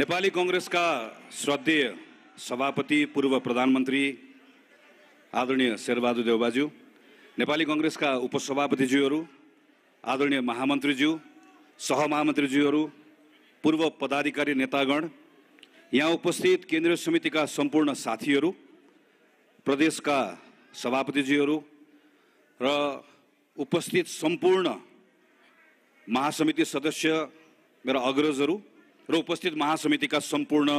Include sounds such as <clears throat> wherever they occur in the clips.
नेपाली कङ्ग्रेसका श्रद्धेय सभापति पूर्व प्रधानमन्त्री आदरणीय शेरबहादुर देवबाज्यू नेपाली कङ्ग्रेसका उपसभापतिज्यूहरू आदरणीय महामन्त्रीज्यू सहमहामन्त्रीज्यूहरू पूर्व पदाधिकारी नेतागण यहाँ उपस्थित केन्द्रीय समितिका सम्पूर्ण साथीहरू प्रदेशका सभापतिज्यूहरू र उपस्थित सम्पूर्ण महासमिति सदस्य मेरा अग्रजहरू र उपस्थित महासमितिका सम्पूर्ण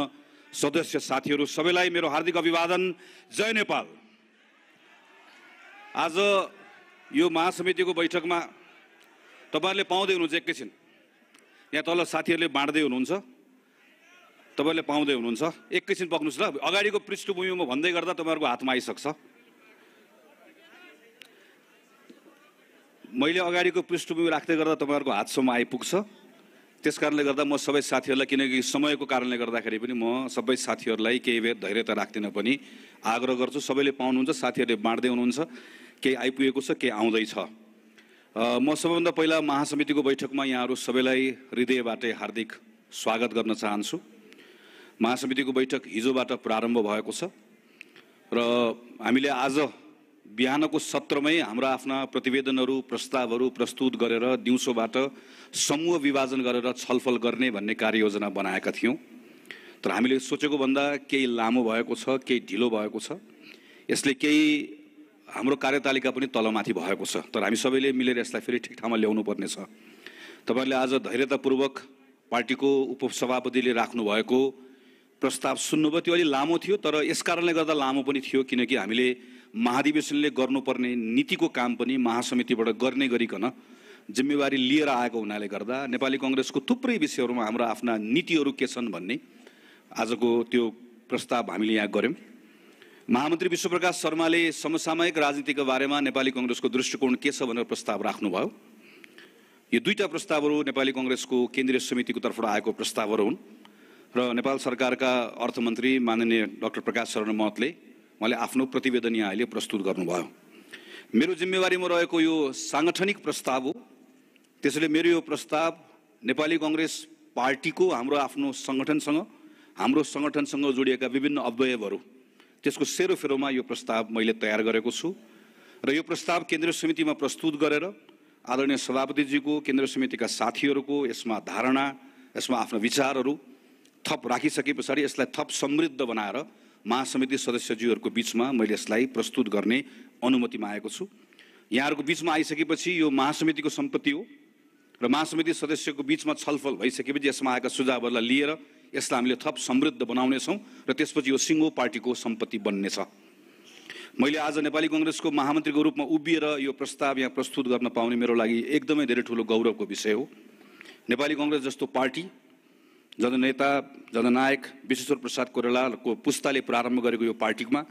सदस्य साथीहरू सबैलाई मेरो हार्दिक अभिवादन जय नेपाल आज यो महासमितिको बैठकमा तपाईँहरूले पाउँदै हुनुहुन्छ एकैछिन यहाँ तल साथीहरूले बाँड्दै हुनुहुन्छ तपाईँहरूले पाउँदै हुनुहुन्छ एकैछिन पक्नुहोस् ल अगाडिको पृष्ठभूमिमा भन्दै गर्दा तपाईँहरूको हातमा आइसक्छ मैले अगाडिको पृष्ठभूमि राख्दै गर्दा तपाईँहरूको हातसम्म आइपुग्छ त्यस कारणले गर्दा म सबै साथीहरूलाई किनकि समयको कारणले गर्दाखेरि पनि म सबै साथीहरूलाई केही बेर धैर्यता राख्दिनँ पनि आग्रह गर्छु सबैले पाउनुहुन्छ साथीहरूले बाँड्दै हुनुहुन्छ केही आइपुगेको छ केही आउँदैछ म सबैभन्दा पहिला महासमितिको बैठकमा यहाँहरू सबैलाई हृदयबाटै हार्दिक स्वागत गर्न चाहन्छु महासमितिको बैठक हिजोबाट प्रारम्भ भएको छ र हामीले आज बिहानको सत्रमै हाम्रा आफ्ना प्रतिवेदनहरू प्रस्तावहरू प्रस्तुत गरेर दिउँसोबाट समूह विभाजन गरेर छलफल गर्ने भन्ने कार्ययोजना बनाएका थियौँ तर हामीले सोचेको भन्दा केही लामो भएको छ केही ढिलो भएको छ यसले केही हाम्रो कार्यतालिका पनि तलमाथि भएको छ तर हामी सबैले मिलेर यसलाई फेरि ठिक ठाउँमा ल्याउनु पर्नेछ तपाईँहरूले आज धैर्यतापूर्वक पार्टीको उपसभापतिले राख्नुभएको प्रस्ताव सुन्नुभयो त्यो अलि लामो थियो तर यस कारणले गर्दा लामो पनि थियो किनकि हामीले महाधिवेशनले गर्नुपर्ने नीतिको काम पनि महासमितिबाट गर्ने गरिकन जिम्मेवारी लिएर आएको हुनाले गर्दा नेपाली कङ्ग्रेसको थुप्रै विषयहरूमा हाम्रो आफ्ना नीतिहरू के छन् भन्ने आजको त्यो प्रस्ताव हामीले यहाँ गऱ्यौँ महामन्त्री विश्वप्रकाश शर्माले समसामयिक राजनीतिको बारेमा नेपाली कङ्ग्रेसको दृष्टिकोण के छ भनेर प्रस्ताव राख्नुभयो यो दुईवटा प्रस्तावहरू नेपाली कङ्ग्रेसको केन्द्रीय समितिको तर्फबाट आएको प्रस्तावहरू हुन् र नेपाल सरकारका अर्थमन्त्री माननीय डाक्टर प्रकाश शरण महतले उहाँले आफ्नो प्रतिवेदन यहाँ अहिले प्रस्तुत गर्नुभयो मेरो जिम्मेवारीमा रहेको यो साङ्गठनिक प्रस्ताव हो त्यसैले मेरो यो प्रस्ताव नेपाली कङ्ग्रेस पार्टीको हाम्रो आफ्नो सङ्गठनसँग हाम्रो सङ्गठनसँग जोडिएका विभिन्न अवयवहरू त्यसको सेरोफेरोमा यो प्रस्ताव मैले तयार गरेको छु र यो प्रस्ताव केन्द्रीय समितिमा प्रस्तुत गरेर आदरणीय सभापतिजीको केन्द्रीय समितिका साथीहरूको यसमा धारणा यसमा आफ्नो विचारहरू थप राखिसके पछाडि यसलाई थप समृद्ध बनाएर महासमिति सदस्यज्यूहरूको बिचमा मैले यसलाई प्रस्तुत गर्ने अनुमतिमा आएको छु यहाँहरूको बिचमा आइसकेपछि यो महासमितिको सम्पत्ति हो र महासमिति सदस्यको बिचमा छलफल भइसकेपछि यसमा आएका सुझावहरूलाई लिएर यसलाई हामीले थप समृद्ध बनाउनेछौँ र त्यसपछि यो सिङ्गो पार्टीको सम्पत्ति बन्नेछ मैले आज नेपाली कङ्ग्रेसको महामन्त्रीको रूपमा उभिएर यो प्रस्ताव यहाँ प्रस्तुत गर्न पाउने मेरो लागि एकदमै धेरै ठुलो गौरवको विषय हो नेपाली कङ्ग्रेस जस्तो पार्टी जननेता जननायक विश्वेश्वर प्रसाद कोरेलाको पुस्ताले प्रारम्भ गरेको यो पार्टीमा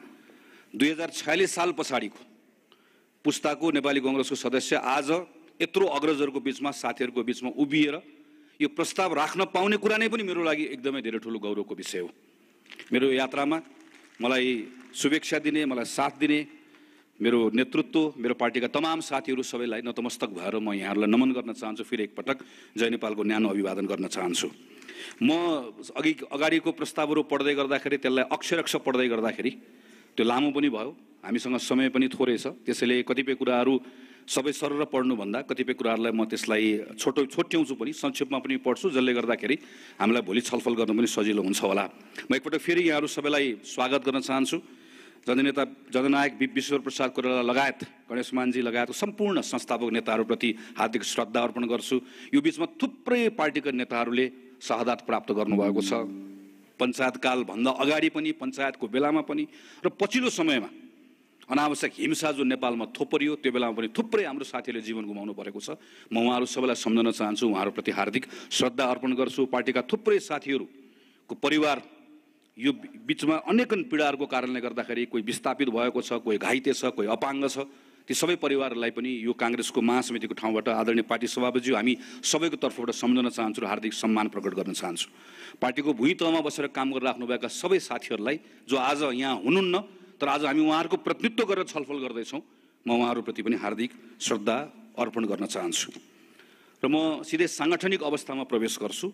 दुई हजार छयालिस साल पछाडिको पुस्ताको नेपाली कङ्ग्रेसको सदस्य आज यत्रो अग्रजहरूको बिचमा साथीहरूको बिचमा उभिएर यो प्रस्ताव राख्न पाउने कुरा नै पनि मेरो लागि एकदमै धेरै ठुलो गौरवको विषय हो मेरो यात्रामा मलाई शुभेच्छा दिने मलाई साथ दिने मेरो नेतृत्व मेरो पार्टीका तमाम साथीहरू सबैलाई नतमस्तक भएर म यहाँहरूलाई नमन गर्न चाहन्छु फेरि एकपटक जय नेपालको न्यानो अभिवादन गर्न चाहन्छु म अघि अगाडिको प्रस्तावहरू पढ्दै गर्दाखेरि त्यसलाई अक्षरक्ष पढ्दै गर्दाखेरि त्यो लामो पनि भयो हामीसँग समय पनि थोरै छ त्यसैले कतिपय कुराहरू सबै सरर पढ्नुभन्दा कतिपय कुराहरूलाई म त्यसलाई छोटो छोट्याउँछु पनि संक्षेपमा पनि पढ्छु जसले गर्दाखेरि हामीलाई भोलि छलफल गर्नु पनि सजिलो हुन्छ होला म एकपल्ट फेरि यहाँहरू सबैलाई स्वागत गर्न चाहन्छु जननेता जननायक विश्वर प्रसाद कोरेला लगायत गणेशमानजी लगायत सम्पूर्ण संस्थापक नेताहरूप्रति हार्दिक श्रद्धा अर्पण गर्छु यो बिचमा थुप्रै पार्टीका नेताहरूले सादात प्राप्त गर्नुभएको छ पञ्चायतकालभन्दा अगाडि पनि पञ्चायतको बेलामा पनि र पछिल्लो समयमा अनावश्यक हिंसा जुन नेपालमा थोपरियो त्यो बेलामा पनि थुप्रै हाम्रो साथीहरूले जीवन गुमाउनु परेको छ म उहाँहरू सबैलाई सम्झन चाहन्छु उहाँहरूप्रति हार्दिक श्रद्धा अर्पण गर्छु पार्टीका थुप्रै साथीहरूको परिवार यो बिचमा अनेकन पीडाहरूको कारणले गर्दाखेरि कोही विस्थापित भएको छ कोही घाइते छ कोही अपाङ्ग छ ती सबै परिवारलाई पनि यो काङ्ग्रेसको महासमितिको ठाउँबाट आदरणीय पार्टी सभापतिज्यू हामी सबैको तर्फबाट सम्झन चाहन्छु र हार्दिक सम्मान प्रकट गर्न चाहन्छु पार्टीको भुइँ तहमा बसेर काम गरिराख्नुभएका सबै साथीहरूलाई जो आज यहाँ हुनुहुन्न तर आज हामी उहाँहरूको प्रतिनिधित्व गरेर छलफल गर्दैछौँ म उहाँहरूप्रति पनि हार्दिक श्रद्धा अर्पण गर्न चाहन्छु र म सिधै साङ्गठनिक अवस्थामा प्रवेश गर्छु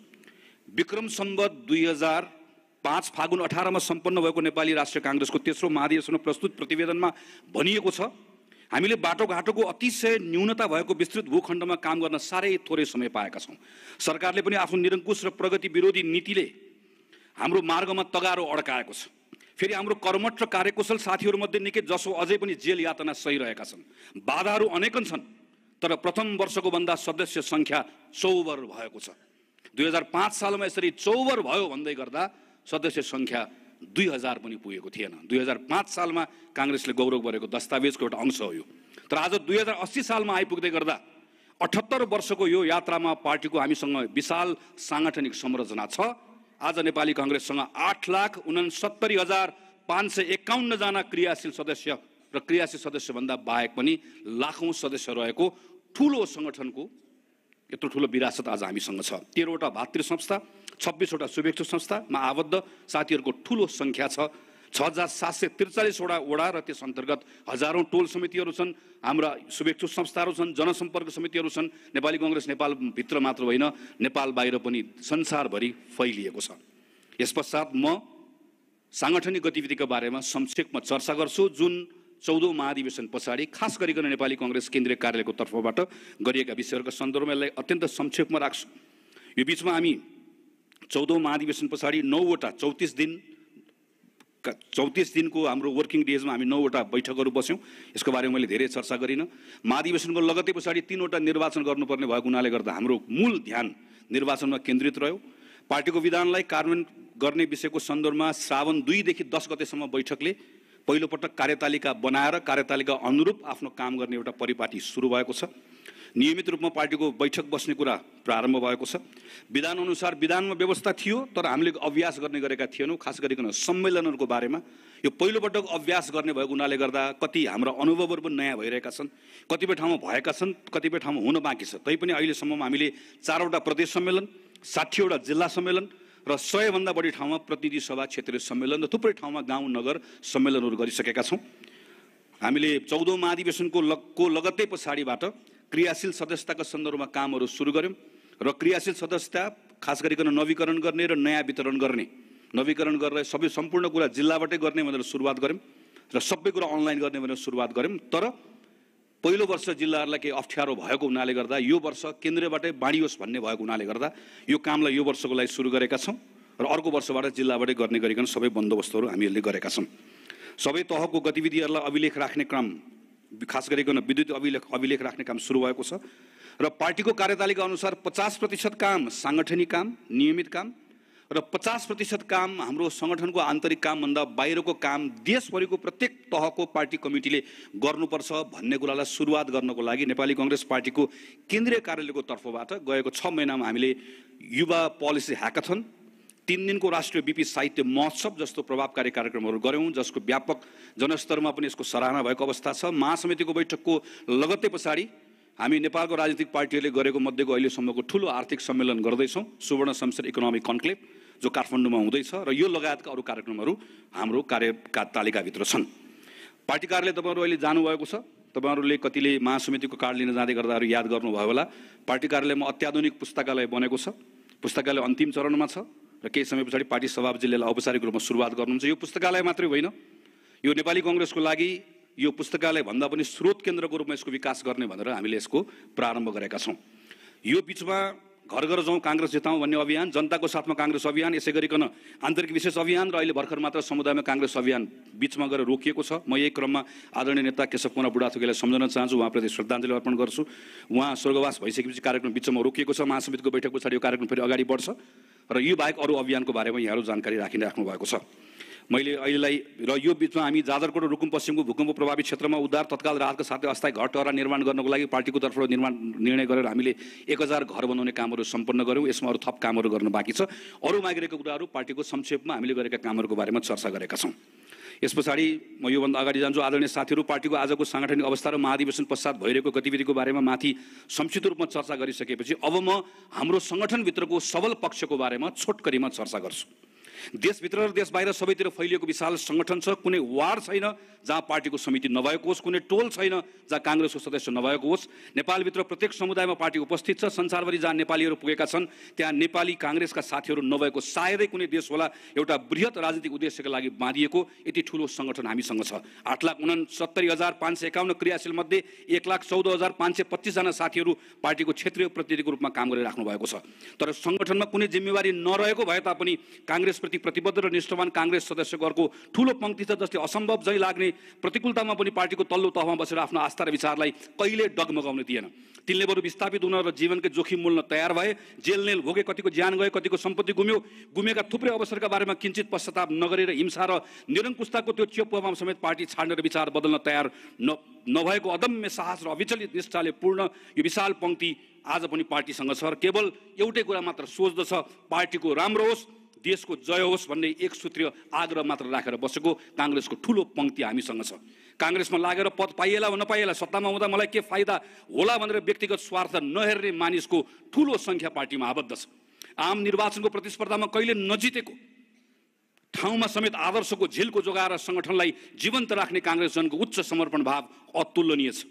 विक्रम सम्बत दुई हजार पाँच फागुन अठारमा सम्पन्न भएको नेपाली राष्ट्रिय काङ्ग्रेसको तेस्रो महाधिवेशनमा प्रस्तुत प्रतिवेदनमा भनिएको छ हामीले बाटोघाटोको अतिशय न्यूनता भएको विस्तृत भूखण्डमा काम गर्न साह्रै थोरै समय पाएका छौँ सरकारले पनि आफ्नो निरङ्कुश र प्रगति विरोधी नीतिले हाम्रो मार्गमा तगारो अड्काएको छ फेरि हाम्रो कर्मठ र कार्यकुशल साथीहरूमध्ये निकै जसो अझै पनि जेल यातना सहिरहेका छन् बाधाहरू अनेकन छन् तर प्रथम वर्षको भन्दा सदस्य सङ्ख्या चौबर भएको छ दुई हजार पाँच सालमा यसरी चौबर भयो भन्दै गर्दा सदस्य सङ्ख्या दुई हजार पनि पुगेको थिएन दुई हजार पाँच सालमा काङ्ग्रेसले गौरव गरेको दस्तावेजको एउटा अंश हो यो तर आज दुई हजार अस्सी सालमा आइपुग्दै गर्दा अठहत्तर वर्षको यो यात्रामा पार्टीको हामीसँग विशाल साङ्गठनिक संरचना छ आज नेपाली काङ्ग्रेससँग आठ लाख उनसत्तरी हजार पाँच सय एकाउन्नजना क्रियाशील सदस्य र क्रियाशील सदस्यभन्दा बाहेक पनि लाखौँ सदस्य रहेको ठुलो सङ्गठनको यत्रो ठुलो विरासत आज हामीसँग छ तेह्रवटा भातृ संस्था छब्बिसवटा शुभेच्छु संस्थामा आबद्ध साथीहरूको ठुलो सङ्ख्या छ छ हजार सात सय त्रिचालिसवटा वडा र त्यस अन्तर्गत हजारौँ टोल समितिहरू छन् हाम्रा शुभेच्छु संस्थाहरू छन् जनसम्पर्क समितिहरू छन् नेपाली कङ्ग्रेस नेपालभित्र मात्र होइन नेपाल बाहिर पनि संसारभरि फैलिएको छ यस पश्चात म साङ्गठनिक गतिविधिको बारेमा संक्षेपमा चर्चा गर्छु जुन चौधौँ महाधिवेशन पछाडि खास गरिकन नेपाली कङ्ग्रेस केन्द्रीय कार्यालयको तर्फबाट गरिएका विषयहरूका सन्दर्भमा यसलाई अत्यन्त संक्षेपमा राख्छु यो बिचमा हामी चौधौँ महाधिवेशन पछाडि नौवटा चौतिस दिन चौतिस दिनको हाम्रो वर्किङ डेजमा हामी नौवटा बैठकहरू बस्यौँ यसको बारेमा मैले धेरै चर्चा गरिनँ महाधिवेशनको लगतै पछाडि तिनवटा निर्वाचन गर्नुपर्ने भएको हुनाले गर्दा हाम्रो मूल ध्यान निर्वाचनमा केन्द्रित रह्यो पार्टीको विधानलाई कार्यान्वयन गर्ने विषयको सन्दर्भमा श्रावण दुईदेखि दस गतेसम्म बैठकले पहिलोपटक कार्यतालिका बनाएर कार्यतालिका अनुरूप आफ्नो काम गर्ने एउटा परिपाटी सुरु भएको छ नियमित रूपमा पार्टीको बैठक बस्ने कुरा प्रारम्भ भएको छ विधानअनुसार विधानमा व्यवस्था थियो तर हामीले अभ्यास गर्ने गरेका थिएनौँ खास गरिकन सम्मेलनहरूको बारेमा यो पहिलोपटक अभ्यास गर्ने भएको हुनाले गर्दा कति हाम्रा अनुभवहरू पनि नयाँ भइरहेका छन् कतिपय ठाउँमा भएका छन् कतिपय ठाउँमा हुन बाँकी छ तैपनि अहिलेसम्ममा हामीले चारवटा प्रदेश सम्मेलन साठीवटा जिल्ला सम्मेलन र सयभन्दा बढी ठाउँमा प्रतिनिधि सभा क्षेत्रीय सम्मेलन र थुप्रै ठाउँमा गाउँ नगर सम्मेलनहरू गरिसकेका छौँ हामीले चौधौँ महाधिवेशनको लगको लगत्तै पछाडिबाट क्रियाशील सदस्यताको सन्दर्भमा कामहरू सुरु गऱ्यौँ र क्रियाशील सदस्यता खास गरिकन नवीकरण गर्ने र नयाँ वितरण गर्ने नवीकरण गरेर सबै सम्पूर्ण कुरा जिल्लाबाटै गर्ने भनेर सुरुवात गऱ्यौँ र सबै कुरा अनलाइन गर्ने भनेर सुरुवात गऱ्यौँ तर पहिलो वर्ष जिल्लाहरूलाई केही अप्ठ्यारो भएको हुनाले गर्दा यो वर्ष केन्द्रबाटै बाँडियोस् भन्ने भएको हुनाले गर्दा यो कामलाई यो वर्षको लागि सुरु गरेका छौँ र अर्को वर्षबाट जिल्लाबाटै गर्ने गरिकन सबै बन्दोबस्तहरू हामीहरूले गरेका छौँ सबै तहको गतिविधिहरूलाई अभिलेख राख्ने क्रम खास गरिकन विद्युत अभिलेख अभिलेख राख्ने काम सुरु भएको छ र पार्टीको कार्यतालिका अनुसार पचास प्रतिशत काम साङ्गठनिक काम नियमित काम र पचास प्रतिशत काम हाम्रो सङ्गठनको आन्तरिक कामभन्दा बाहिरको काम देशभरिको प्रत्येक तहको पार्टी कमिटीले गर्नुपर्छ भन्ने कुरालाई सुरुवात गर्नको लागि नेपाली कङ्ग्रेस पार्टीको केन्द्रीय कार्यालयको तर्फबाट गएको छ महिनामा हामीले युवा पोलिसी ह्याकाथन तिन दिनको राष्ट्रिय बिपी साहित्य महोत्सव जस्तो प्रभावकारी कार्यक्रमहरू गऱ्यौँ जसको व्यापक जनस्तरमा पनि यसको सराहना भएको अवस्था छ महासमितिको बैठकको लगत्तै पछाडि हामी नेपालको राजनीतिक पार्टीहरूले गरेको मध्येको अहिलेसम्मको ठुलो आर्थिक सम्मेलन गर्दैछौँ सुवर्ण संसद इकोनोमिक कन्क्लेभ जो काठमाडौँमा हुँदैछ र यो लगायतका अरू कार्यक्रमहरू हाम्रो कार्यका तालिकाभित्र छन् पार्टी कार्यालय तपाईँहरू अहिले जानुभएको छ तपाईँहरूले कतिले महासमितिको कार्ड लिन जाँदै गर्दाहरू याद गर्नुभयो होला पार्टी कार्यालयमा अत्याधुनिक पुस्तकालय बनेको छ पुस्तकालय अन्तिम चरणमा छ र केही समय पछाडि पार्टी सभापतिले औपचारिक रूपमा सुरुवात गर्नुहुन्छ यो पुस्तकालय मात्रै होइन यो नेपाली कङ्ग्रेसको लागि यो पुस्तकालय भन्दा पनि स्रोत केन्द्रको रूपमा यसको विकास गर्ने भनेर हामीले यसको प्रारम्भ गरेका छौँ यो बिचमा घर घर जाउँ काङ्ग्रेस जिताउँ भन्ने अभियान जनताको साथमा काङ्ग्रेस अभियान यसै गरिकन आन्तरिक विशेष अभियान र अहिले भर्खर मात्र समुदायमा काङ्ग्रेस अभियान बिचमा गएर रोकिएको छ म यही क्रममा आदरणीय नेता केशव कुमार बुढाथोकीलाई सम्झाउन चाहन्छु उहाँप्रति श्रद्धाञ्जली अर्पण गर्छु उहाँ स्वर्गवास भइसकेपछि कार्यक्रम बिचमा रोकिएको छ महासमितिको बैठक पछाडि यो कार्यक्रम फेरि अगाडि बढ्छ र यो बाहेक अरू अभियानको बारेमा यहाँहरू जानकारी राखिराख्नु भएको छ मैले अहिलेलाई र यो बिचमा हामी जाजरकोट रुकुम पश्चिमको भूकम्प प्रभावित क्षेत्रमा उद्धार तत्काल राहतका साथै अस्थायी घर टहरा निर्माण गर्नको लागि पार्टीको तर्फबाट निर्माण निर्णय गरेर हामीले एक हजार घर बनाउने कामहरू सम्पन्न गऱ्यौँ यसमा अरू थप कामहरू गर्न बाँकी छ अरू मागिरहेको कुराहरू पार्टीको संक्षेपमा हामीले गरेका कामहरूको बारेमा चर्चा गरेका छौँ यस पछाडि म योभन्दा अगाडि जान्छु आदरणीय साथीहरू पार्टीको आजको साङ्गठनिक अवस्था र महाधिवेशन पश्चात भइरहेको गतिविधिको बारेमा माथि संक्षिप्त रूपमा चर्चा गरिसकेपछि अब म हाम्रो सङ्गठनभित्रको सबल पक्षको बारेमा छोटकरीमा चर्चा गर्छु देशभित्र र देश बाहिर सबैतिर फैलिएको विशाल सङ्गठन छ कुनै वार्ड छैन जहाँ पार्टीको समिति नभएको होस् कुनै टोल छैन जहाँ काङ्ग्रेसको सदस्य नभएको होस् नेपालभित्र प्रत्येक समुदायमा पार्टी उपस्थित छ संसारभरि जहाँ नेपालीहरू पुगेका छन् त्यहाँ नेपाली काङ्ग्रेसका साथीहरू नभएको सायदै कुनै देश होला एउटा वृहत राजनीतिक उद्देश्यका लागि बाँधिएको यति ठुलो सङ्गठन हामीसँग छ आठ लाख उनासत्तरी हजार पाँच सय एकाउन्न क्रियाशील मध्ये एक लाख चौध हजार पाँच सय पच्चिसजना साथीहरू पार्टीको क्षेत्रीय प्रतिनिधिको रूपमा काम गरिराख्नु भएको छ तर सङ्गठनमा कुनै जिम्मेवारी नरहेको भए तापनि काङ्ग्रेसप्रति राजनीतिक प्रतिबद्ध र निष्ठावान काङ्ग्रेस सदस्यहरूको ठुलो पङ्क्ति छ जसले असम्भव जै लाग्ने प्रतिकूलतामा पनि पार्टीको तल्लो तहमा बसेर आफ्नो आस्था र विचारलाई कहिले डगमगाउने दिएन तिनले बरु विस्थापित हुन र जीवनकै जोखिम मोल्न तयार भए जेल नेल भोगे कतिको ज्यान गए कतिको सम्पत्ति गुम्यो गुमेका थुप्रै अवसरका बारेमा किन्चित पश्चाताप नगरेर हिंसा र निरङ्कुशताको त्यो चेपमा समेत पार्टी छाड्ने र विचार बदल्न तयार न नभएको अदम्य साहस र अविचलित निष्ठाले पूर्ण यो विशाल पङ्क्ति आज पनि पार्टीसँग छ र केवल एउटै कुरा मात्र सोच्दछ पार्टीको राम्रो होस् देशको जय होस् भन्ने एक सूत्रीय आग्रह मात्र राखेर बसेको काङ्ग्रेसको ठुलो पङ्क्ति हामीसँग छ काङ्ग्रेसमा लागेर पद पाइएला वा नपाइएला सत्तामा हुँदा मलाई के फाइदा होला भनेर व्यक्तिगत स्वार्थ नहेर्ने मानिसको ठुलो सङ्ख्या पार्टीमा आबद्ध छ आम निर्वाचनको प्रतिस्पर्धामा कहिले नजितेको ठाउँमा समेत आदर्शको झिल्को जोगाएर सङ्गठनलाई जीवन्त राख्ने काङ्ग्रेस उच्च समर्पण भाव अतुलनीय छ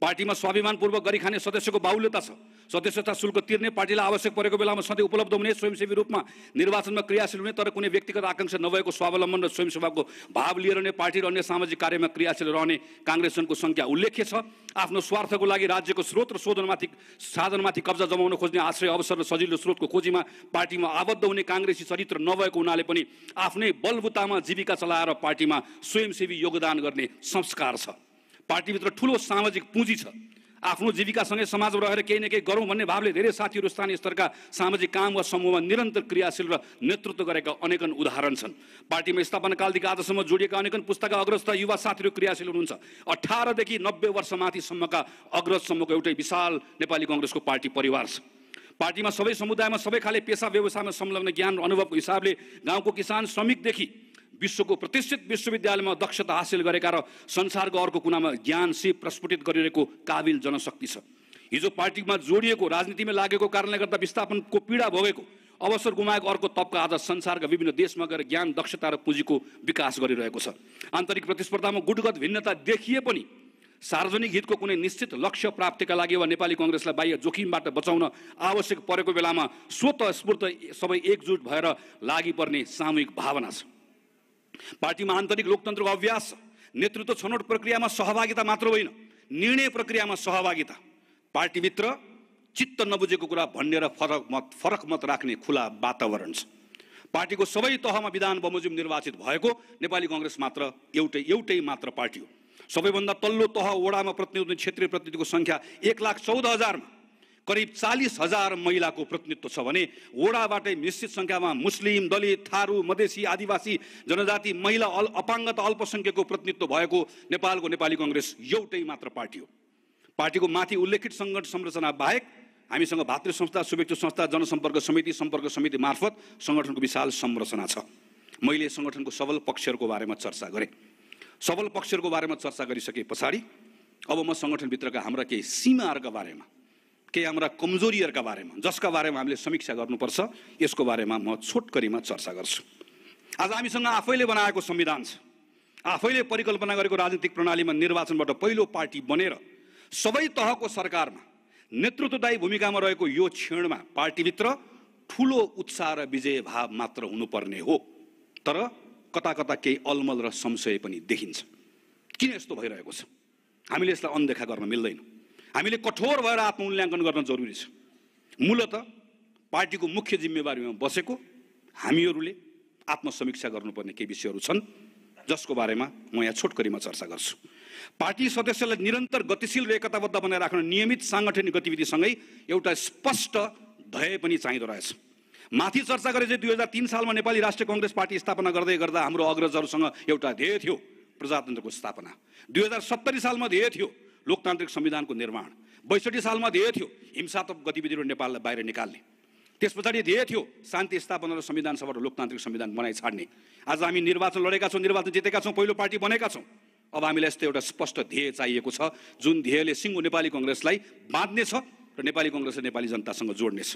पार्टीमा स्वाभिमानपूर्वक गरिखाने सदस्यको बाहुल्यता छ सदस्यता शुल्क तिर्ने पार्टीलाई आवश्यक परेको बेलामा सधैँ उपलब्ध हुने स्वयंसेवी रूपमा निर्वाचनमा क्रियाशील हुने तर कुनै व्यक्तिगत आकाङ्क्षा नभएको स्वावलम्बन र स्वयंसेवाको भाव लिएर नै पार्टी र अन्य सामाजिक कार्यमा क्रियाशील रहने काङ्ग्रेसजनको सङ्ख्या उल्लेख्य छ आफ्नो स्वार्थको लागि राज्यको स्रोत र शोधनमाथि साधनमाथि कब्जा जमाउन खोज्ने आश्रय अवसर र सजिलो स्रोतको खोजीमा पार्टीमा आबद्ध हुने काङ्ग्रेसी चरित्र नभएको हुनाले पनि आफ्नै बलबुतामा जीविका चलाएर पार्टीमा स्वयंसेवी योगदान गर्ने संस्कार छ पार्टीभित्र ठुलो सामाजिक पुँजी छ आफ्नो जीविकासँगै समाजमा रहेर केही न केही गरौँ भन्ने भावले धेरै साथीहरू स्थानीय स्तरका सामाजिक काम वा समूहमा निरन्तर क्रियाशील र नेतृत्व गरेका अनेकन उदाहरण छन् पार्टीमा स्थापना कालदेखि आजसम्म जोडिएका अनेकन पुस्ताका अग्रजता युवा साथीहरू क्रियाशील हुनुहुन्छ अठारदेखि नब्बे वर्षमाथिसम्मका अग्रजसम्मको एउटै विशाल नेपाली कङ्ग्रेसको पार्टी परिवार छ पार्टीमा सबै समुदायमा सबै खाले पेसा व्यवसायमा संलग्न ज्ञान र अनुभवको हिसाबले गाउँको किसान श्रमिकदेखि विश्वको प्रतिष्ठित विश्वविद्यालयमा दक्षता हासिल गरेका र संसारको अर्को कुनामा ज्ञान सिप प्रस्फुटित गरिरहेको काबिल जनशक्ति छ हिजो पार्टीमा जोडिएको राजनीतिमा लागेको कारणले गर्दा विस्थापनको पीडा भोगेको अवसर गुमाएको अर्को तबका आज संसारका विभिन्न देशमा गएर ज्ञान दक्षता र पुँजीको विकास गरिरहेको छ आन्तरिक प्रतिस्पर्धामा गुटगत भिन्नता देखिए पनि सार्वजनिक हितको कुनै निश्चित लक्ष्य प्राप्तिका लागि वा नेपाली कङ्ग्रेसलाई बाह्य जोखिमबाट बचाउन आवश्यक परेको बेलामा स्वत स्फूर्त सबै एकजुट भएर लागिपर्ने सामूहिक भावना छ पार्टीमा आन्तरिक लोकतन्त्रको अभ्यास नेतृत्व छनौट प्रक्रियामा सहभागिता मात्र होइन निर्णय प्रक्रियामा सहभागिता पार्टीभित्र चित्त नबुझेको कुरा भन्ने र फरक मत फरक मत राख्ने खुला वातावरण छ पार्टीको सबै तहमा विधान बमोजिम निर्वाचित भएको नेपाली कङ्ग्रेस मात्र एउटै एउटै मात्र पार्टी हो सबैभन्दा तल्लो तह वडामा प्रतिनिधि क्षेत्रीय प्रतिनिधिको सङ्ख्या एक लाख चौध हजारमा करिब चालिस हजार महिलाको प्रतिनिधित्व छ भने वडाबाटै निश्चित सङ्ख्यामा मुस्लिम दलित थारू मधेसी आदिवासी जनजाति महिला अल अपाङ्गता अल्पसङ्ख्यकको प्रतिनिधित्व भएको नेपालको नेपाली कङ्ग्रेस एउटै मात्र पार्टी हो पार्टीको माथि उल्लेखित सङ्गठन संरचना बाहेक हामीसँग भातृ संस्था शुभेच्छु संस्था जनसम्पर्क समिति सम्पर्क समिति मार्फत सङ्गठनको विशाल संरचना छ मैले सङ्गठनको सबल पक्षहरूको बारेमा चर्चा गरेँ सबल पक्षहरूको बारेमा चर्चा गरिसके पछाडि अब म सङ्गठनभित्रका हाम्रा केही सीमाहरूका बारेमा केही हाम्रा कमजोरीहरूका बारेमा जसका बारेमा हामीले समीक्षा गर्नुपर्छ यसको बारेमा म छोटकरीमा चर्चा गर्छु आज हामीसँग आफैले बनाएको संविधान छ आफैले परिकल्पना गरेको राजनीतिक प्रणालीमा निर्वाचनबाट पहिलो पार्टी बनेर सबै तहको सरकारमा नेतृत्वदायी भूमिकामा रहेको यो क्षणमा पार्टीभित्र ठुलो उत्साह र विजय भाव मात्र हुनुपर्ने हो तर कता कता केही अलमल र संशय पनि देखिन्छ किन यस्तो भइरहेको छ हामीले यसलाई अनदेखा गर्न मिल्दैनौँ हामीले कठोर भएर आत्म गर्न जरुरी छ मूलत पार्टीको मुख्य जिम्मेवारीमा बसेको हामीहरूले आत्मसमीक्षा गर्नुपर्ने केही विषयहरू छन् जसको बारेमा म यहाँ छोटकरीमा चर्चा गर्छु पार्टी सदस्यलाई निरन्तर गतिशील र एकताबद्ध बनाएर राख्न नियमित साङ्गठनिक गतिविधिसँगै एउटा स्पष्ट ध्यय पनि चाहिँदो रहेछ माथि चर्चा गरे चाहिँ दुई हजार तिन सालमा नेपाली राष्ट्रिय कङ्ग्रेस पार्टी स्थापना गर्दै गर्दा हाम्रो अग्रजहरूसँग एउटा ध्येय थियो प्रजातन्त्रको स्थापना दुई हजार सत्तरी सालमा ध्येय थियो लोकतान्त्रिक संविधानको निर्माण बैसठी सालमा ध्येय थियो हिंसात्मक गतिविधिहरू नेपाललाई बाहिर निकाल्ने त्यस पछाडि ध्येय थियो शान्ति स्थापना र संविधान सभा र लोकतान्त्रिक संविधान बनाइ छाड्ने आज हामी निर्वाचन लडेका छौँ निर्वाचन जितेका छौँ पहिलो पार्टी बनेका छौँ अब हामीलाई यस्तो एउटा स्पष्ट ध्येय चाहिएको छ जुन ध्येयले सिङ्गो नेपाली कङ्ग्रेसलाई बाँध्नेछ र नेपाली कङ्ग्रेसले नेपाली जनतासँग जोड्नेछ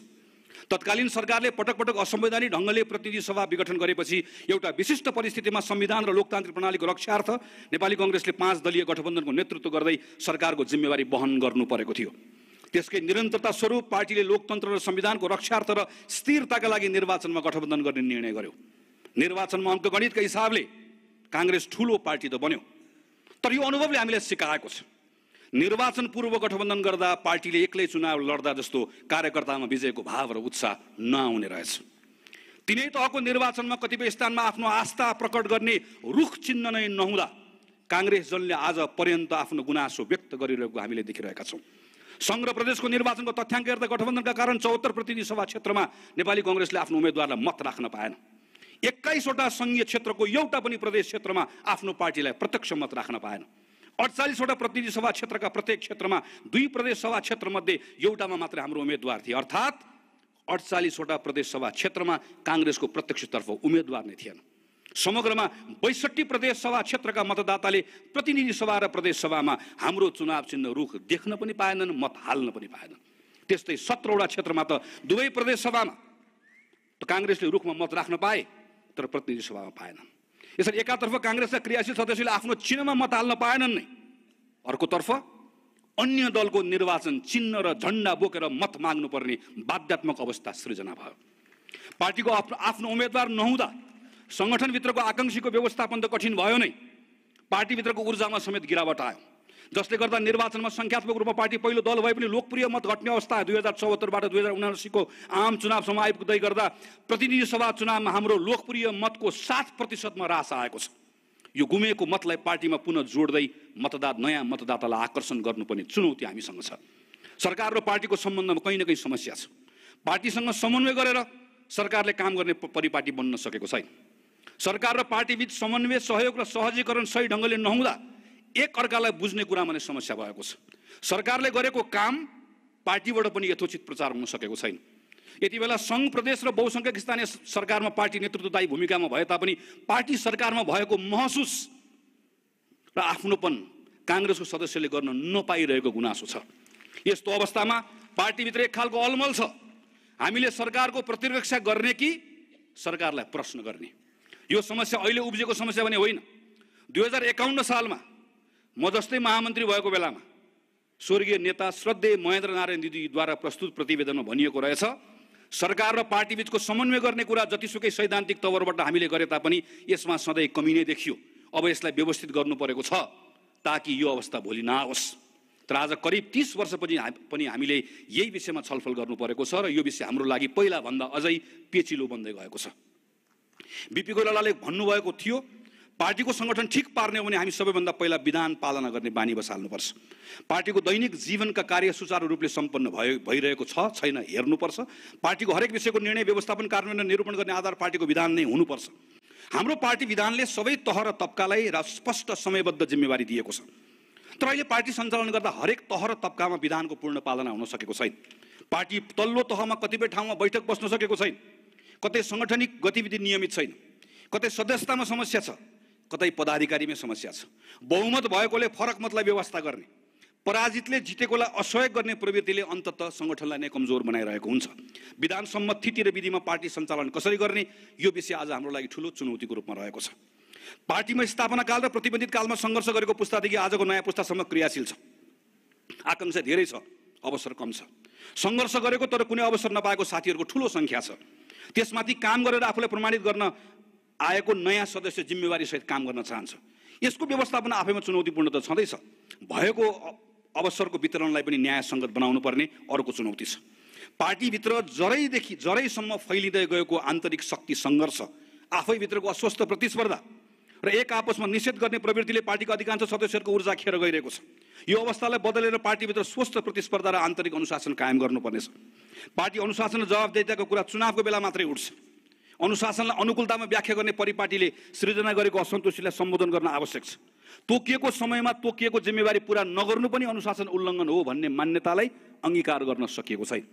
तत्कालीन सरकारले पटक पटक असंवैधानिक ढङ्गले प्रतिनिधि सभा विघटन गरेपछि एउटा विशिष्ट परिस्थितिमा संविधान र लोकतान्त्रिक प्रणालीको रक्षार्थ नेपाली कङ्ग्रेसले पाँच दलीय गठबन्धनको नेतृत्व गर्दै सरकारको जिम्मेवारी वहन गर्नु परेको थियो त्यसकै निरन्तरता स्वरूप पार्टीले लोकतन्त्र र संविधानको रक्षार्थ र स्थिरताका लागि निर्वाचनमा गठबन्धन गर्ने निर्णय गर्यो निर्वाचनमा अङ्कगणितका हिसाबले काङ्ग्रेस ठुलो पार्टी त बन्यो तर यो अनुभवले हामीलाई सिकाएको छ निर्वाचन पूर्व गठबन्धन गर्दा पार्टीले एक्लै चुनाव लड्दा जस्तो कार्यकर्तामा विजयको भाव र उत्साह नआउने रहेछ तिनै तहको निर्वाचनमा कतिपय स्थानमा आफ्नो आस्था प्रकट गर्ने रुख चिन्ह नै नहुँदा काङ्ग्रेस जनले आज पर्यन्त आफ्नो गुनासो व्यक्त गरिरहेको हामीले देखिरहेका छौँ सङ्घ प्रदेशको निर्वाचनको तथ्याङ्क हेर्दा गठबन्धनका कारण चौहत्तर प्रतिनिधि सभा क्षेत्रमा नेपाली कङ्ग्रेसले आफ्नो उम्मेद्वारलाई मत राख्न पाएन एक्काइसवटा सङ्घीय क्षेत्रको एउटा पनि प्रदेश क्षेत्रमा आफ्नो पार्टीलाई प्रत्यक्ष मत राख्न पाएन अडचालिसवटा प्रतिनिधि सभा क्षेत्रका प्रत्येक क्षेत्रमा दुई प्रदेश सभा क्षेत्रमध्ये एउटामा मात्र हाम्रो उम्मेद्वार थिए अर्थात् अडचालिसवटा प्रदेश सभा क्षेत्रमा काङ्ग्रेसको प्रत्यक्षतर्फ उम्मेद्वार नै थिएन समग्रमा बैसठी प्रदेश सभा क्षेत्रका मतदाताले प्रतिनिधि सभा र प्रदेश सभामा हाम्रो चुनाव चिन्ह रुख देख्न पनि पाएनन् मत हाल्न पनि पाएनन् त्यस्तै सत्रवटा क्षेत्रमा त दुवै प्रदेश सभामा काङ्ग्रेसले रुखमा मत राख्न पाए तर प्रतिनिधि सभामा पाएनन् यसरी एकातर्फ काङ्ग्रेसका क्रियाशील सदस्यले आफ्नो चिन्हमा मत हाल्न पाएनन् नै अर्कोतर्फ अन्य दलको निर्वाचन चिन्ह र झन्डा बोकेर मत माग्नुपर्ने बाध्यात्मक अवस्था सृजना भयो पार्टीको आफ्नो आफ्नो उम्मेद्वार नहुँदा सङ्गठनभित्रको आकाङ्क्षीको व्यवस्थापन त कठिन भयो नै पार्टीभित्रको ऊर्जामा समेत गिरावट आयो जसले गर्दा निर्वाचनमा सङ्ख्यात्मक रूपमा पार्टी पहिलो दल भए पनि लोकप्रिय मत घट्ने अवस्था दुई हजार चौहत्तरबाट दुई हजार उनासीको आम चुनावसम्म आइपुग्दै गर्दा प्रतिनिधि सभा चुनावमा हाम्रो लोकप्रिय मतको सात प्रतिशतमा रास आएको छ यो गुमेको मतलाई पार्टीमा पुनः जोड्दै मतदा नयाँ मतदातालाई आकर्षण गर्नुपर्ने चुनौती हामीसँग छ सरकार र पार्टीको सम्बन्धमा कहीँ न कहीँ समस्या छ पार्टीसँग समन्वय गरेर सरकारले काम गर्ने परिपाटी बन्न सकेको छैन सरकार र पार्टीबीच समन्वय सहयोग र सहजीकरण सही ढङ्गले नहुँदा एक अर्कालाई बुझ्ने कुरामा नै समस्या भएको छ सरकारले गरेको काम पार्टीबाट पनि यथोचित प्रचार हुन सकेको छैन यति बेला सङ्घ प्रदेश र बहुसङ्ख्यक स्थानीय सरकारमा पार्टी नेतृत्वदायी भूमिकामा भए तापनि पार्टी सरकारमा भएको महसुस र आफ्नोपन काङ्ग्रेसको सदस्यले गर्न नपाइरहेको गुनासो छ यस्तो अवस्थामा पार्टीभित्र एक खालको अलमल छ हामीले सरकारको प्रतिरक्षा गर्ने कि सरकारलाई प्रश्न गर्ने यो समस्या अहिले उब्जेको समस्या भने होइन दुई हजार एकाउन्न सालमा म जस्तै महामन्त्री भएको बेलामा स्वर्गीय नेता श्रद्धे महेन्द्र नारायण दिदीद्वारा प्रस्तुत प्रतिवेदनमा भनिएको रहेछ सरकार र पार्टीबिचको समन्वय गर्ने कुरा जतिसुकै सैद्धान्तिक तवरबाट हामीले गरे तापनि यसमा सधैँ कमी नै देखियो अब यसलाई व्यवस्थित गर्नु परेको छ ताकि यो अवस्था भोलि नआओस् तर आज करिब तिस वर्षपछि पनि हामीले यही विषयमा छलफल गर्नु परेको छ र यो विषय हाम्रो लागि पहिलाभन्दा अझै पेचिलो बन्दै गएको छ बिपी कोइरालाले भन्नुभएको थियो पार्टीको सङ्गठन ठिक पार्ने हो भने हामी सबैभन्दा पहिला विधान पालना गर्ने बानी बसाल्नुपर्छ पार्टीको दैनिक जीवनका कार्य सुचारू रूपले सम्पन्न भयो भइरहेको छ छैन हेर्नुपर्छ पार्टीको हरेक विषयको निर्णय व्यवस्थापन कार्यान्वयन निरूपण गर्ने आधार पार्टीको विधान नै हुनुपर्छ हाम्रो पार्टी विधानले सबै तह र तबकालाई र स्पष्ट समयबद्ध जिम्मेवारी दिएको छ तर अहिले पार्टी सञ्चालन गर्दा हरेक तह र तबकामा विधानको पूर्ण पालना हुन सकेको छैन पार्टी तल्लो तहमा कतिपय ठाउँमा बैठक बस्न सकेको छैन कतै साङ्गठनिक गतिविधि नियमित छैन कतै सदस्यतामा समस्या छ कतै पदाधिकारीमै समस्या छ बहुमत भएकोले फरक मतलाई व्यवस्था गर्ने पराजितले जितेकोलाई असहयोग गर्ने प्रवृत्तिले अन्तत सङ्गठनलाई नै कमजोर बनाइरहेको हुन्छ विधान सम्मत थिति र विधिमा पार्टी सञ्चालन कसरी गर्ने यो विषय आज हाम्रो लागि ठुलो चुनौतीको रूपमा रहेको छ पार्टीमा स्थापना काल र प्रतिबन्धित कालमा सङ्घर्ष गरेको पुस्तादेखि आजको नयाँ पुस्तासम्म क्रियाशील छ आकाङ्क्षा धेरै छ अवसर कम छ सङ्घर्ष गरेको तर कुनै अवसर नपाएको साथीहरूको ठुलो सङ्ख्या छ त्यसमाथि काम गरेर आफूलाई प्रमाणित गर्न आएको नयाँ सदस्य जिम्मेवारीसहित काम गर्न चाहन्छ यसको व्यवस्थापन आफैमा चुनौतीपूर्ण त छँदैछ भएको अवसरको वितरणलाई पनि न्यायसङ्गत बनाउनु पर्ने अर्को चुनौती छ पार्टीभित्र जरैदेखि जरैसम्म फैलिँदै गएको आन्तरिक शक्ति सङ्घर्ष आफैभित्रको अस्वस्थ प्रतिस्पर्धा र एक आपसमा निषेध गर्ने प्रवृत्तिले पार्टीको अधिकांश सदस्यहरूको ऊर्जा खेर गइरहेको छ यो अवस्थालाई बदलेर पार्टीभित्र स्वस्थ प्रतिस्पर्धा र आन्तरिक अनुशासन कायम गर्नुपर्नेछ पार्टी अनुशासन र जवाबदेताको कुरा चुनावको बेला मात्रै उठ्छ अनुशासनलाई अनुकूलतामा व्याख्या गर्ने परिपाटीले सृजना गरेको असन्तुष्टिलाई सम्बोधन गर्न आवश्यक छ तोकिएको समयमा तोकिएको जिम्मेवारी पुरा नगर्नु पनि अनुशासन उल्लङ्घन हो भन्ने मान्यतालाई अङ्गीकार गर्न सकिएको छैन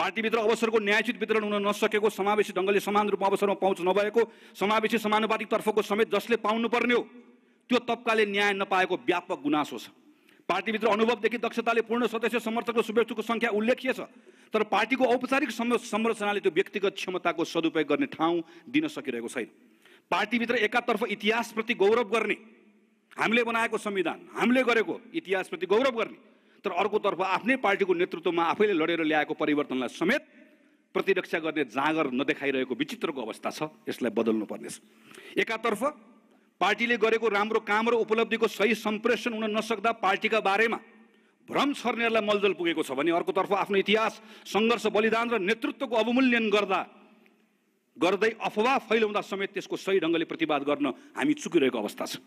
पार्टीभित्र अवसरको न्यायचित वितरण हुन नसकेको समावेशी ढङ्गले समान रूपमा अवसरमा पहुँच नभएको समावेशी समानुपातिक तर्फको समेत जसले पाउनुपर्ने हो त्यो तबकाले न्याय नपाएको व्यापक गुनासो छ पार्टीभित्र अनुभवदेखि दक्षताले पूर्ण सदस्य समर्थक र शुभेच्छुको सङ्ख्या उल्लेखीय छ तर पार्टीको औपचारिक संरचनाले त्यो व्यक्तिगत क्षमताको सदुपयोग गर्ने ठाउँ दिन सकिरहेको छैन पार्टीभित्र एकातर्फ इतिहासप्रति गौरव गर्ने हामीले बनाएको संविधान हामीले गरेको इतिहासप्रति गौरव गर्ने तर अर्कोतर्फ आफ्नै पार्टीको नेतृत्वमा आफैले लडेर ल्याएको परिवर्तनलाई समेत प्रतिरक्षा गर्ने जाँगर नदेखाइरहेको विचित्रको अवस्था छ यसलाई बदल्नु पर्नेछ एकातर्फ पार्टीले गरेको राम्रो काम र उपलब्धिको सही सम्प्रेषण हुन नसक्दा पार्टीका बारेमा भ्रम छर्नेहरूलाई मलजल पुगेको छ भने अर्कोतर्फ आफ्नो इतिहास सङ्घर्ष बलिदान र नेतृत्वको अवमूल्यन गर्दा गर्दै अफवाह फैलाउँदा समेत त्यसको सही ढङ्गले प्रतिवाद गर्न हामी चुकिरहेको अवस्था छ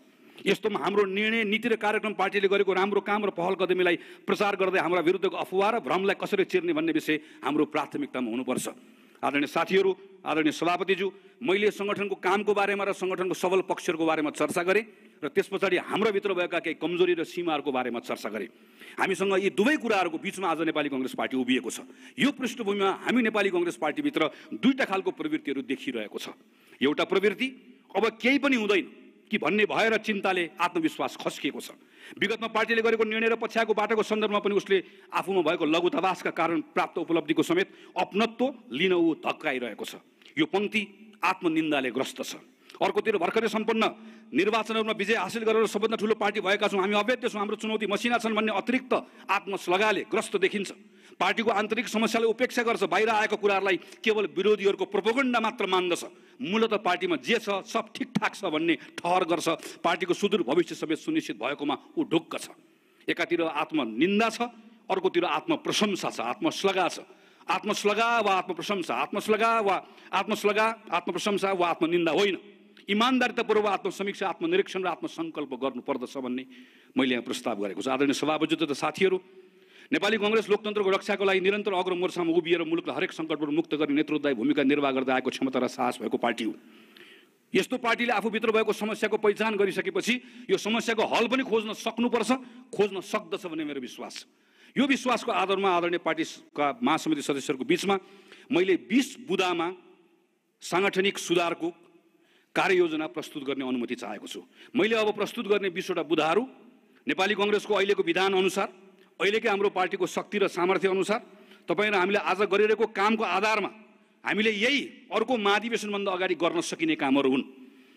यस्तोमा हाम्रो निर्णय नीति र कार्यक्रम पार्टीले गरेको राम्रो काम र पहल कदमीलाई प्रचार गर्दै हाम्रा विरुद्धको अफवाह र भ्रमलाई कसरी चिर्ने भन्ने विषय हाम्रो प्राथमिकतामा हुनुपर्छ आदरणीय साथीहरू आदरणीय सभापतिज्यू मैले सङ्गठनको कामको बारेमा र सङ्गठनको सबल पक्षहरूको बारेमा चर्चा गरेँ र त्यस पछाडि हाम्रोभित्र भएका केही कमजोरी र सीमाहरूको बारेमा चर्चा गरेँ हामीसँग यी दुवै कुराहरूको बिचमा आज नेपाली कङ्ग्रेस पार्टी उभिएको छ यो पृष्ठभूमिमा हामी नेपाली कङ्ग्रेस पार्टीभित्र दुईवटा खालको प्रवृत्तिहरू देखिरहेको छ एउटा प्रवृत्ति अब केही पनि हुँदैन कि भन्ने भएर चिन्ताले आत्मविश्वास खस्किएको छ विगतमा पार्टीले गरेको निर्णय र पछ्याएको बाटोको सन्दर्भमा पनि उसले आफूमा भएको लघुतावासका कारण प्राप्त उपलब्धिको समेत अपनत्व लिन ऊ धक्काइरहेको छ यो पङ्क्ति आत्मनिन्दाले ग्रस्त छ अर्कोतिर भर्खरै सम्पन्न निर्वाचनहरूमा विजय हासिल गरेर सबभन्दा ठुलो पार्टी भएका छौँ हामी अवैध छौँ हाम्रो चुनौती मसिना छन् भन्ने अतिरिक्त आत्मश्लगाले ग्रस्त देखिन्छ पार्टीको आन्तरिक समस्यालाई उपेक्षा गर्छ बाहिर आएको कुराहरूलाई केवल विरोधीहरूको प्रोपोगण्ड मात्र मान्दछ मूलत पार्टीमा जे छ सब ठिकठाक छ भन्ने ठहर गर्छ पार्टीको सुदूर भविष्य समेत सुनिश्चित भएकोमा ऊ ढुक्क छ एकातिर आत्मनिन्दा छ अर्कोतिर आत्मप्रशंसा छ आत्मश्लगा छ आत्मश्लगा वा आत्मप्रशंसा आत्मश्लगा वा आत्मश्लगा आत्मप्रशंसा वा आत्मनिन्दा होइन इमान्दारितापूर्व आत्मसमीक्षा आत्मनिरीक्षण र आत्मसङ्कल्प गर्नुपर्दछ भन्ने मैले यहाँ प्रस्ताव गरेको छु आदरणीय सभापति त साथीहरू नेपाली कङ्ग्रेस लोकतन्त्रको रक्षाको लागि निरन्तर अग्र मोर्चामा उभिएर मुलुकलाई हरेक सङ्कटबाट मुक्त गर्ने नेतृत्वदायी भूमिका निर्वाह गर्दै आएको क्षमता र साहस भएको पार्टी हो यस्तो पार्टीले आफूभित्र भएको समस्याको पहिचान गरिसकेपछि यो समस्याको हल पनि खोज्न सक्नुपर्छ खोज्न सक्दछ भन्ने मेरो विश्वास यो विश्वासको आधारमा आदरणीय पार्टीका महासमिति सदस्यहरूको बिचमा मैले बिस बुदामा साङ्गठनिक सुधारको कार्ययोजना प्रस्तुत गर्ने अनुमति चाहेको छु मैले अब प्रस्तुत गर्ने बिसवटा बुधाहरू नेपाली कङ्ग्रेसको अहिलेको विधानअनुसार अहिलेकै हाम्रो पार्टीको शक्ति र सामर्थ्य अनुसार तपाईँ र हामीले आज गरिरहेको कामको आधारमा हामीले यही अर्को महाधिवेशनभन्दा अगाडि गर्न सकिने कामहरू हुन्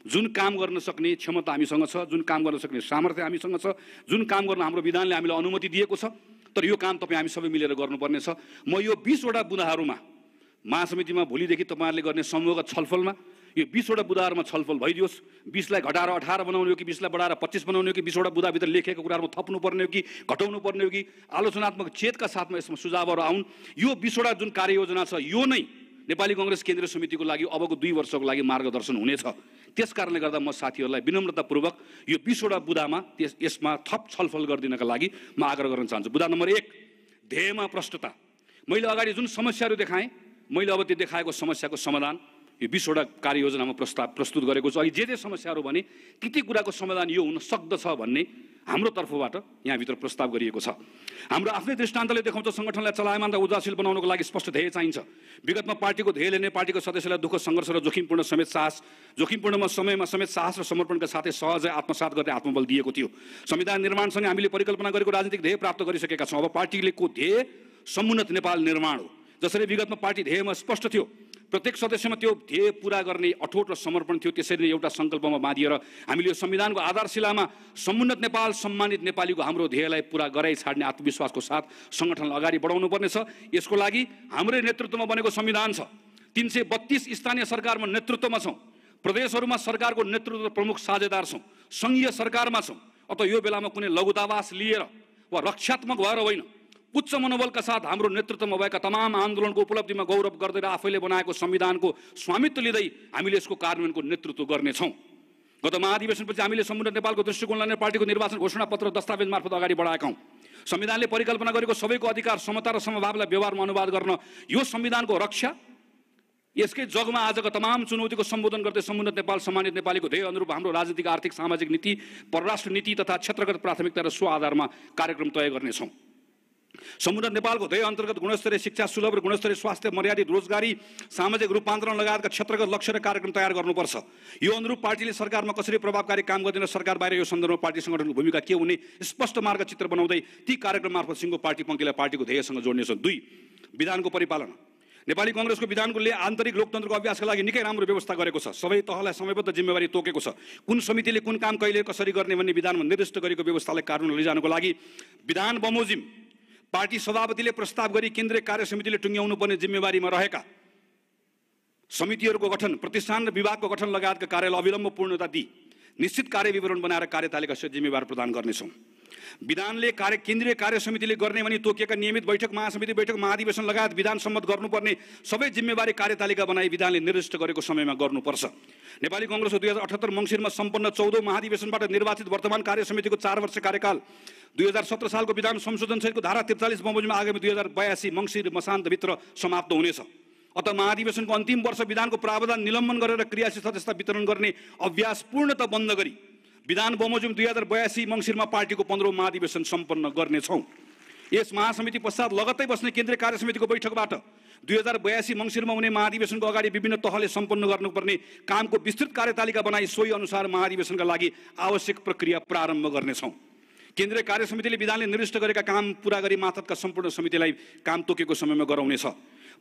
जुन काम गर्न सक्ने क्षमता हामीसँग छ जुन काम गर्न सक्ने सामर्थ्य हामीसँग छ जुन काम गर्न हाम्रो विधानले हामीलाई अनुमति दिएको छ तर यो काम तपाईँ हामी सबै मिलेर गर्नुपर्नेछ म यो बिसवटा बुँदाहरूमा महासमितिमा भोलिदेखि तपाईँहरूले गर्ने समूहगत छलफलमा यो बिसवटा बुधाहरूमा छलफल भइदियोस् बिसलाई घटाएर अठार बनाउने हो कि बिसलाई बढाएर पच्चिस बनाउने हो कि बिसवटा बुधाभित्र लेखेको कुराहरूमा थप्नु पर्ने हो कि घटाउनु पर्ने हो कि आलोचनात्मक चेतका साथमा यसमा सुझावहरू आउन् यो बिसवटा जुन कार्ययोजना छ यो नै नेपाली कङ्ग्रेस केन्द्रीय समितिको लागि अबको दुई वर्षको लागि मार्गदर्शन हुनेछ त्यस कारणले गर्दा म साथीहरूलाई विनम्रतापूर्वक यो बिसवटा बुधामा त्यस यसमा थप छलफल गरिदिनका लागि म आग्रह गर्न चाहन्छु बुधा नम्बर एक ध्येयमा प्रष्टता मैले अगाडि जुन समस्याहरू देखाएँ मैले अब त्यो देखाएको समस्याको समाधान यो बिसवटा कार्ययोजनामा प्रस्ताव प्रस्तुत गरेको छ अनि जे जे समस्याहरू भने ती ती कुराको समाधान यो हुन सक्दछ भन्ने हाम्रो तर्फबाट यहाँभित्र प्रस्ताव गरिएको छ हाम्रो आफ्नै दृष्टान्तले देखाउँछ सङ्गठनलाई चलायमान र उदासील बनाउनको लागि स्पष्ट ध्येय चाहिन्छ विगतमा पार्टीको ध्येयले नै पार्टीको सदस्यलाई दुःख सङ्घर्ष र जोखिमपूर्ण समेत साहस जोखिमपूर्णमा समयमा समेत साहस र समर्पणका साथै सहजै आत्मसात गर्दै आत्मबल दिएको थियो संविधान निर्माणसँग हामीले परिकल्पना गरेको राजनीतिक ध्येय प्राप्त गरिसकेका छौँ अब पार्टीले को ध्येय समुन्नत नेपाल निर्माण हो जसरी विगतमा पार्टी ध्येयमा स्पष्ट थियो प्रत्येक सदस्यमा त्यो ध्येय पुरा गर्ने अठोट र समर्पण थियो त्यसरी नै एउटा सङ्कल्पमा बाँधिएर हामीले यो संविधानको आधारशिलामा समुन्नत नेपाल सम्मानित नेपालीको हाम्रो ध्येयलाई पुरा गराइ छाड्ने आत्मविश्वासको साथ सङ्गठनलाई अगाडि बढाउनु पर्नेछ यसको लागि हाम्रै नेतृत्वमा बनेको संविधान छ तिन सय बत्तिस स्थानीय सरकारमा नेतृत्वमा छौँ प्रदेशहरूमा सरकारको नेतृत्व प्रमुख साझेदार छौँ सङ्घीय सरकारमा छौँ अत यो बेलामा कुनै लघुतावास लिएर वा रक्षात्मक भएर होइन उच्च मनोबलका साथ हाम्रो नेतृत्वमा भएका तमाम आन्दोलनको उपलब्धिमा गौरव गर्दै र आफैले बनाएको संविधानको स्वामित्व लिँदै हामीले यसको कार्यान्वयनको नेतृत्व गर्नेछौँ गत महाधिवेशनपछि हामीले समुद्र नेपालको दृष्टिकोणलाई पार्टीको निर्वाचन घोषणापत्र दस्तावेज मार्फत अगाडि बढाएका हौँ संविधानले परिकल्पना गरेको सबैको अधिकार समता र समभावलाई व्यवहारमा अनुवाद गर्न यो संविधानको रक्षा यसकै जगमा आजको तमाम चुनौतीको सम्बोधन गर्दै सम्बन्धित नेपाल सम्मानित नेपालीको धेरै अनुरूप हाम्रो राजनीतिक आर्थिक सामाजिक नीति परराष्ट्र नीति तथा क्षेत्रगत प्राथमिकता र स्व आधारमा कार्यक्रम तय गर्नेछौँ समुद्र नेपालको धेरै अन्तर्गत गुणस्तरीय शिक्षा सुलभ र गुणस्तरीय स्वास्थ्य मर्यादित रोजगारी सामाजिक रूपान्तरण लगायतका क्षेत्रगत लक्ष्य र कार्यक्रम तयार गर्नुपर्छ यो अनुरूप पार्टीले सरकारमा कसरी प्रभावकारी काम गर्दैन सरकार बाहिर यो सन्दर्भमा पार्टी सङ्गठनको भूमिका के हुने स्पष्ट मार्गचित्र बनाउँदै ती कार्यक्रम मार्फत सिङ्गो पार्टी पङ्क्तिलाई पार्टीको ध्येयसँग जोड्नेछ दुई विधानको परिपालन नेपाली कङ्ग्रेसको विधानकोले आन्तरिक लोकतन्त्रको अभ्यासका लागि निकै राम्रो व्यवस्था गरेको छ सबै तहलाई समयबद्ध जिम्मेवारी तोकेको छ कुन समितिले कुन काम कहिले कसरी गर्ने भन्ने विधानमा निर्दिष्ट गरेको व्यवस्थालाई कानुन लैजानको लागि विधान बमोजिम पार्टी सभापतिले प्रस्ताव गरी केन्द्रीय कार्य समितिले पर्ने जिम्मेवारीमा रहेका समितिहरूको गठन प्रतिष्ठान र विभागको गठन लगायतका कार्यलाई अविलम्ब पूर्णता दिई निश्चित कार्यविवरण बनाएर कार्यतालिका जिम्मेवार प्रदान गर्नेछौँ विधानले कार्य केन्द्रीय कार्य समितिले गर्ने भने तोकिएका नियमित बैठक महासमिति बैठक महाधिवेशन लगायत विधान सम्मत गर्नुपर्ने सबै जिम्मेवारी कार्यतालिका बनाई विधानले निर्दिष्ट गरेको समयमा गर्नुपर्छ नेपाली कङ्ग्रेसको दुई हजार अठहत्तर मङ्सिरमा सम्पन्न चौधौँ महाधिवेशनबाट निर्वाचित वर्तमान कार्य समितिको चार वर्ष कार्यकाल दुई हजार सत्र सालको विधान संशोधन सहितको धारा त्रिचालिस बमोजिममा आगामी दुई हजार बयासी मङ्सिर मसान्तभित्र समाप्त हुनेछ अत महाधिवेशनको अन्तिम वर्ष विधानको प्रावधान निलम्बन गरेर क्रियाशील सदस्यता वितरण गर्ने अभ्यास पूर्णत बन्द गरी विधान बमोजिम दुई हजार बयासी मङ्सिरमा पार्टीको पन्ध्रौँ महाधिवेशन सम्पन्न गर्नेछौँ यस महासमिति पश्चात लगत्तै बस्ने केन्द्रीय कार्य समितिको बैठकबाट दुई हजार बयासी मङ्सिरमा हुने महाधिवेशनको अगाडि विभिन्न तहले सम्पन्न गर्नुपर्ने कामको विस्तृत कार्यतालिका बनाई सोही अनुसार महाधिवेशनका लागि आवश्यक प्रक्रिया प्रारम्भ गर्नेछौँ केन्द्रीय कार्य समितिले विधानले निर्दिष्ट गरेका काम पुरा गरी माथतका सम्पूर्ण समितिलाई काम तोकेको समयमा गराउनेछ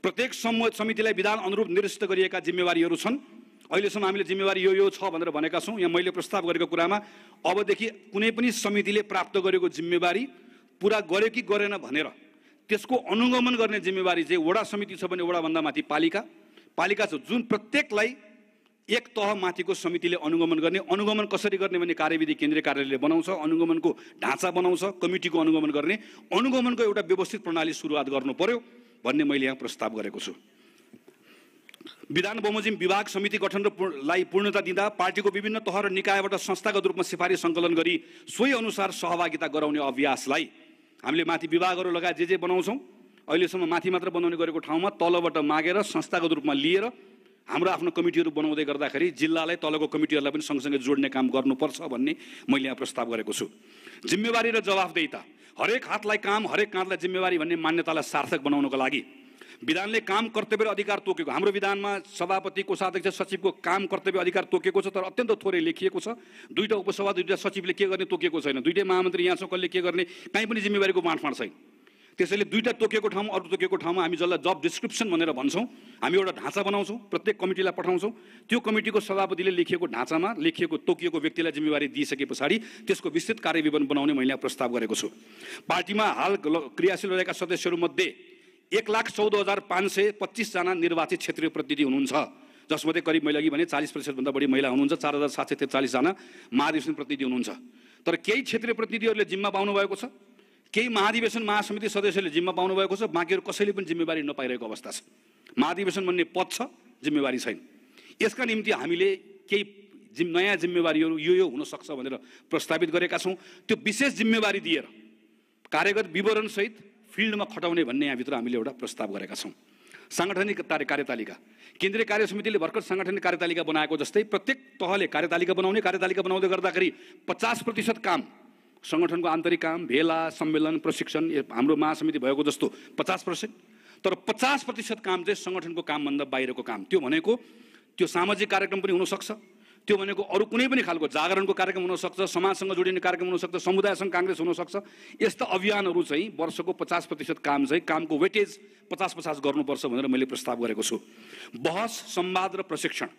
प्रत्येक समूह समितिलाई विधान अनुरूप निर्दिष्ट गरिएका जिम्मेवारीहरू छन् अहिलेसम्म हामीले जिम्मेवारी यो यो छ भनेर भनेका छौँ यहाँ मैले प्रस्ताव गरेको कुरामा अबदेखि कुनै पनि समितिले प्राप्त गरेको जिम्मेवारी पुरा गर्यो कि गरेन भनेर त्यसको अनुगमन गर्ने जिम्मेवारी चाहिँ वडा समिति छ भने वडाभन्दा माथि पालिका पालिका छ जुन प्रत्येकलाई एक तह माथिको समितिले अनुगमन गर्ने अनुगमन कसरी गर्ने भन्ने कार्यविधि केन्द्रीय कार्यालयले बनाउँछ अनुगमनको ढाँचा बनाउँछ कमिटीको अनुगमन गर्ने अनुगमनको एउटा व्यवस्थित प्रणाली सुरुवात गर्नु पर्यो भन्ने मैले यहाँ प्रस्ताव गरेको छु विधान बमोजिम विभाग समिति गठन लाई पूर्णता दिँदा पार्टीको विभिन्न तह र निकायबाट संस्थागत रूपमा सिफारिस सङ्कलन गरी सोही अनुसार सहभागिता गराउने अभ्यासलाई हामीले माथि विभागहरू लगाए जे जे बनाउँछौँ अहिलेसम्म माथि मात्र बनाउने गरेको ठाउँमा तलबाट मागेर संस्थागत रूपमा लिएर हाम्रो आफ्नो कमिटीहरू बनाउँदै गर्दाखेरि जिल्लालाई तलको कमिटीहरूलाई पनि सँगसँगै जोड्ने काम गर्नुपर्छ भन्ने मैले यहाँ प्रस्ताव गरेको छु जिम्मेवारी र जवाफदेही हरेक हातलाई काम हरेक काँधलाई जिम्मेवारी भन्ने मान्यतालाई सार्थक बनाउनको लागि विधानले काम कर्तव्य र अधिकार तोकेको हाम्रो विधानमा सभापति कोषाध्यक्ष सचिवको काम कर्तव्य अधिकार तोकेको छ तर अत्यन्त थोरै लेखिएको छ दुईवटा उपसभा दुईवटा सचिवले के गर्ने तोकेको छैन दुईटै महामन्त्री यहाँसँग कसले के गर्ने कहीँ पनि जिम्मेवारीको बाँडफाँड छैन त्यसैले दुईवटा तोकेको ठाउँ अरू तोकेको ठाउँमा हामी जसलाई जब डिस्क्रिप्सन भनेर भन्छौँ हामी एउटा ढाँचा बनाउँछौँ प्रत्येक कमिटीलाई पठाउँछौँ त्यो कमिटीको सभापतिले लेखिएको ढाँचामा लेखिएको तोकिएको व्यक्तिलाई जिम्मेवारी दिइसके पछाडि त्यसको विस्तृत कार्यविवरण बनाउने मैले प्रस्ताव गरेको छु पार्टीमा हाल क्रियाशील रहेका सदस्यहरूमध्ये एक लाख चौध हजार पाँच सय पच्चिसजना निर्वाचित क्षेत्रीय प्रतिनिधि हुनुहुन्छ जसमध्ये करिब मैले अघि भने चालिस प्रतिशतभन्दा बढी महिला हुनुहुन्छ चार हजार सात सय त्रिचालिसजना महाधिवेशन प्रतिनिधि हुनुहुन्छ तर केही क्षेत्रीय प्रतिनिधिहरूले जिम्मा पाउनु भएको छ केही महाधिवेशन महासमिति सदस्यहरूले जिम्मा पाउनु भएको छ बाँकीहरू कसैले पनि जिम्मेवारी नपाइरहेको अवस्था छ महाधिवेशन भन्ने पद छ जिम्मेवारी छैन यसका निम्ति हामीले केही जिम नयाँ जिम्मेवारीहरू यो यो हुनसक्छ भनेर प्रस्तावित गरेका छौँ त्यो विशेष जिम्मेवारी दिएर कार्यगत विवरणसहित फिल्डमा खटाउने भन्ने यहाँभित्र हामीले एउटा प्रस्ताव गरेका छौँ साङ्गठनिक कार्यतालिका केन्द्रीय कार्य समितिले भर्खर साङ्गठनिक कार्यतालिका बनाएको जस्तै प्रत्येक तहले कार्यतालिका बनाउने कार्यतालिका बनाउँदै गर्दाखेरि पचास प्रतिशत काम सङ्गठनको आन्तरिक काम भेला सम्मेलन प्रशिक्षण हाम्रो महासमिति भएको जस्तो पचास पर्सेन्ट तर पचास प्रतिशत काम चाहिँ सङ्गठनको कामभन्दा बाहिरको काम त्यो भनेको त्यो सामाजिक कार्यक्रम पनि हुनसक्छ त्यो भनेको अरू कुनै पनि खालको जागरणको कार्यक्रम हुनसक्छ समाजसँग जोडिने कार्यक्रम हुनसक्छ समुदायसँग काङ्ग्रेस हुनसक्छ यस्ता अभियानहरू चाहिँ वर्षको पचास प्रतिशत काम चाहिँ कामको वेटेज पचास पचास गर्नुपर्छ भनेर मैले प्रस्ताव गरेको छु बहस संवाद र प्रशिक्षण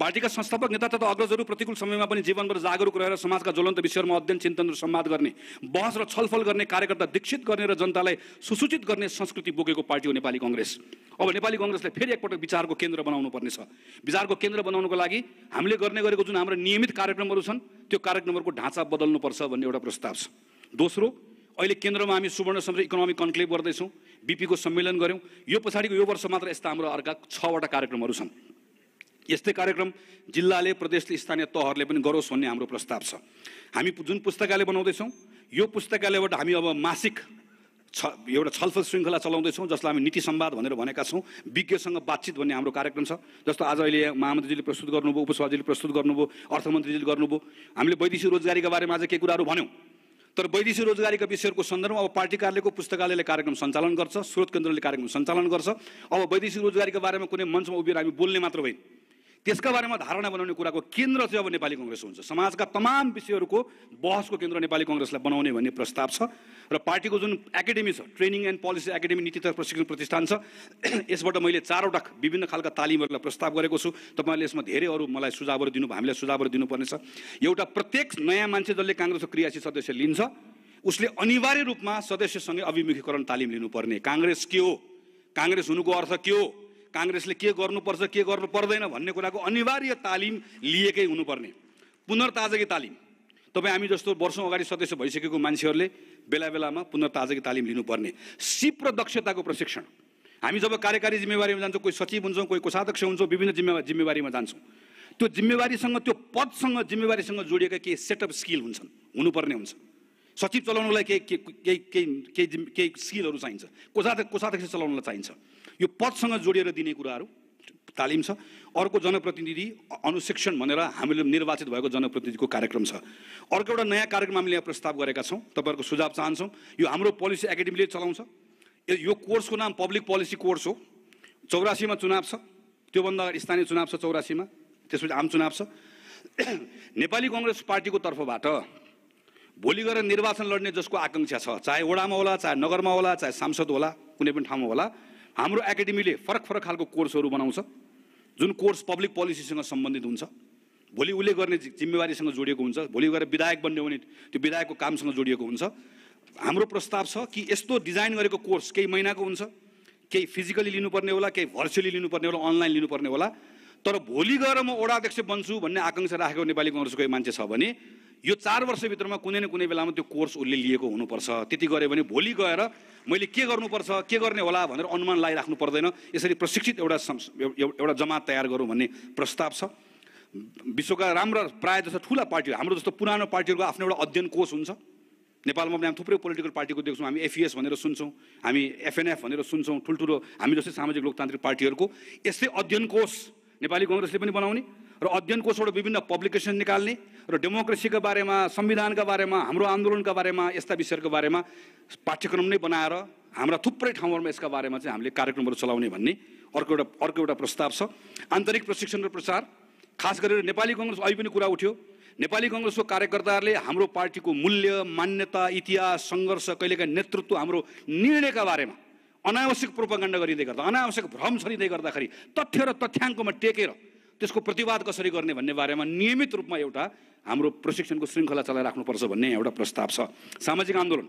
पार्टीका संस्थापक नेता तथा अग्रजहरू प्रतिकूल समयमा पनि जीवनभर जागरूक रहेर समाजका ज्वलन्त विषयहरूमा अध्ययन चिन्तन र संवाद गर्ने बहस र छलफल गर्ने कार्यकर्ता दीक्षित गर्ने र जनतालाई सुसूचित गर्ने संस्कृति बोकेको पार्टी हो नेपाली कङ्ग्रेस अब नेपाली कङ्ग्रेसलाई फेरि एकपटक विचारको केन्द्र बनाउनु पर्नेछ विचारको केन्द्र बनाउनुको लागि हामीले गर्ने गरेको जुन हाम्रो नियमित कार्यक्रमहरू छन् त्यो कार्यक्रमहरूको ढाँचा बदल्नुपर्छ भन्ने एउटा प्रस्ताव छ दोस्रो अहिले केन्द्रमा हामी सुवर्ण समय इकोनोमिक कन्क्लेभ गर्दैछौँ बिपीको सम्मेलन गऱ्यौँ यो पछाडिको यो वर्ष मात्र यस्ता हाम्रो अर्का छवटा कार्यक्रमहरू छन् यस्तै कार्यक्रम जिल्लाले प्रदेशले स्थानीय तहहरूले पनि गरोस् भन्ने हाम्रो प्रस्ताव छ हामी जुन पुस्तकालय बनाउँदैछौँ यो पुस्तकालयबाट हामी अब मासिक छ एउटा छलफल श्रृङ्खला चलाउँदैछौँ जसलाई हामी नीति सम्वाद भनेर भनेका छौँ विज्ञसँग बातचित भन्ने हाम्रो कार्यक्रम छ जस्तो आज अहिले महामन्त्रीजीले प्रस्तुत गर्नुभयो उपसभाजीले प्रस्तुत गर्नुभयो अर्थमन्त्रीजीले गर्नुभयो हामीले वैदेशिक रोजगारीको बारेमा आज केही कुराहरू भन्यौँ तर वैदेशिक रोजगारीका विषयहरूको सन्दर्भमा अब पार्टी कार्यालयको पुस्तकालयले कार्यक्रम सञ्चालन गर्छ स्रोत केन्द्रले कार्यक्रम सञ्चालन गर्छ अब वैदेशिक रोजगारीको बारेमा कुनै मञ्चमा उभिएर हामी बोल्ने मात्र होइन त्यसका बारेमा धारणा बनाउने कुराको केन्द्र चाहिँ अब नेपाली कङ्ग्रेस हुन्छ समाजका तमाम विषयहरूको बहसको केन्द्र नेपाली कङ्ग्रेसलाई बनाउने भन्ने प्रस्ताव छ र पार्टीको जुन एकाडेमी छ ट्रेनिङ एन्ड पोलिसी एकाडेमी नीति तथा प्रशिक्षण प्रतिष्ठान छ <clears throat> यसबाट मैले चारवटा विभिन्न खालका तालिमहरूलाई प्रस्ताव गरेको छु तपाईँहरूले यसमा धेरै अरू मलाई सुझावहरू दिनु हामीलाई सुझावहरू दिनुपर्नेछ एउटा प्रत्येक नयाँ मान्छे जसले काङ्ग्रेसको क्रियाशील सदस्य लिन्छ उसले अनिवार्य रूपमा सदस्यसँगै अभिमुखीकरण तालिम लिनुपर्ने काङ्ग्रेस के हो काङ्ग्रेस हुनुको अर्थ के हो काङ्ग्रेसले के गर्नुपर्छ के गर्नु पर्दैन भन्ने कुराको अनिवार्य तालिम लिएकै हुनुपर्ने पुनर्ताजकी तालिम तपाईँ हामी जस्तो वर्षौँ अगाडि सदस्य भइसकेको मान्छेहरूले बेला बेलामा पुनर्ताजकी तालिम लिनुपर्ने सिप र दक्षताको प्रशिक्षण हामी जब कार्यकारी जिम्मेवारीमा जान्छौँ कोही सचिव हुन्छौँ कोही कोषाध्यक्ष हुन्छौँ विभिन्न जिम्मेवार जिम्मेवारीमा जान्छौँ त्यो जिम्मेवारीसँग त्यो पदसँग जिम्मेवारीसँग जोडिएका केही सेटअप स्किल हुन्छन् हुनुपर्ने हुन्छ सचिव चलाउनलाई केही केही केही केही केही स्किलहरू चाहिन्छ कोषाध्यक्ष कोषाध्यक्ष चलाउनलाई चाहिन्छ यो पदसँग जोडिएर दिने कुराहरू तालिम छ अर्को जनप्रतिनिधि अनुशिक्षण भनेर हामीले निर्वाचित भएको जनप्रतिनिधिको कार्यक्रम छ अर्को एउटा नयाँ कार्यक्रम हामीले यहाँ प्रस्ताव गरेका छौँ तपाईँहरूको सुझाव चाहन्छौँ यो हाम्रो पोलिसी एकाडेमीले चलाउँछ यो कोर्सको नाम पब्लिक पोलिसी कोर्स हो चौरासीमा चुनाव छ त्योभन्दा अगाडि स्थानीय चुनाव छ चौरासीमा त्यसपछि आम चुनाव छ <clears throat> नेपाली कङ्ग्रेस पार्टीको तर्फबाट भोलि गएर निर्वाचन लड्ने जसको आकाङ्क्षा छ चाहे वडामा होला चाहे नगरमा होला चाहे सांसद होला कुनै पनि ठाउँमा होला हाम्रो एकाडेमीले फरक फरक खालको कोर्सहरू बनाउँछ जुन कोर्स पब्लिक पोलिसीसँग सम्बन्धित हुन्छ भोलि उसले गर्ने जिम्मेवारीसँग जोडिएको हुन्छ भोलि गएर विधायक बन्यो भने त्यो विधायकको कामसँग जोडिएको हुन्छ हाम्रो प्रस्ताव छ कि यस्तो डिजाइन गरेको कोर्स केही महिनाको हुन्छ केही फिजिकली लिनुपर्ने होला केही भर्चुअली लिनुपर्ने होला अनलाइन लिनुपर्ने होला तर भोलि गएर म वडा अध्यक्ष बन्छु भन्ने आकाङ्क्षा राखेको नेपाली कङ्ग्रेसको मान्छे छ भने यो चार वर्षभित्रमा कुनै न कुनै बेलामा त्यो कोर्स उसले लिएको हुनुपर्छ त्यति गऱ्यो भने भोलि गएर मैले के गर्नुपर्छ के गर्ने होला भनेर अनुमान लगाइराख्नु पर्दैन यसरी प्रशिक्षित एउटा एउटा जमात तयार गरौँ भन्ने प्रस्ताव छ विश्वका राम्रा प्रायः जस्तो ठुला पार्टीहरू हाम्रो जस्तो पुरानो पार्टीहरूको आफ्नो एउटा अध्ययन कोष हुन्छ नेपालमा पनि हामी थुप्रै पोलिटिकल पार्टीको देख्छौँ हामी एफइएस भनेर सुन्छौँ हामी एफएनएफ भनेर सुन्छौँ ठुल्ठुलो हामी जस्तै सामाजिक लोकतान्त्रिक पार्टीहरूको यस्तै अध्ययन कोष नेपाली कङ्ग्रेसले पनि बनाउने र अध्ययन कोषबाट विभिन्न पब्लिकेसन निकाल्ने र डेमोक्रेसीको बारेमा संविधानका बारेमा हाम्रो आन्दोलनका बारेमा यस्ता विषयहरूको बारेमा पाठ्यक्रम नै बनाएर हाम्रा थुप्रै ठाउँहरूमा यसका बारेमा चाहिँ हामीले कार्यक्रमहरू चलाउने भन्ने अर्को एउटा अर्को एउटा प्रस्ताव छ आन्तरिक प्रशिक्षण र प्रचार खास गरेर नेपाली कङ्ग्रेस अहिले पनि कुरा उठ्यो नेपाली कङ्ग्रेसको कार्यकर्ताहरूले हाम्रो पार्टीको मूल्य मान्यता इतिहास सङ्घर्ष कहिलेकाहीँ नेतृत्व हाम्रो निर्णयका बारेमा अनावश्यक प्रोपगण्ड गरिँदै गर्दा अनावश्यक भ्रम छरिँदै गर्दाखेरि तथ्य र तथ्याङ्कमा टेकेर त्यसको प्रतिवाद कसरी गर्ने भन्ने बारेमा नियमित रूपमा एउटा हाम्रो प्रशिक्षणको श्रृङ्खला चलाइराख्नुपर्छ भन्ने एउटा प्रस्ताव छ सामाजिक आन्दोलन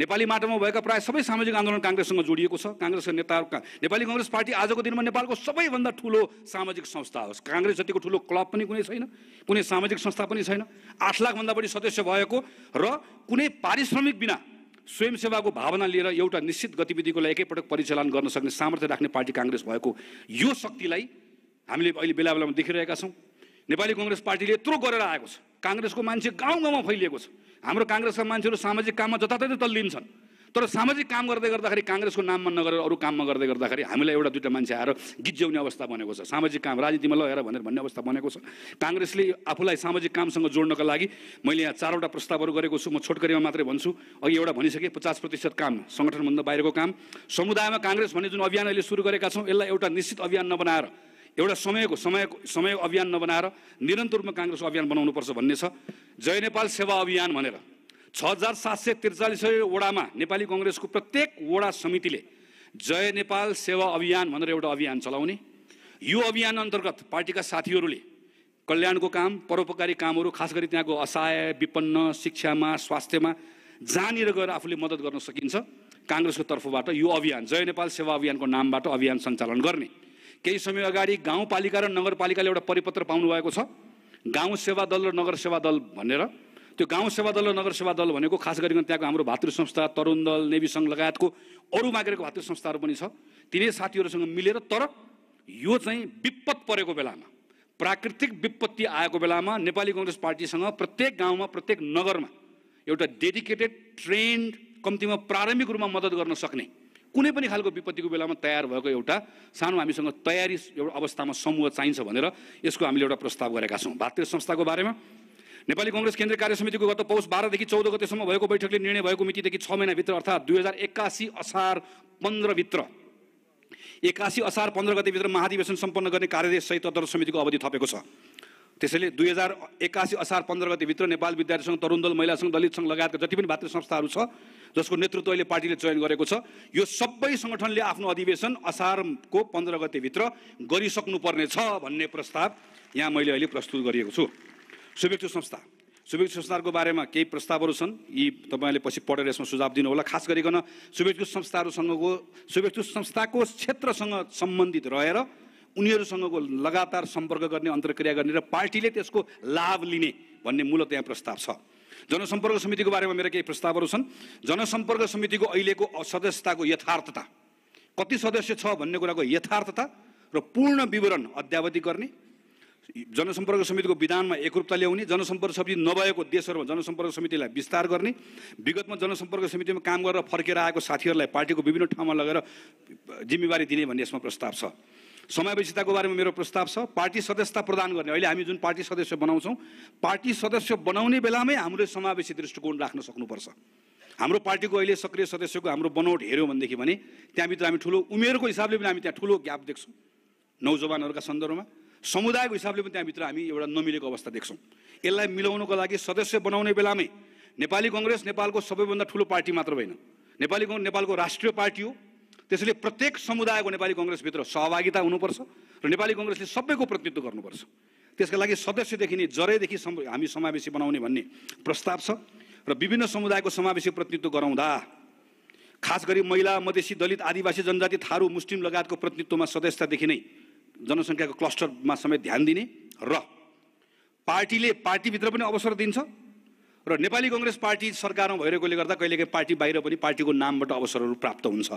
नेपाली माटोमा भएका प्रायः सबै सामाजिक आन्दोलन काङ्ग्रेससँग जोडिएको छ काङ्ग्रेसका नेताहरूका नेपाली कङ्ग्रेस पार्टी आजको दिनमा नेपालको सबैभन्दा ठुलो सामाजिक संस्था होस् काङ्ग्रेस जतिको ठुलो क्लब पनि कुनै छैन कुनै सामाजिक संस्था पनि छैन आठ लाखभन्दा बढी सदस्य भएको र कुनै पारिश्रमिक बिना स्वयंसेवाको भावना लिएर एउटा निश्चित गतिविधिको लागि एकैपटक परिचालन गर्न सक्ने सामर्थ्य राख्ने पार्टी काङ्ग्रेस भएको यो शक्तिलाई हामीले अहिले बेला बेलामा देखिरहेका छौँ नेपाली कङ्ग्रेस पार्टीले यत्रो गरेर आएको छ काङ्ग्रेसको मान्छे गाउँ गाउँमा फैलिएको छ हाम्रो काङ्ग्रेसका मान्छेहरू सामाजिक काममा जताततै तल्लिन्छन् तर सामाजिक काम गर्दै गर्दाखेरि काङ्ग्रेसको नाममा नगरेर अरू काममा गर्दै गर्दाखेरि हामीलाई एउटा दुइटा मान्छे आएर गिज्याउने अवस्था बनेको छ सामाजिक काम राजनीतिमा लगेर भनेर भन्ने अवस्था बनेको छ काङ्ग्रेसले आफूलाई सामाजिक कामसँग जोड्नका लागि मैले यहाँ चारवटा प्रस्तावहरू गरेको छु म छोटकरीमा मात्रै भन्छु अघि एउटा भनिसकेँ पचास प्रतिशत काम सङ्गठनभन्दा बाहिरको काम समुदायमा काङ्ग्रेस भन्ने जुन अभियान अहिले सुरु गरेका छौँ यसलाई एउटा निश्चित अभियान नबनाएर एउटा समयको समयको समय अभियान नबनाएर निरन्तर रूपमा काङ्ग्रेसको अभियान बनाउनुपर्छ भन्ने छ जय नेपाल सेवा अभियान भनेर छ हजार सात सय त्रिचालिसै वडामा नेपाली कङ्ग्रेसको प्रत्येक वडा समितिले जय नेपाल सेवा अभियान भनेर एउटा अभियान चलाउने यो अभियान अन्तर्गत पार्टीका साथीहरूले कल्याणको काम परोपकारी कामहरू खास गरी त्यहाँको असहाय विपन्न शिक्षामा स्वास्थ्यमा जहाँनिर गएर आफूले मद्दत गर्न सकिन्छ काङ्ग्रेसको तर्फबाट यो अभियान जय नेपाल सेवा अभियानको नामबाट अभियान सञ्चालन गर्ने केही समय अगाडि गाउँपालिका र नगरपालिकाले एउटा परिपत्र पाउनुभएको छ गाउँ सेवा दल र नगर सेवा दल भनेर त्यो गाउँ सेवा दल र नगर सेवा दल भनेको खास गरिकन त्यहाँको हाम्रो भातृ संस्था तरुण दल नेभी सङ्घ लगायतको अरू मागेको भातृ संस्थाहरू पनि छ तिनै साथीहरूसँग मिलेर तर यो चाहिँ विपत परेको बेलामा प्राकृतिक विपत्ति आएको बेलामा नेपाली कङ्ग्रेस पार्टीसँग प्रत्येक गाउँमा प्रत्येक नगरमा एउटा डेडिकेटेड ट्रेन्ड कम्तीमा प्रारम्भिक रूपमा मद्दत गर्न सक्ने कुनै पनि खालको विपत्तिको बेलामा तयार भएको एउटा सानो हामीसँग तयारी एउटा अवस्थामा समूह चाहिन्छ भनेर यसको हामीले एउटा प्रस्ताव गरेका छौँ भारतीय संस्थाको बारेमा नेपाली कङ्ग्रेस केन्द्रीय कार्य समितिको गत पौष बाह्रदेखि चौध गतेसम्म भएको बैठकले निर्णय भएको मितिदेखि छ महिनाभित्र अर्थात् दुई हजार एक्कासी असार पन्ध्रभित्र एक्कासी असार पन्ध्र गतिभित्र महाधिवेशन सम्पन्न गर्ने कार्यदेश सहित समितिको अवधि थपेको छ त्यसैले दुई हजार एक्कासी असार पन्ध्र गतिभित्र नेपाल विद्यार्थी सङ्घ तरुण दल महिला सङ्घ दलित सङ्घ लगायतका जति पनि भातृ संस्थाहरू छ जसको नेतृत्व अहिले पार्टीले चयन गरेको छ यो सबै सङ्गठनले आफ्नो अधिवेशन असारको पन्ध्र गतिभित्र गरिसक्नुपर्ने छ भन्ने प्रस्ताव यहाँ मैले अहिले प्रस्तुत गरिएको छु शुभेच्छु संस्था शुभेच्छु संस्थाको बारेमा केही प्रस्तावहरू छन् यी तपाईँले पछि पढेर यसमा सुझाव दिनुहोला खास गरिकन शुभेच्छु संस्थाहरूसँगको सुभेक्षु संस्थाको क्षेत्रसँग सम्बन्धित रहेर उनीहरूसँगको लगातार सम्पर्क गर्ने अन्तर्क्रिया गर्ने र पार्टीले त्यसको लाभ लिने भन्ने मूलत यहाँ प्रस्ताव छ जनसम्पर्क समितिको बारेमा मेरा केही प्रस्तावहरू छन् जनसम्पर्क समितिको अहिलेको सदस्यताको यथार्थता कति सदस्य छ भन्ने कुराको यथार्थता र पूर्ण विवरण अध्यावधि गर्ने जनसम्पर्क समितिको विधानमा एकरूपता ल्याउने जनसम्पर्क समिति नभएको देशहरूमा जनसम्पर्क समितिलाई विस्तार गर्ने विगतमा जनसम्पर्क समितिमा काम गरेर फर्केर आएको साथीहरूलाई पार्टीको विभिन्न ठाउँमा लगेर जिम्मेवारी दिने भन्ने यसमा प्रस्ताव छ समावेशिताको बारेमा मेरो प्रस्ताव छ पार्टी सदस्यता प्रदान गर्ने अहिले हामी जुन पार्टी सदस्य बनाउँछौँ पार्टी सदस्य बनाउने बेलामै हाम्रो समावेशी दृष्टिकोण राख्न सक्नुपर्छ हाम्रो पार्टीको अहिले सक्रिय सदस्यको हाम्रो बनौट हेऱ्यौँ भनेदेखि भने त्यहाँभित्र हामी ठुलो उमेरको हिसाबले पनि हामी त्यहाँ ठुलो ग्याप देख्छौँ नौजवानहरूका सन्दर्भमा समुदायको हिसाबले पनि त्यहाँभित्र हामी एउटा नमिलेको अवस्था देख्छौँ यसलाई मिलाउनको लागि सदस्य बनाउने बेलामै नेपाली कङ्ग्रेस नेपालको सबैभन्दा ठुलो पार्टी मात्र होइन नेपाली नेपालको राष्ट्रिय पार्टी हो त्यसैले प्रत्येक समुदायको नेपाली कङ्ग्रेसभित्र सहभागिता हुनुपर्छ र नेपाली कङ्ग्रेसले सबैको प्रतिनिधित्व गर्नुपर्छ त्यसका लागि सदस्यदेखि नै जरैदेखि हामी समावेशी बनाउने भन्ने प्रस्ताव छ र विभिन्न समुदायको समावेशी प्रतिनिधित्व गराउँदा खास गरी महिला मधेसी दलित आदिवासी जनजाति थारू मुस्लिम लगायतको प्रतिनिधित्वमा सदस्यतादेखि नै जनसङ्ख्याको क्लस्टरमा समेत ध्यान दिने र पार्टीले पार्टीभित्र पनि अवसर दिन्छ र नेपाली कङ्ग्रेस पार्टी सरकारमा भइरहेकोले गर्दा कहिलेकाहीँ पार्टी बाहिर पनि पार्टीको नामबाट अवसरहरू प्राप्त हुन्छ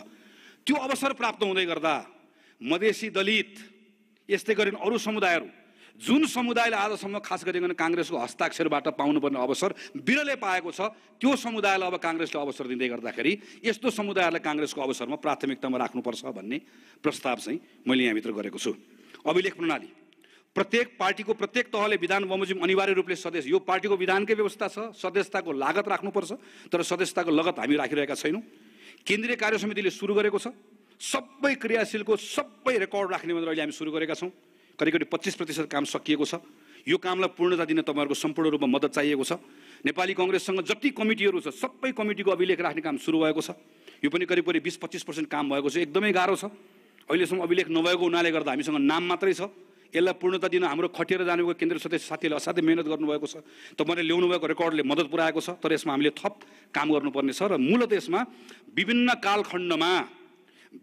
त्यो अवसर प्राप्त हुँदै गर्दा मधेसी दलित यस्तै गरी अरू समुदायहरू जुन समुदायले आजसम्म खास गरिकन काङ्ग्रेसको हस्ताक्षरबाट पाउनुपर्ने अवसर बिरले पाएको छ त्यो समुदायलाई अब काङ्ग्रेसले अवसर दिँदै गर्दाखेरि यस्तो समुदायलाई काङ्ग्रेसको अवसरमा प्राथमिकतामा राख्नुपर्छ भन्ने प्रस्ताव चाहिँ मैले यहाँभित्र गरेको छु अभिलेख प्रणाली प्रत्येक पार्टीको प्रत्येक तहले विधान बमोजिम अनिवार्य रूपले सदस्य यो पार्टीको विधानकै व्यवस्था छ सदस्यताको लागत राख्नुपर्छ तर सदस्यताको लगत हामी राखिरहेका छैनौँ केन्द्रीय कार्य समितिले सुरु गरेको छ सबै क्रियाशीलको सबै रेकर्ड राख्ने भनेर अहिले हामी सुरु गरेका छौँ करिब करिब पच्चिस प्रतिशत काम सकिएको छ यो कामलाई पूर्णता दिन तपाईँहरूको सम्पूर्ण रूपमा मद्दत चाहिएको छ नेपाली कङ्ग्रेससँग जति कमिटीहरू छ सबै कमिटीको अभिलेख राख्ने काम सुरु भएको छ यो पनि करिब करिब बिस पच्चिस पर्सेन्ट काम भएको छ एकदमै गाह्रो छ अहिलेसम्म अभिलेख नभएको हुनाले गर्दा हामीसँग नाम मात्रै छ यसलाई पूर्णता दिन हाम्रो खटिएर जानुभएको केन्द्र सदस्य साथीहरूले असाध्यै मिहिनेत गर्नुभएको छ तपाईँले ल्याउनु भएको रेकर्डले मद्दत पुऱ्याएको छ तर यसमा हामीले थप काम गर्नुपर्ने छ र मूलत यसमा विभिन्न कालखण्डमा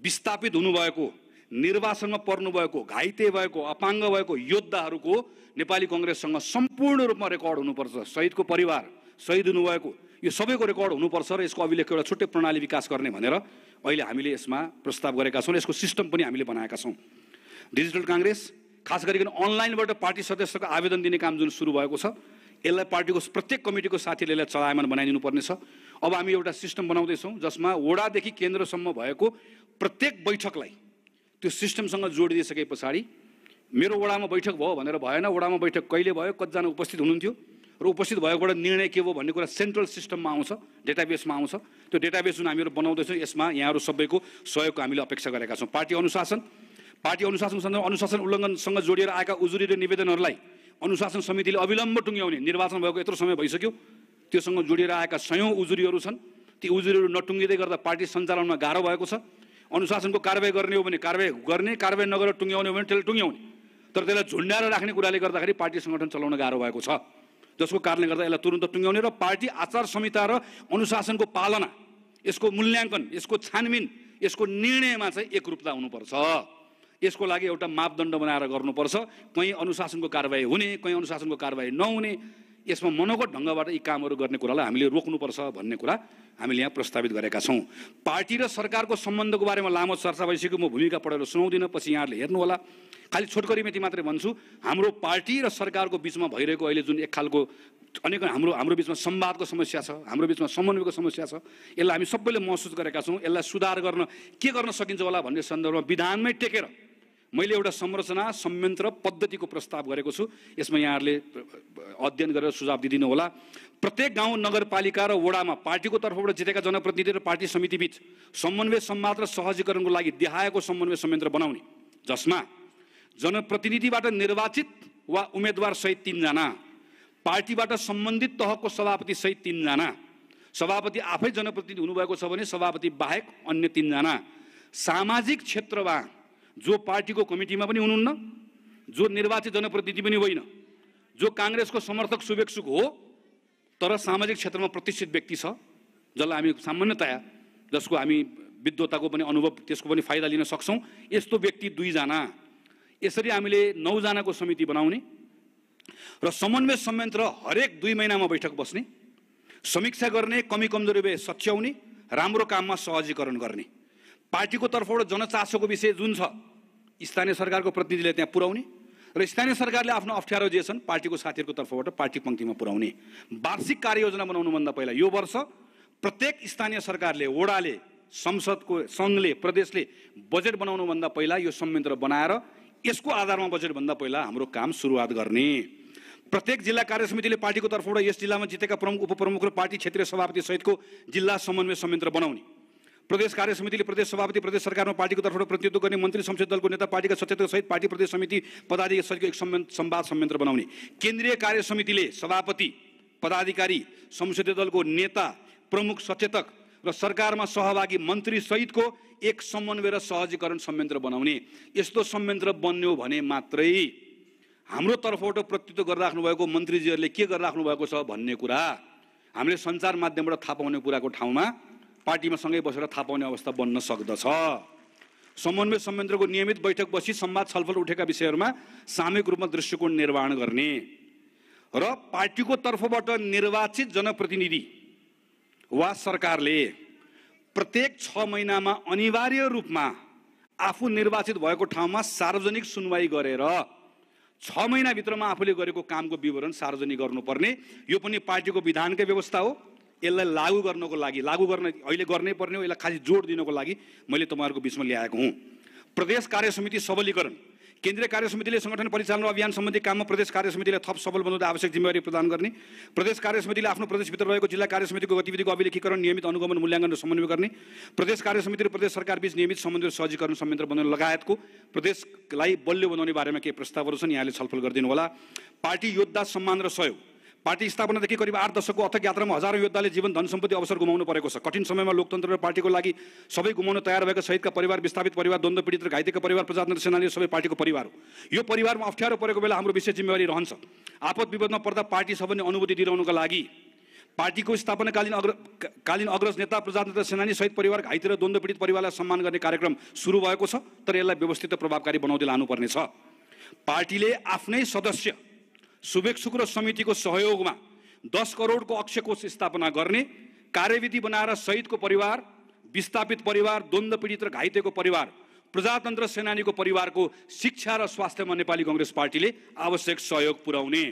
विस्थापित हुनुभएको निर्वाचनमा पर्नुभएको घाइते भएको अपाङ्ग भएको योद्धाहरूको नेपाली कङ्ग्रेससँग सम्पूर्ण रूपमा रेकर्ड हुनुपर्छ शहीदको परिवार शहीद हुनुभएको यो सबैको रेकर्ड हुनुपर्छ र यसको अभिलेख एउटा छुट्टै प्रणाली विकास गर्ने भनेर अहिले हामीले यसमा प्रस्ताव गरेका छौँ र यसको सिस्टम पनि हामीले बनाएका छौँ डिजिटल काङ्ग्रेस खास गरिकन अनलाइनबाट पार्टी सदस्यको आवेदन दिने काम जुन सुरु भएको छ यसलाई पार्टीको प्रत्येक कमिटीको साथीले यसलाई चलायमान बनाइदिनु पर्नेछ अब हामी एउटा सिस्टम बनाउँदैछौँ जसमा वडादेखि केन्द्रसम्म भएको प्रत्येक बैठकलाई त्यो सिस्टमसँग जोडिदिइसके पछाडि मेरो वडामा बैठक भयो भनेर भएन वडामा बैठक कहिले भयो कतिजना उपस्थित हुनुहुन्थ्यो र उपस्थित भएकोबाट निर्णय के भयो भन्ने कुरा सेन्ट्रल सिस्टममा आउँछ डेटाबेसमा आउँछ त्यो डेटाबेस जुन हामीहरू बनाउँदैछौँ यसमा यहाँहरू सबैको सहयोगको हामीले अपेक्षा गरेका छौँ पार्टी अनुशासन पार्टी अनुशासन सन्दर्भ अनुशासन उल्लङ्घनसँग जोडिएर आएका उजुरी र निवेदनहरूलाई अनुशासन समितिले अविलम्ब टुङ्ग्याउने निर्वाचन भएको यत्रो समय भइसक्यो त्योसँग जोडिएर आएका सयौँ उजुरीहरू छन् ती उजुरीहरू नटुङ्गिँदै गर्दा पार्टी सञ्चालनमा गाह्रो भएको छ अनुशासनको कारवाही गर्ने हो भने कारवाही गर्ने कारवाही नगरेर टुङ्ग्याउने हो भने त्यसले टुङ्ग्याउने तर त्यसलाई झुन्ड्याएर राख्ने कुराले गर्दाखेरि पार्टी सङ्गठन चलाउन गाह्रो भएको छ जसको कारणले गर्दा यसलाई तुरन्त टुङ्ग्याउने र पार्टी आचार संहिता र अनुशासनको पालना यसको मूल्याङ्कन यसको छानबिन यसको निर्णयमा चाहिँ एकरूपता हुनुपर्छ यसको लागि एउटा मापदण्ड बनाएर गर्नुपर्छ कहीँ अनुशासनको कारवाही हुने कहीँ अनुशासनको कारवाही नहुने यसमा मनोगत ढङ्गबाट यी कामहरू गर्ने कुरालाई हामीले रोक्नुपर्छ भन्ने कुरा हामीले यहाँ प्रस्तावित गरेका छौँ पार्टी र सरकारको सम्बन्धको बारेमा लामो चर्चा भइसक्यो म भूमिका पढेर सुनाउँदिनँ पछि यहाँहरूले हेर्नुहोला खालि छोटकरी मेती मात्रै भन्छु हाम्रो पार्टी र सरकारको बिचमा भइरहेको अहिले जुन एक खालको अनेक हाम्रो हाम्रो बिचमा संवादको समस्या छ हाम्रो बिचमा समन्वयको समस्या छ यसलाई हामी सबैले महसुस गरेका छौँ यसलाई सुधार गर्न के गर्न सकिन्छ होला भन्ने सन्दर्भमा विधानमै टेकेर मैले एउटा संरचना संयन्त्र पद्धतिको प्रस्ताव गरेको छु यसमा यहाँहरूले अध्ययन गरेर सुझाव दिइदिनु होला प्रत्येक गाउँ नगरपालिका र वडामा पार्टीको तर्फबाट जितेका जनप्रतिनिधि र पार्टी समितिबीच समन्वय सम्वाद र सहजीकरणको लागि देहाएको समन्वय संयन्त्र बनाउने जसमा जनप्रतिनिधिबाट निर्वाचित वा उम्मेदवार सहित तिनजना पार्टीबाट सम्बन्धित तहको सभापति सहित तिनजना सभापति आफै जनप्रतिनिधि हुनुभएको छ भने सभापति बाहेक अन्य तिनजना सामाजिक क्षेत्रमा जो पार्टीको कमिटीमा पनि हुनुहुन्न जो निर्वाचित जनप्रतिनिधि पनि होइन जो काङ्ग्रेसको समर्थक शुभेक्षुक हो तर सामाजिक क्षेत्रमा प्रतिष्ठित व्यक्ति छ जसलाई हामी सामान्यतया जसको हामी विद्वताको पनि अनुभव त्यसको पनि फाइदा लिन सक्छौँ यस्तो व्यक्ति दुईजना यसरी हामीले नौजनाको समिति बनाउने र समन्वय संयन्त्र हरेक दुई महिनामा बैठक बस्ने समीक्षा गर्ने कमी कमजोरी सच्याउने राम्रो काममा सहजीकरण गर्ने पार्टीको तर्फबाट जनचासोको विषय जुन छ स्थानीय सरकारको प्रतिनिधिले त्यहाँ पुर्याउने र स्थानीय सरकारले आफ्नो अप्ठ्यारो जे छन् पार्टीको साथीहरूको तर्फबाट पार्टी पङ्क्तिमा पुर्याउने वार्षिक कार्ययोजना बनाउनुभन्दा पहिला यो वर्ष प्रत्येक स्थानीय सरकारले वडाले संसदको सङ्घले प्रदेशले बजेट बनाउनुभन्दा पहिला यो संयन्त्र बनाएर यसको आधारमा बजेटभन्दा पहिला हाम्रो काम सुरुवात गर्ने प्रत्येक जिल्ला कार्य समितिले पार्टीको तर्फबाट यस जिल्लामा जितेका प्रमुख उपप्रमुख र पार्टी क्षेत्रीय सभापति सहितको जिल्ला समन्वय संयन्त्र बनाउने प्रदेश कार्य समितिले प्रदेश सभापति प्रदेश सरकारमा पार्टीको तर्फबाट प्रतिनिधित्व गर्ने मन्त्री संसद दलको नेता पार्टीका सचेतक सहित पार्टी प्रदेश समिति पदाधिकारी सहितको एक संवाद संयन्त्र बनाउने केन्द्रीय कार्य समितिले सभापति पदाधिकारी संसदीय दलको नेता प्रमुख सचेतक र सरकारमा सहभागी मन्त्री सहितको एक समन्वय र सहजीकरण संयन्त्र बनाउने यस्तो संयन्त्र बन्यो भने मात्रै हाम्रो तर्फबाट प्रतित्व गरिराख्नु भएको मन्त्रीजीहरूले के गरिराख्नु भएको छ भन्ने कुरा हामीले सञ्चार माध्यमबाट थाहा पाउने कुराको ठाउँमा पार्टीमा सँगै बसेर थाहा पाउने अवस्था बन्न सक्दछ समन्वय संयन्त्रको नियमित बैठक बसी संवाद छलफल उठेका विषयहरूमा सामूहिक रूपमा दृष्टिकोण निर्माण गर्ने र पार्टीको तर्फबाट निर्वाचित जनप्रतिनिधि वा सरकारले प्रत्येक छ महिनामा अनिवार्य रूपमा आफू निर्वाचित भएको ठाउँमा सार्वजनिक सुनवाई गरेर छ महिनाभित्रमा आफूले गरेको कामको विवरण सार्वजनिक गर्नुपर्ने यो पनि पार्टीको विधानकै व्यवस्था हो यसलाई लागू गर्नको लागि लागू गर्न अहिले गर्नै पर्ने हो यसलाई खासै जोड दिनको लागि मैले तपाईँहरूको बिचमा ल्याएको हुँ प्रदेश कार्य समिति सबलीकरण केन्द्रीय कार्य समितिले सङ्गठन परिचालन अभियान सम्बन्धी काममा प्रदेश कार्य समितिलाई थप सबल बनाउँदा आवश्यक जिम्मेवारी प्रदान गर्ने प्रदेश कार्य समितिले आफ्नो प्रदेशभित्र रहेको जिल्ला कार्य समितिको गतिविधिको अभिलेखीकरण नियमित अनुगमन मूल्याङ्कन र समन्वय गर्ने प्रदेश कार्य समिति र प्रदेश सरकार सरकारबीच नियमित समन्वय सहजीकरण संयन्त्र बनाउने लगायतको प्रदेशलाई बलियो बनाउने बारेमा केही प्रस्तावहरू छन् यहाँले छलफल गरिदिनु होला पार्टी योद्धा सम्मान र सहयोग पार्टी स्थापनादेखि करिब आठ दशकको अथक यात्रामा हजारौँ योद्धाले जीवन धन सम्पत्ति अवसर गुमाउनु परेको छ कठिन समयमा लोकतन्त्र र पार्टीको लागि सबै गुमाउन तयार भएको शहीदका परिवार विस्थापित परिवार द्वन्द्व पीडित र घाइतेका परिवार प्रजातन्त्र सेनानी सबै पार्टीको परिवार हो यो परिवारमा अप्ठ्यारो परेको बेला हाम्रो विशेष जिम्मेवारी रहन्छ आपद विपदमा पर्दा पार्टी सबैले अनुभूति दिलाउनुको लागि पार्टीको स्थापनाकालीन अग्र कालीन अग्रज नेता प्रजातन्त्र सेनानी सहित परिवार घाइते र द्वन्द्व पीडित परिवारलाई सम्मान गर्ने कार्यक्रम सुरु भएको छ तर यसलाई व्यवस्थित र प्रभावकारी बनाउँदै लानुपर्नेछ पार्टीले आफ्नै सदस्य शुभेक्षुक शुक्र समितिको सहयोगमा दस करोडको कोष स्थापना गर्ने कार्यविधि बनाएर शहीदको परिवार विस्थापित परिवार द्वन्द्व पीडित र घाइतेको परिवार प्रजातन्त्र सेनानीको परिवारको शिक्षा र स्वास्थ्यमा नेपाली कङ्ग्रेस पार्टीले आवश्यक सहयोग पुर्याउने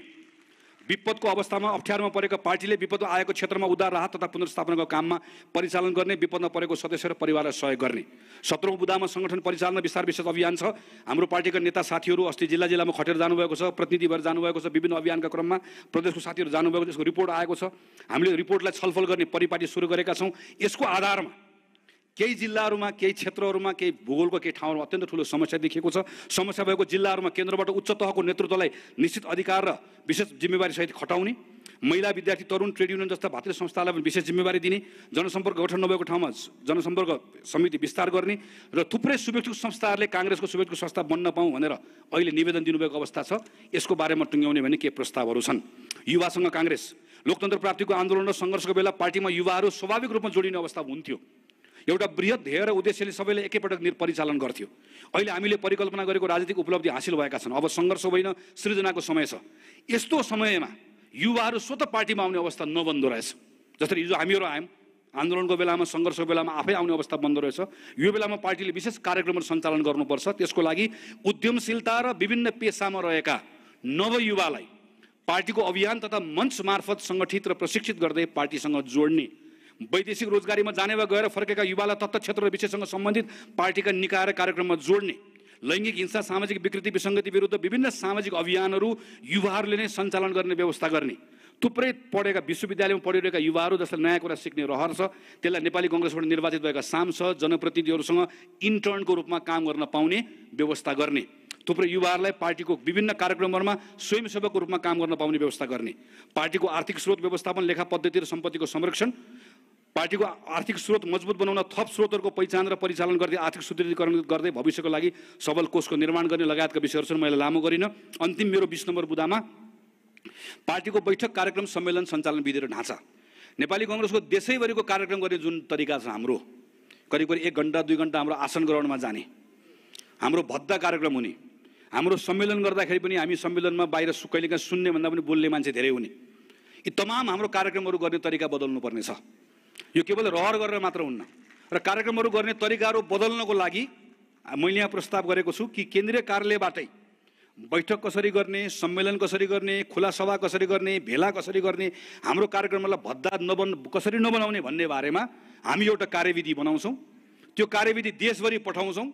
विपदको अवस्थामा अप्ठ्यारोमा परेको पार्टीले विपदमा आएको क्षेत्रमा उद्धार राहत तथा पुनर्स्थापनाको काममा परिचालन गर्ने विपदमा परेको सदस्य र परिवारलाई सहयोग गर्ने सत्रौँ बुदामा सङ्गठन परिचालन विस्तार विशेष अभियान छ हाम्रो पार्टीका नेता साथीहरू अस्ति जिल्ला जिल्लामा खटेर जानुभएको छ प्रतिनिधि भएर जानुभएको छ विभिन्न अभियानका क्रममा प्रदेशको साथीहरू जानुभएको छ यसको रिपोर्ट आएको छ हामीले रिपोर्टलाई छलफल गर्ने परिपाटी सुरु गरेका छौँ यसको आधारमा केही जिल्लाहरूमा केही क्षेत्रहरूमा केही भूगोलको केही ठाउँहरूमा अत्यन्त ठुलो समस्या देखिएको छ समस्या भएको जिल्लाहरूमा केन्द्रबाट उच्च तहको नेतृत्वलाई निश्चित अधिकार र विशेष जिम्मेवारीसहित खटाउने महिला विद्यार्थी तरुण ट्रेड युनियन जस्ता भातृ संस्थालाई पनि विशेष जिम्मेवारी दिने जनसम्पर्क गठन नभएको ठाउँमा जनसम्पर्क समिति विस्तार गर्ने र थुप्रै सुवेक्षक संस्थाहरूले काङ्ग्रेसको सुवेक्षक संस्था बन्न पाऊँ भनेर अहिले निवेदन दिनुभएको अवस्था छ यसको बारेमा टुङ्ग्याउने भने के प्रस्तावहरू छन् युवासँग काङ्ग्रेस लोकतन्त्र प्राप्तिको आन्दोलन र सङ्घर्षको बेला पार्टीमा युवाहरू स्वाभाविक रूपमा जोडिने अवस्था हुन्थ्यो एउटा वृहत ध्येय र उद्देश्यले सबैले एकैपटक परिचालन गर्थ्यो अहिले हामीले परिकल्पना गरेको राजनीतिक उपलब्धि हासिल भएका छन् अब सङ्घर्ष होइन सृजनाको समय छ यस्तो समयमा युवाहरू स्वत पार्टीमा आउने अवस्था नबन्दो रहेछ जसरी हिजो हामीहरू आयौँ आन्दोलनको बेलामा सङ्घर्षको बेलामा आफै आउने अवस्था बन्दो रहेछ यो बेलामा पार्टीले विशेष कार्यक्रमहरू सञ्चालन गर्नुपर्छ त्यसको लागि उद्यमशीलता र विभिन्न पेसामा रहेका नवयुवालाई पार्टीको अभियान तथा मञ्च मार्फत सङ्गठित र प्रशिक्षित गर्दै पार्टीसँग जोड्ने वैदेशिक रोजगारीमा जाने वा गएर फर्केका युवालाई तत्त क्षेत्र र विषयसँग सम्बन्धित पार्टीका निकाय र कार्यक्रममा जोड्ने लैङ्गिक हिंसा सामाजिक विकृति विसङ्गति विरुद्ध विभिन्न सामाजिक अभियानहरू युवाहरूले नै सञ्चालन गर्ने व्यवस्था गर्ने थुप्रै पढेका विश्वविद्यालयमा पढिरहेका युवाहरू जसलाई नयाँ कुरा सिक्ने रहर छ त्यसलाई नेपाली कङ्ग्रेसबाट निर्वाचित भएका सांसद जनप्रतिनिधिहरूसँग इन्टर्नको रूपमा काम गर्न पाउने व्यवस्था गर्ने थुप्रै युवाहरूलाई पार्टीको विभिन्न कार्यक्रमहरूमा स्वयंसेवकको रूपमा काम गर्न पाउने व्यवस्था गर्ने पार्टीको आर्थिक स्रोत व्यवस्थापन लेखा पद्धति र सम्पत्तिको संरक्षण पार्टीको आर्थिक स्रोत मजबुत बनाउन थप स्रोतहरूको पहिचान र परिचालन गर्दै आर्थिक सुदृढीकरण गर्दै भविष्यको लागि सबल कोषको निर्माण गर्ने लगायतका विषयहरू मैले लामो गरिनँ अन्तिम मेरो बिस नम्बर बुदामा पार्टीको बैठक कार्यक्रम सम्मेलन सञ्चालन विधि र ढाँचा नेपाली कङ्ग्रेसको देशैभरिको कार्यक्रम गर्ने जुन तरिका छ हाम्रो करिब करिब एक घन्टा दुई घन्टा हाम्रो आसन ग्रहणमा जाने हाम्रो भद्दा कार्यक्रम हुने हाम्रो सम्मेलन गर्दाखेरि पनि हामी सम्मेलनमा बाहिर कहिलेकाहीँ सुन्ने भन्दा पनि बोल्ने मान्छे धेरै हुने यी तमाम हाम्रो कार्यक्रमहरू गर्ने तरिका बदल्नुपर्नेछ यो केवल रहर गरेर मात्र हुन्न र कार्यक्रमहरू गर्ने तरिकाहरू बदल्नको लागि मैले यहाँ प्रस्ताव गरेको छु कि केन्द्रीय कार्यालयबाटै बैठक कसरी गर्ने सम्मेलन कसरी गर्ने खुला सभा कसरी गर्ने भेला कसरी गर्ने हाम्रो कार्यक्रमहरूलाई भद्दा नबन कसरी नबनाउने भन्ने बारेमा हामी एउटा कार्यविधि बनाउँछौँ त्यो कार्यविधि देशभरि पठाउँछौँ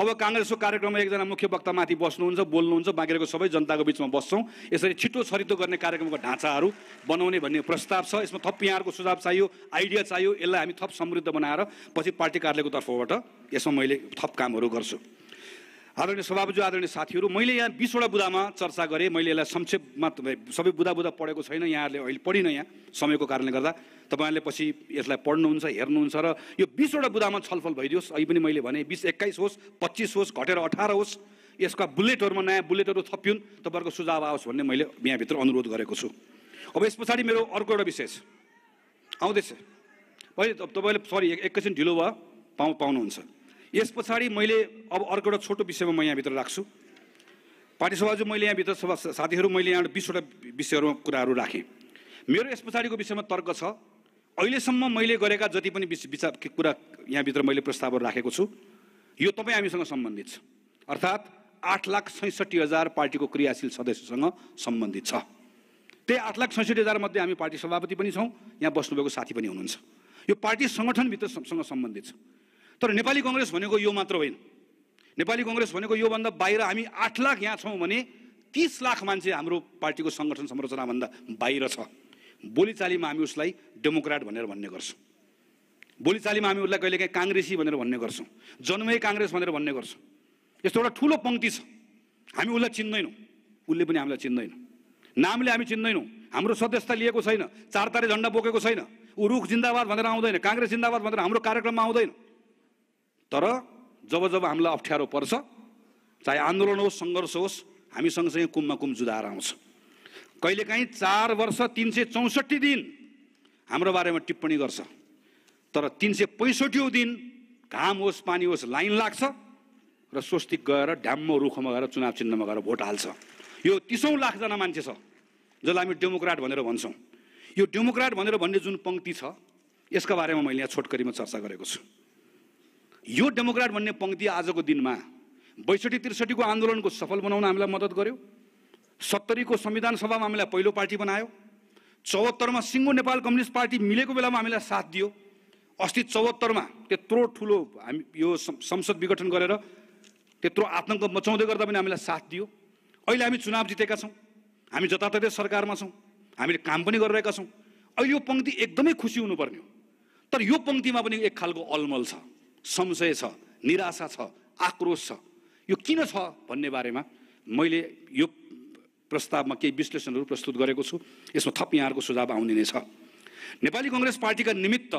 अब काङ्ग्रेसको कार्यक्रममा एकजना मुख्य वक्तामाथि बस्नुहुन्छ बोल्नुहुन्छ बाँकीको सबै जनताको बिचमा बस्छौँ यसरी छिटो छरितो गर्ने कार्यक्रमको ढाँचाहरू बनाउने भन्ने प्रस्ताव छ यसमा थप यहाँहरूको सुझाव चाहियो आइडिया चाहियो यसलाई हामी थप समृद्ध बनाएर पछि पार्टी कार्यालयको तर्फबाट यसमा मैले थप कामहरू गर्छु आदरणीय सभापति आदरणीय साथीहरू मैले यहाँ बिसवटा बुदामा चर्चा गरेँ मैले यसलाई संक्षेपमा सबै बुदा बुदा पढेको छैन यहाँहरूले अहिले पढिनँ यहाँ समयको कारणले गर्दा तपाईँहरूले पछि यसलाई पढ्नुहुन्छ हेर्नुहुन्छ र यो बिसवटा बुदामा छलफल भइदियोस् अहिले पनि मैले भने बिस एक्काइस होस् पच्चिस होस् घटेर अठार होस् यसका बुलेटहरूमा नयाँ बुलेटहरू थपिउन् तपाईँहरूको सुझाव आओस् भन्ने मैले यहाँभित्र अनुरोध गरेको छु अब यस पछाडि मेरो अर्को एउटा विशेष आउँदैछ पहिले तपाईँले सरी एकैछिन ढिलो भयो पाउ पाउनुहुन्छ यस पछाडि मैले अब अर्को एउटा छोटो विषयमा म यहाँभित्र राख्छु पार्टी सभा चाहिँ मैले यहाँभित्र सभा साथीहरू मैले यहाँबाट बिसवटा विषयहरूमा कुराहरू राखेँ मेरो यस पछाडिको विषयमा तर्क छ अहिलेसम्म मैले गरेका जति पनि विचार कुरा यहाँभित्र मैले प्रस्तावहरू राखेको छु यो तपाईँ हामीसँग सम्बन्धित छ अर्थात् आठ लाख छैसठी हजार पार्टीको क्रियाशील सदस्यसँग सम्बन्धित छ त्यही आठ लाख छैसठी हजारमध्ये हामी पार्टी सभापति पनि छौँ यहाँ बस्नुभएको साथी पनि हुनुहुन्छ यो पार्टी सङ्गठनभित्रसँग सम्बन्धित छ तर नेपाली कङ्ग्रेस भनेको यो मात्र होइन नेपाली कङ्ग्रेस भनेको योभन्दा बाहिर हामी आठ लाख यहाँ छौँ भने तिस लाख मान्छे हाम्रो पार्टीको सङ्गठन संरचनाभन्दा बाहिर छ बोलीचालीमा हामी उसलाई डेमोक्राट भनेर भन्ने गर्छौँ बोलीचालीमा हामी उसलाई कहिलेकाहीँ काङ्ग्रेसी भनेर भन्ने गर्छौँ जन्मै काङ्ग्रेस भनेर भन्ने गर्छौँ यस्तो एउटा ठुलो पङ्क्ति छ हामी उसलाई चिन्दैनौँ उसले पनि हामीलाई चिन्दैनौँ नामले हामी चिन्दैनौँ हाम्रो सदस्यता लिएको छैन चार तारे झन्डा बोकेको छैन ऊ रुख जिन्दाबाद भनेर आउँदैन काङ्ग्रेस जिन्दाबाद भनेर हाम्रो कार्यक्रममा आउँदैन तर जब जब हामीलाई अप्ठ्यारो पर्छ चाहे आन्दोलन होस् सङ्घर्ष होस् हामी सँगसँगै कुममा कुम जुदाएर आउँछ कहिलेकाहीँ चार वर्ष तिन सय चौसठी दिन हाम्रो बारेमा टिप्पणी गर्छ तर तिन सय पैँसठी दिन घाम होस् पानी होस् लाइन लाग्छ र स्वस्तिक गएर ढ्याम्मो रुखमा गएर चुनाव चिन्हमा गएर भोट हाल्छ यो तिसौँ लाखजना मान्छे छ जसलाई हामी डेमोक्राट भनेर भन्छौँ यो डेमोक्राट भनेर भन्ने जुन पङ्क्ति छ यसका बारेमा मैले यहाँ छोटकरीमा चर्चा गरेको छु यो डेमोक्राट भन्ने पङ्क्ति आजको दिनमा बैसठी त्रिसठीको आन्दोलनको सफल बनाउन हामीलाई मद्दत गर्यो सत्तरीको संविधान सभामा हामीलाई पहिलो पार्टी बनायो चौहत्तरमा सिङ्गो नेपाल कम्युनिस्ट पार्टी मिलेको बेलामा हामीलाई साथ दियो अस्ति चौहत्तरमा त्यत्रो ठुलो हामी यो संसद विघटन गरेर त्यत्रो आतङ्क मचाउँदै गर्दा पनि हामीलाई साथ दियो अहिले हामी चुनाव जितेका छौँ हामी जताततै सरकारमा छौँ हामीले काम पनि गरिरहेका छौँ अहिले यो पङ्क्ति एकदमै खुसी हुनुपर्ने हो तर यो पङ्क्तिमा पनि एक खालको अलमल छ संशय छ निराशा छ आक्रोश छ यो किन छ भन्ने बारेमा मैले यो प्रस्तावमा केही विश्लेषणहरू प्रस्तुत गरेको छु यसमा थप यहाँहरूको सुझाव आउने नै छ नेपाली कङ्ग्रेस पार्टीका निमित्त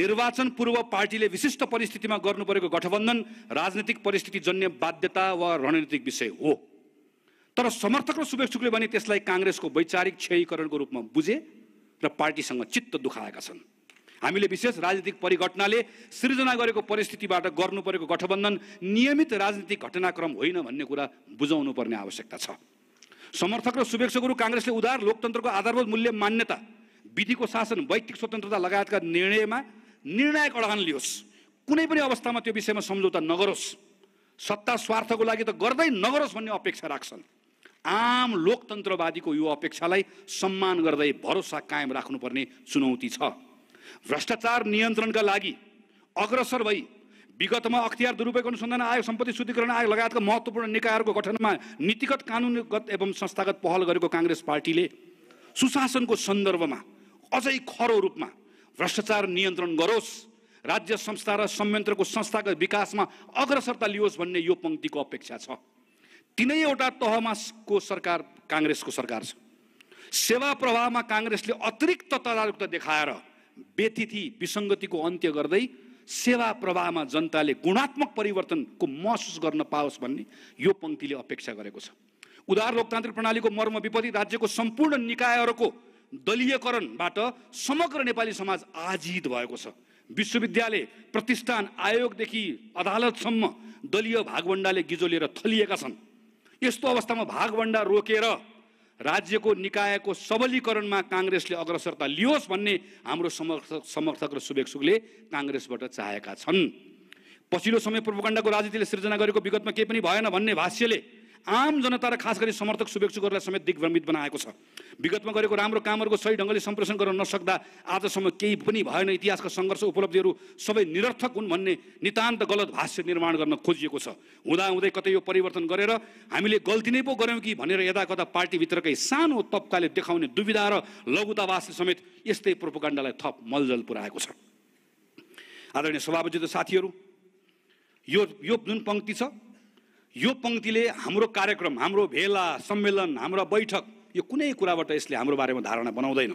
निर्वाचन पूर्व पार्टीले विशिष्ट परिस्थितिमा गर्नु परेको गठबन्धन राजनीतिक परिस्थिति जन्य बाध्यता वा रणनीतिक विषय हो तर समर्थक र शुभेच्छुकले भने त्यसलाई काङ्ग्रेसको वैचारिक क्षयीकरणको रूपमा बुझे र पार्टीसँग चित्त दुखाएका छन् हामीले विशेष राजनीतिक परिघटनाले सृजना गरेको परिस्थितिबाट गर्नु परेको गठबन्धन नियमित राजनीतिक घटनाक्रम होइन भन्ने कुरा बुझाउनु पर्ने आवश्यकता छ समर्थक र शुभेक्षकहरू काङ्ग्रेसले उधार लोकतन्त्रको आधारभूत मूल्य मान्यता विधिको शासन वैयक्तिक स्वतन्त्रता लगायतका निर्णयमा निर्णायक अडान लियोस् कुनै पनि अवस्थामा त्यो विषयमा सम्झौता नगरोस् सत्ता स्वार्थको लागि त गर्दै नगरोस् भन्ने अपेक्षा राख्छन् आम लोकतन्त्रवादीको यो अपेक्षालाई सम्मान गर्दै भरोसा कायम राख्नुपर्ने चुनौती छ भ्रष्टाचार नियन्त्रणका लागि अग्रसर भई विगतमा अख्तियार दुरुपयोग अनुसन्धान आयोग सम्पत्ति शुद्धिकरण आयोग लगायतका महत्त्वपूर्ण निकायहरूको गठनमा नीतिगत कानुनगत एवं संस्थागत पहल गरेको काङ्ग्रेस पार्टीले सुशासनको सन्दर्भमा अझै खरो रूपमा भ्रष्टाचार नियन्त्रण गरोस् राज्य संस्था र संयन्त्रको संस्थागत विकासमा अग्रसरता लियोस् भन्ने यो पङ्क्तिको अपेक्षा छ तिनैवटा तहमा को सरकार काङ्ग्रेसको सरकार छ सेवा प्रवाहमा काङ्ग्रेसले अतिरिक्त तदारुकता देखाएर व्यतिथि विसङ्गतिको अन्त्य गर्दै सेवा प्रवाहमा जनताले गुणात्मक परिवर्तनको महसुस गर्न पाओस् भन्ने यो पङ्क्तिले अपेक्षा गरेको छ उदार लोकतान्त्रिक प्रणालीको मर्म विपत्ति राज्यको सम्पूर्ण निकायहरूको दलीयकरणबाट समग्र नेपाली समाज आजित भएको छ विश्वविद्यालय प्रतिष्ठान आयोगदेखि अदालतसम्म दलीय भागभण्डाले गिजोलेर थलिएका छन् यस्तो अवस्थामा भागभण्डा रोकेर राज्यको निकायको सबलीकरणमा काङ्ग्रेसले अग्रसरता लियोस् भन्ने हाम्रो समर्थक समर्थक र शुभेक्षुकले काङ्ग्रेसबाट चाहेका छन् पछिल्लो समय पूर्वकण्डको राजनीतिले सृजना गरेको विगतमा केही पनि भएन भन्ने भाष्यले आम जनता र खास गरी समर्थक शुभेच्छुकहरूलाई समेत दिग्भ्रमित बनाएको छ विगतमा गरेको राम्रो कामहरूको सही ढङ्गले सम्प्रेषण गर्न नसक्दा आजसम्म केही पनि भएन इतिहासका सङ्घर्ष उपलब्धिहरू सबै निरर्थक हुन् भन्ने नितान्त गलत भाष्य निर्माण गर्न खोजिएको छ हुँदाहुँदै कतै यो परिवर्तन गरेर हामीले गल्ती नै पो गऱ्यौँ कि भनेर यता कता पार्टीभित्रकै सानो तब्काले देखाउने दुविधा र लघुतावासले समेत यस्तै प्रोपोकाण्डलाई थप मलजल पुऱ्याएको छ आदरणीय सभापति त साथीहरू यो यो जुन पङ्क्ति छ यो पङ्क्तिले हाम्रो कार्यक्रम हाम्रो भेला सम्मेलन हाम्रो बैठक यो कुनै कुराबाट यसले हाम्रो बारेमा धारणा बनाउँदैन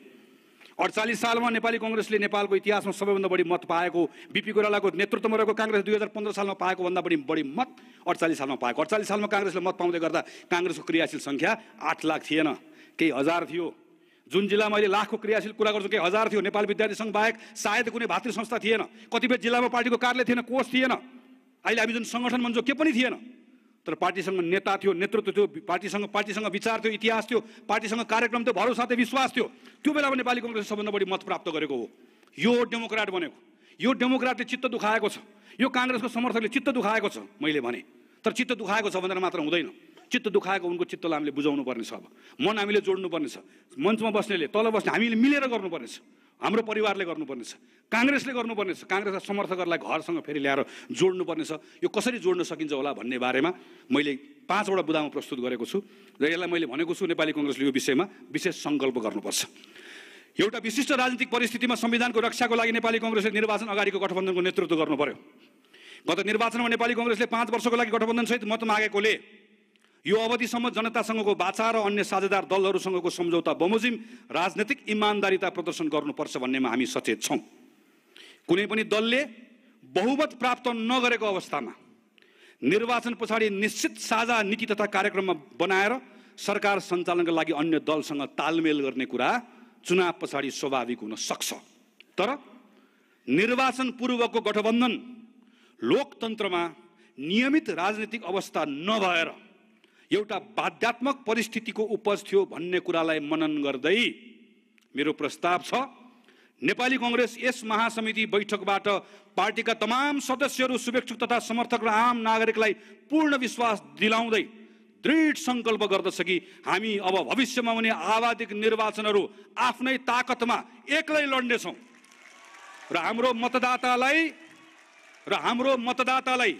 अडचालिस सालमा नेपाली कङ्ग्रेसले नेपालको इतिहासमा सबैभन्दा बढी मत पाएको बिपी कोइरालाको नेतृत्वमा रहेको काङ्ग्रेस दुई हजार पन्ध्र सालमा पाएको भन्दा पनि बढी मत अडचालिस सालमा पाएको अडचालिस सालमा काङ्ग्रेसले मत पाउँदै गर्दा काङ्ग्रेसको क्रियाशील सङ्ख्या आठ लाख थिएन केही हजार थियो जुन जिल्लामा अहिले लाखको क्रियाशील कुरा गर्छु केही हजार थियो नेपाल विद्यार्थी सङ्घ बाहेक सायद कुनै भातृ संस्था थिएन कतिपय जिल्लामा पार्टीको कार्यालय थिएन कोष थिएन अहिले हामी जुन सङ्गठन भन्छौँ के पनि थिएन तर पार्टीसँग नेता थियो नेतृत्व थियो पार्टीसँग पार्टीसँग विचार थियो इतिहास थियो पार्टीसँग कार्यक्रम थियो भरोसा थियो विश्वास थियो त्यो बेलामा नेपाली कङ्ग्रेसले सबभन्दा बढी मत प्राप्त गरेको हो यो डेमोक्राट बनेको यो डेमोक्राटले चित्त दुखाएको छ यो काङ्ग्रेसको समर्थकले चित्त दुखाएको छ मैले भने तर चित्त दुखाएको छ भनेर मात्र हुँदैन चित्त दुखाएको उनको चित्तलाई हामीले बुझाउनु पर्नेछ अब मन हामीले जोड्नु जोड्नुपर्नेछ मञ्चमा बस्नेले तल बस्ने हामीले मिलेर गर्नुपर्नेछ हाम्रो परिवारले गर्नुपर्नेछ काङ्ग्रेसले गर्नुपर्नेछ काङ्ग्रेसका समर्थकहरूलाई घरसँग फेरि ल्याएर जोड्नुपर्नेछ यो कसरी जोड्न सकिन्छ होला भन्ने बारेमा मैले पाँचवटा बुदामा प्रस्तुत गरेको छु र यसलाई मैले भनेको छु नेपाली कङ्ग्रेसले यो विषयमा विशेष सङ्कल्प गर्नुपर्छ एउटा विशिष्ट राजनीतिक परिस्थितिमा संविधानको रक्षाको लागि नेपाली कङ्ग्रेसले निर्वाचन अगाडिको गठबन्धनको नेतृत्व गर्नु पर्यो गत निर्वाचनमा नेपाली कङ्ग्रेसले पाँच वर्षको लागि गठबन्धनसहित मत मागेकोले यो अवधिसम्म जनतासँगको बाचा र अन्य साझेदार दलहरूसँगको सम्झौता बमोजिम राजनैतिक इमान्दारिता प्रदर्शन गर्नुपर्छ भन्नेमा हामी सचेत छौँ कुनै पनि दलले बहुमत प्राप्त नगरेको अवस्थामा निर्वाचन पछाडि निश्चित साझा नीति तथा कार्यक्रममा बनाएर सरकार सञ्चालनका लागि अन्य दलसँग तालमेल गर्ने कुरा चुनाव पछाडि स्वाभाविक हुन सक्छ तर निर्वाचन पूर्वको गठबन्धन लोकतन्त्रमा नियमित राजनीतिक अवस्था नभएर एउटा बाध्यात्मक परिस्थितिको उपज थियो भन्ने कुरालाई मनन गर्दै मेरो प्रस्ताव छ नेपाली कङ्ग्रेस यस महासमिति बैठकबाट पार्टीका तमाम सदस्यहरू शुभेच्छुक तथा समर्थक र आम नागरिकलाई पूर्ण विश्वास दिलाउँदै दृढ सङ्कल्प गर्दछ कि हामी अब भविष्यमा हुने आवाधिक निर्वाचनहरू आफ्नै ताकतमा एक्लै लड्नेछौँ र हाम्रो मतदातालाई र हाम्रो मतदातालाई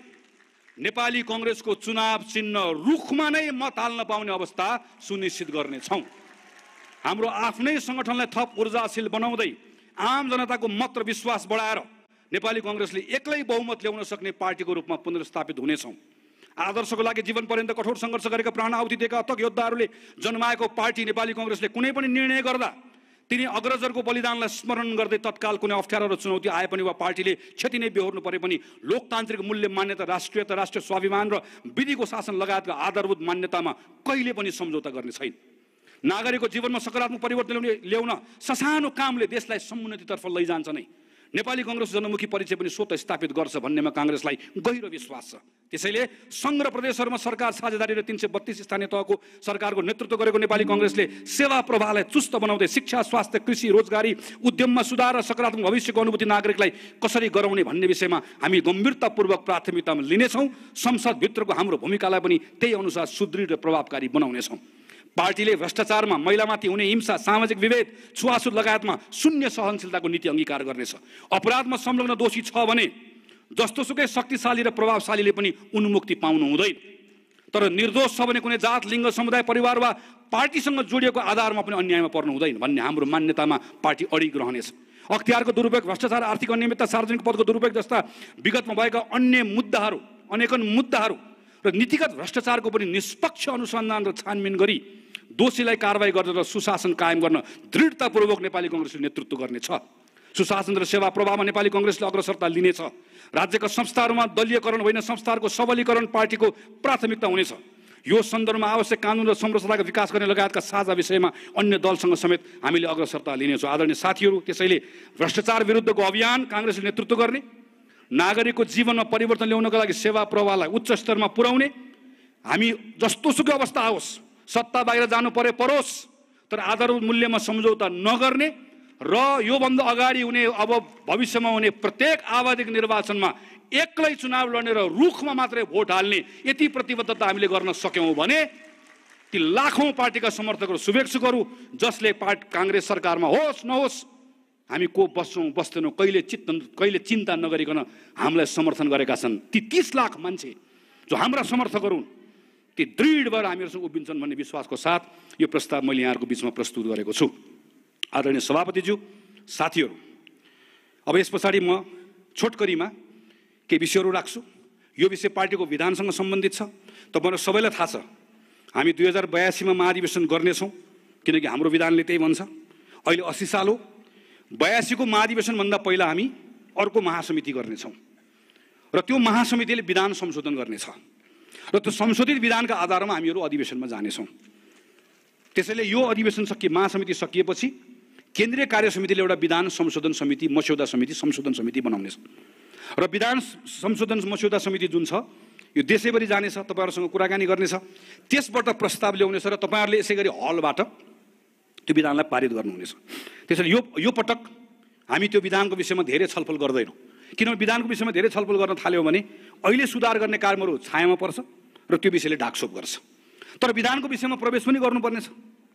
नेपाली कङ्ग्रेसको चुनाव चिन्ह रुखमा नै मत हाल्न पाउने अवस्था सुनिश्चित गर्नेछौँ हाम्रो आफ्नै सङ्गठनलाई थप ऊर्जाशील बनाउँदै आम जनताको मत र विश्वास बढाएर नेपाली कङ्ग्रेसले एक्लै बहुमत ल्याउन सक्ने पार्टीको रूपमा पुनर्स्थापित हुनेछौँ आदर्शको लागि जीवन पर्यन्त कठोर सङ्घर्ष गरेका प्राण आहुति दिएका अथक योद्धाहरूले जन्माएको पार्टी नेपाली कङ्ग्रेसले कुनै पनि निर्णय गर्दा तिनी अग्रजहरूको बलिदानलाई स्मरण गर्दै तत्काल कुनै अप्ठ्यारो र चुनौती आए पनि वा पार्टीले क्षति नै बेहोर्नु परे पनि लोकतान्त्रिक मूल्य मान्यता राष्ट्रियता राष्ट्रिय स्वाभिमान र विधिको शासन लगायतका आधारभूत मान्यतामा कहिले पनि सम्झौता गर्ने छैन नागरिकको जीवनमा सकारात्मक परिवर्तन ल्याउने ल्याउन ससानो कामले देशलाई समुन्नतितर्फ लैजान्छ नै नेपाली कङ्ग्रेस जनमुखी परिचय पनि स्वत स्थापित गर्छ भन्नेमा काङ्ग्रेसलाई गहिरो विश्वास छ त्यसैले सङ्घ प्रदेशहरूमा सरकार साझेदारी र तिन सय बत्तिस स्थानीय तहको सरकारको नेतृत्व गरेको नेपाली कङ्ग्रेसले सेवा प्रभावलाई चुस्त बनाउँदै शिक्षा स्वास्थ्य कृषि रोजगारी उद्यममा सुधार र सकारात्मक भविष्यको अनुभूति नागरिकलाई कसरी गराउने भन्ने विषयमा हामी गम्भीरतापूर्वक प्राथमिकतामा लिनेछौँ संसदभित्रको हाम्रो भूमिकालाई पनि त्यही अनुसार सुदृढ र प्रभावकारी बनाउनेछौँ पार्टीले भ्रष्टाचारमा महिलामाथि हुने हिंसा सामाजिक विभेद छुवाछुत लगायतमा शून्य सहनशीलताको नीति अङ्गीकार गर्नेछ अपराधमा संलग्न दोषी छ भने जस्तोसुकै शक्तिशाली र प्रभावशालीले पनि उन्मुक्ति पाउनु हुँदैन तर निर्दोष छ भने कुनै जात लिङ्ग समुदाय परिवार वा पार्टीसँग जोडिएको आधारमा पनि अन्यायमा पर्नु हुँदैन भन्ने हाम्रो मान्यतामा पार्टी अडिग रहनेछ अख्तियारको दुरुपयोग भ्रष्टाचार आर्थिक अनियमितता सार्वजनिक पदको दुरुपयोग जस्ता विगतमा भएका अन्य मुद्दाहरू अनेकन मुद्दाहरू र नीतिगत भ्रष्टाचारको पनि निष्पक्ष अनुसन्धान र छानबिन गरी दोषीलाई कारवाही गरेर सुशासन कायम गर्न दृढतापूर्वक नेपाली कङ्ग्रेसले नेतृत्व गर्नेछ सुशासन र सेवा प्रभावमा नेपाली कङ्ग्रेसले अग्रसरता लिनेछ राज्यका संस्थाहरूमा दलीयकरण होइन संस्थाहरूको सबलीकरण पार्टीको प्राथमिकता हुनेछ यो सन्दर्भमा आवश्यक कानुन र संरचनाको विकास गर्ने लगायतका साझा विषयमा अन्य दलसँग समेत हामीले अग्रसरता लिनेछौँ आदरणीय साथीहरू त्यसैले भ्रष्टाचार विरुद्धको अभियान काङ्ग्रेसले नेतृत्व गर्ने नागरिकको जीवनमा परिवर्तन ल्याउनको लागि सेवा प्रवाहलाई उच्च स्तरमा पुर्याउने हामी जस्तो सुकै अवस्था आओस् सत्ता बाहिर जानु परे परोस् तर आधारभूत मूल्यमा सम्झौता नगर्ने र योभन्दा अगाडि हुने अब भविष्यमा हुने प्रत्येक आवाधिक निर्वाचनमा एक्लै चुनाव लड्ने र रुखमा मात्रै भोट हाल्ने यति प्रतिबद्धता हामीले गर्न सक्यौँ भने ती लाखौँ पार्टीका समर्थकहरू शुभेच्छुकहरू जसले पार्टी काङ्ग्रेस सरकारमा होस् नहोस् हामी को बस्छौँ बस्दैनौँ कहिले चित्त कहिले चिन्ता नगरिकन हामीलाई समर्थन गरेका छन् ती तिस लाख मान्छे जो हाम्रा समर्थकहरू हुन् ती दृढ भएर हामीहरूसँग उभिन्छन् भन्ने विश्वासको साथ यो प्रस्ताव मैले यहाँहरूको बिचमा प्रस्तुत गरेको छु आदरणीय सभापतिज्यू साथीहरू अब यस पछाडि म छोटकरीमा केही विषयहरू राख्छु यो विषय पार्टीको विधानसँग सम्बन्धित छ तपाईँहरू सबैलाई थाहा छ हामी दुई हजार बयासीमा महाधिवेशन गर्नेछौँ किनकि हाम्रो विधानले त्यही भन्छ अहिले असी साल हो बयासीको महाधिवेशनभन्दा पहिला हामी अर्को महासमिति गर्नेछौँ र त्यो महासमितिले विधान संशोधन गर्नेछ र त्यो संशोधित विधानका आधारमा हामीहरू अधिवेशनमा जानेछौँ त्यसैले यो अधिवेशन सकिए महासमिति सकिएपछि केन्द्रीय कार्य समितिले एउटा विधान संशोधन समिति मस्यौदा समिति संशोधन समिति बनाउनेछ र विधान संशोधन मस्यौदा समिति जुन छ यो देशैभरि जानेछ तपाईँहरूसँग कुराकानी गर्नेछ त्यसबाट प्रस्ताव ल्याउनेछ र तपाईँहरूले यसै गरी हलबाट त्यो विधानलाई पारित गर्नुहुनेछ त्यसैले यो यो पटक हामी त्यो विधानको विषयमा धेरै छलफल गर्दैनौँ किनभने विधानको विषयमा धेरै छलफल गर्न थाल्यो भने अहिले सुधार गर्ने कामहरू छायामा पर्छ र त्यो विषयले ढाकसोप गर्छ तर विधानको विषयमा प्रवेश पनि गर्नुपर्नेछ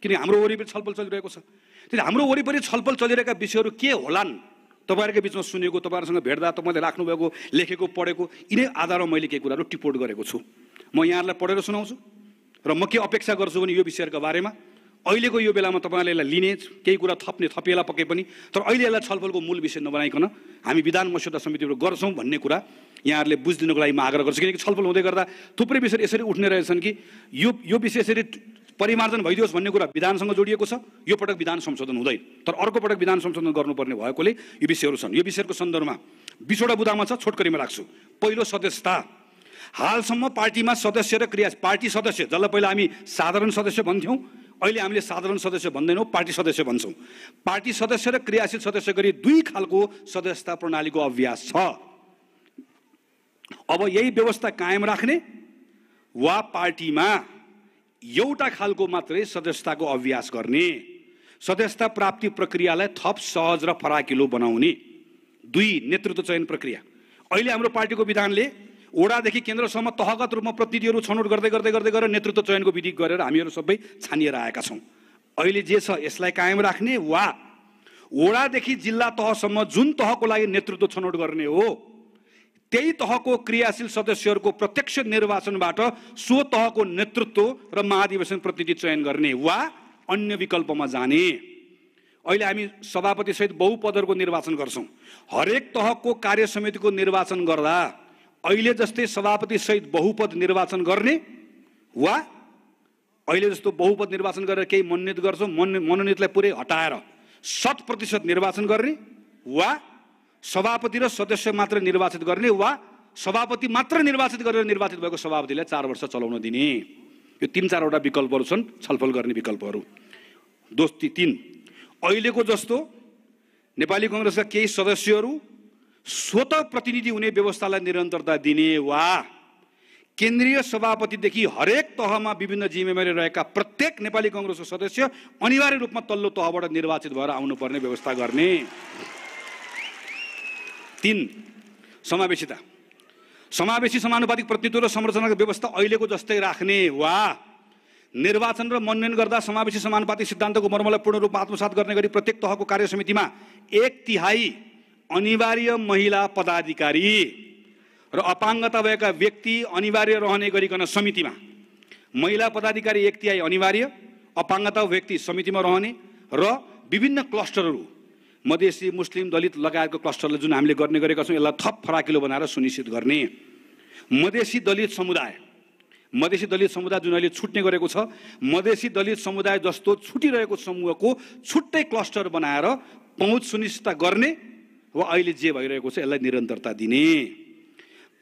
किन हाम्रो वरिपरि छलफल चलिरहेको छ त्यसले हाम्रो वरिपरि छलफल चलिरहेका विषयहरू के होलान् तपाईँहरूको बिचमा सुनेको तपाईँहरूसँग भेट्दा तपाईँले राख्नुभएको लेखेको पढेको यिनै आधारमा मैले केही कुराहरू टिपोर्ट गरेको छु म यहाँहरूलाई पढेर सुनाउँछु र म के अपेक्षा गर्छु भने यो विषयहरूको बारेमा अहिलेको यो बेलामा तपाईँहरूले यसलाई लिने केही कुरा थप्ने थपिएला पक्के पनि तर अहिले यसलाई छलफलको मूल विषय नबनाइकन हामी विधान मस्यौदा समितिहरू गर्छौँ भन्ने कुरा यहाँहरूले बुझिदिनुको लागि म आग्रह गर्छु किनकि छलफल हुँदै गर्दा थुप्रै विषय यसरी उठ्ने रहेछन् कि यो यो विषय यसरी परिमार्जन भइदियोस् भन्ने कुरा विधानसँग जोडिएको छ यो पटक विधान संशोधन हुँदैन तर अर्को पटक विधान संशोधन गर्नुपर्ने भएकोले यो विषयहरू छन् यो विषयको सन्दर्भमा बिसवटा बुदामा छ छोटकरीमा राख्छु पहिलो सदस्यता हालसम्म पार्टीमा सदस्य र क्रिया पार्टी सदस्य जसलाई पहिला हामी साधारण सदस्य भन्थ्यौँ अहिले हामीले साधारण सदस्य भन्दैनौँ पार्टी सदस्य भन्छौँ पार्टी सदस्य र क्रियाशील सदस्य गरी दुई खालको सदस्यता प्रणालीको अभ्यास छ अब यही व्यवस्था कायम राख्ने वा पार्टीमा एउटा खालको मात्रै सदस्यताको अभ्यास गर्ने सदस्यता प्राप्ति प्रक्रियालाई थप सहज र फराकिलो बनाउने दुई नेतृत्व चयन प्रक्रिया अहिले हाम्रो पार्टीको विधानले ओडादेखि केन्द्रसम्म तहगत रूपमा प्रतिनिधिहरू छनौट गर्दै गर्दै गर्दै गरेर नेतृत्व चयनको विधि गरेर हामीहरू सबै छानिएर आएका छौँ अहिले जे छ यसलाई कायम राख्ने वा ओडादेखि जिल्ला तहसम्म जुन तहको लागि नेतृत्व छनौट गर्ने हो त्यही तहको क्रियाशील सदस्यहरूको प्रत्यक्ष निर्वाचनबाट सो तहको नेतृत्व र महाधिवेशन प्रतिनिधि चयन गर्ने वा अन्य विकल्पमा जाने अहिले हामी सभापतिसहित बहुपदहरूको निर्वाचन गर्छौँ हरेक तहको कार्य समितिको निर्वाचन गर्दा अहिले जस्तै सभापति सहित बहुपद निर्वाचन गर्ने वा अहिले जस्तो बहुपद निर्वाचन गरेर केही मनोनित गर्छौँ मन मनोनितलाई पुरै हटाएर शत प्रतिशत निर्वाचन गर्ने वा सभापति र सदस्य मात्र निर्वाचित गर्ने वा सभापति मात्र निर्वाचित गरेर निर्वाचित भएको सभापतिलाई चार वर्ष चलाउन दिने यो तिन चारवटा विकल्पहरू छन् छलफल गर्ने विकल्पहरू दोस्ती तिन अहिलेको जस्तो नेपाली कङ्ग्रेसका केही सदस्यहरू स्वत प्रतिनिधि हुने व्यवस्थालाई निरन्तरता दिने वा केन्द्रीय सभापतिदेखि हरेक तहमा विभिन्न जिम्मेवारी रहेका प्रत्येक नेपाली कङ्ग्रेसको सदस्य अनिवार्य रूपमा तल्लो तहबाट निर्वाचित भएर आउनुपर्ने व्यवस्था गर्ने तिन समावेशिता समावेशी समानुपातिक प्रतिनिधित्व र संरचनाको व्यवस्था अहिलेको जस्तै राख्ने वा निर्वाचन र मनोनयन गर्दा समावेशी समानुपातिक सिद्धान्तको मर्मलाई पूर्ण रूपमा आत्मसात गर्ने गरी प्रत्येक तहको कार्य समितिमा एक तिहाई अनिवार्य महिला पदाधिकारी र अपाङ्गता भएका व्यक्ति अनिवार्य रहने गरिकन समितिमा महिला पदाधिकारी एक तिहाई अनिवार्य अपाङ्गता व्यक्ति समितिमा रहने र विभिन्न क्लस्टरहरू मधेसी मुस्लिम दलित लगायतको क्लस्टरले जुन हामीले गर्ने गरेका छौँ यसलाई थप फराकिलो बनाएर सुनिश्चित गर्ने मधेसी दलित समुदाय मधेसी दलित समुदाय जुन अहिले छुट्ने गरेको छ मधेसी दलित समुदाय जस्तो छुटिरहेको समूहको छुट्टै क्लस्टर बनाएर पहुँच सुनिश्चित गर्ने हो अहिले जे भइरहेको छ यसलाई निरन्तरता दिने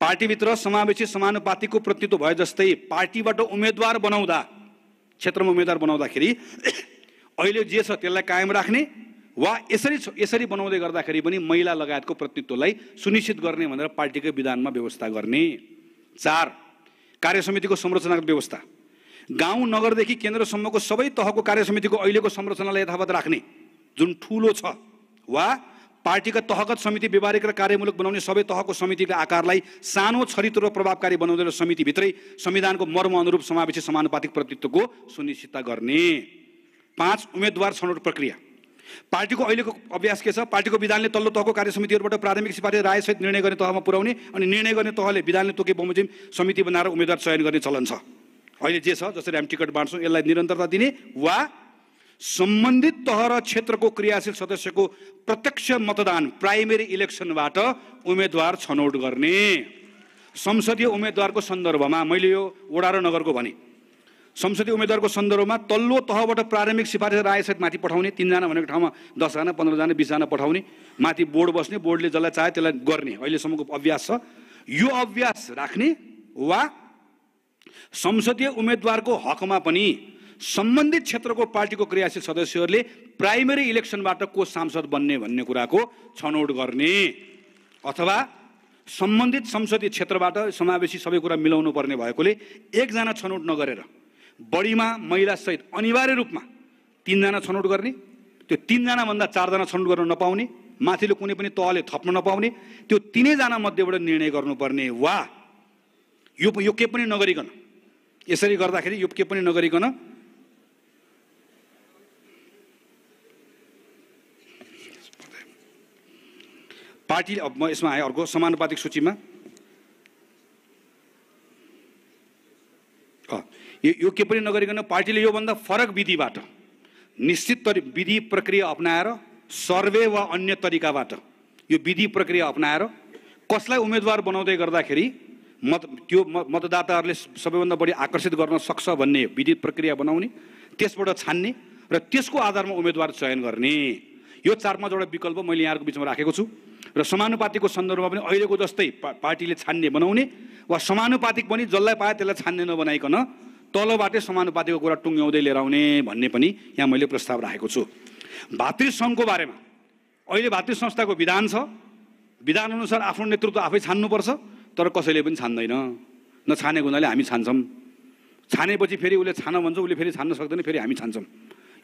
पार्टीभित्र समावेशी समानुपातिको प्रतित्व भए जस्तै पार्टीबाट उम्मेदवार बनाउँदा क्षेत्रमा उम्मेदवार बनाउँदाखेरि <clears throat> अहिले जे छ त्यसलाई कायम राख्ने वा यसरी यसरी बनाउँदै गर्दाखेरि पनि महिला लगायतको प्रतित्वलाई सुनिश्चित गर्ने भनेर पार्टीकै विधानमा व्यवस्था गर्ने चार कार्य समितिको संरचनाको व्यवस्था गाउँ नगरदेखि केन्द्रसम्मको सबै तहको कार्य समितिको अहिलेको संरचनालाई यथावत राख्ने जुन ठुलो छ वा पार्टीका तहगत समिति व्यवहारिक र कार्यमूलक बनाउने सबै तहको समितिका आकारलाई सानो छरित्र र प्रभावकारी बनाउँदै र समितिभित्रै संविधानको मर्म अनुरूप समावेशी समानुपातिक प्रतित्वको सुनिश्चितता गर्ने पाँच उम्मेद्वार छनौट प्रक्रिया पार्टीको अहिलेको अभ्यास के छ पार्टीको विधानले तल्लो तहको कार्य समितिहरूबाट प्राथमिक सिफारिस रायसहित निर्णय गर्ने तहमा पुर्याउने अनि निर्णय गर्ने तहले विधानले तोके बमोजिम समिति बनाएर उम्मेद्वार चयन गर्ने चलन छ अहिले जे छ जसरी हामी टिकट बाँड्छौँ यसलाई निरन्तरता दिने वा सम्बन्धित तह र क्षेत्रको क्रियाशील सदस्यको प्रत्यक्ष मतदान प्राइमेरी इलेक्सनबाट उम्मेद्वार छनौट गर्ने संसदीय उम्मेद्वारको सन्दर्भमा मैले यो वडा र नगरको भने संसदीय उम्मेद्वारको सन्दर्भमा तल्लो तहबाट प्रारम्भिक सिफारिस रायसहित माथि पठाउने तिनजना भनेको ठाउँमा दसजना पन्ध्रजना बिसजना पठाउने माथि बोर्ड बस्ने बोर्डले जसलाई चाहे त्यसलाई गर्ने अहिलेसम्मको अभ्यास छ यो अभ्यास राख्ने वा संसदीय उम्मेद्वारको हकमा पनि सम्बन्धित क्षेत्रको पार्टीको क्रियाशील सदस्यहरूले प्राइमेरी इलेक्सनबाट को सांसद बन्ने भन्ने कुराको छनौट गर्ने अथवा सम्बन्धित संसदीय क्षेत्रबाट समावेशी सबै कुरा मिलाउनु पर्ने भएकोले एकजना छनौट नगरेर बढीमा महिलासहित अनिवार्य रूपमा तिनजना छनौट गर्ने त्यो तिनजनाभन्दा चारजना छनौट गर्न नपाउने माथिले कुनै पनि तहले थप्न नपाउने त्यो तिनैजना मध्येबाट निर्णय गर्नुपर्ने वा यो यो के पनि नगरिकन यसरी गर्दाखेरि यो के पनि नगरिकन पार्टी अब म यसमा आएँ अर्को समानुपातिक सूचीमा यो यो के पनि नगरिकन पार्टीले योभन्दा फरक विधिबाट निश्चित तरि विधि प्रक्रिया अप्नाएर सर्वे वा अन्य तरिकाबाट यो विधि प्रक्रिया अप्नाएर कसलाई उम्मेदवार बनाउँदै गर्दाखेरि मत त्यो मतदाताहरूले सबैभन्दा बढी आकर्षित गर्न सक्छ भन्ने विधि प्रक्रिया बनाउने त्यसबाट छान्ने र त्यसको आधारमा उम्मेदवार चयन गर्ने यो चार पाँचवटा विकल्प मैले यहाँहरूको बिचमा राखेको छु र समानुपातिकको सन्दर्भमा पनि अहिलेको जस्तै पा पार्टीले छान्ने बनाउने वा समानुपातिक पनि जसलाई पाए त्यसलाई छान्ने नबनाइकन तलबाटै समानुपातिको कुरा टुङ्ग्याउँदै लिएर आउने भन्ने पनि यहाँ मैले प्रस्ताव राखेको छु भातृसङ्घको बारेमा अहिले भातृ संस्थाको विधान छ विधानअनुसार आफ्नो नेतृत्व आफै छान्नुपर्छ तर कसैले पनि छान्दैन नछानेको हुनाले हामी छान्छौँ छानेपछि फेरि उसले छान भन्छ उसले फेरि छान्न सक्दैन फेरि हामी छान्छौँ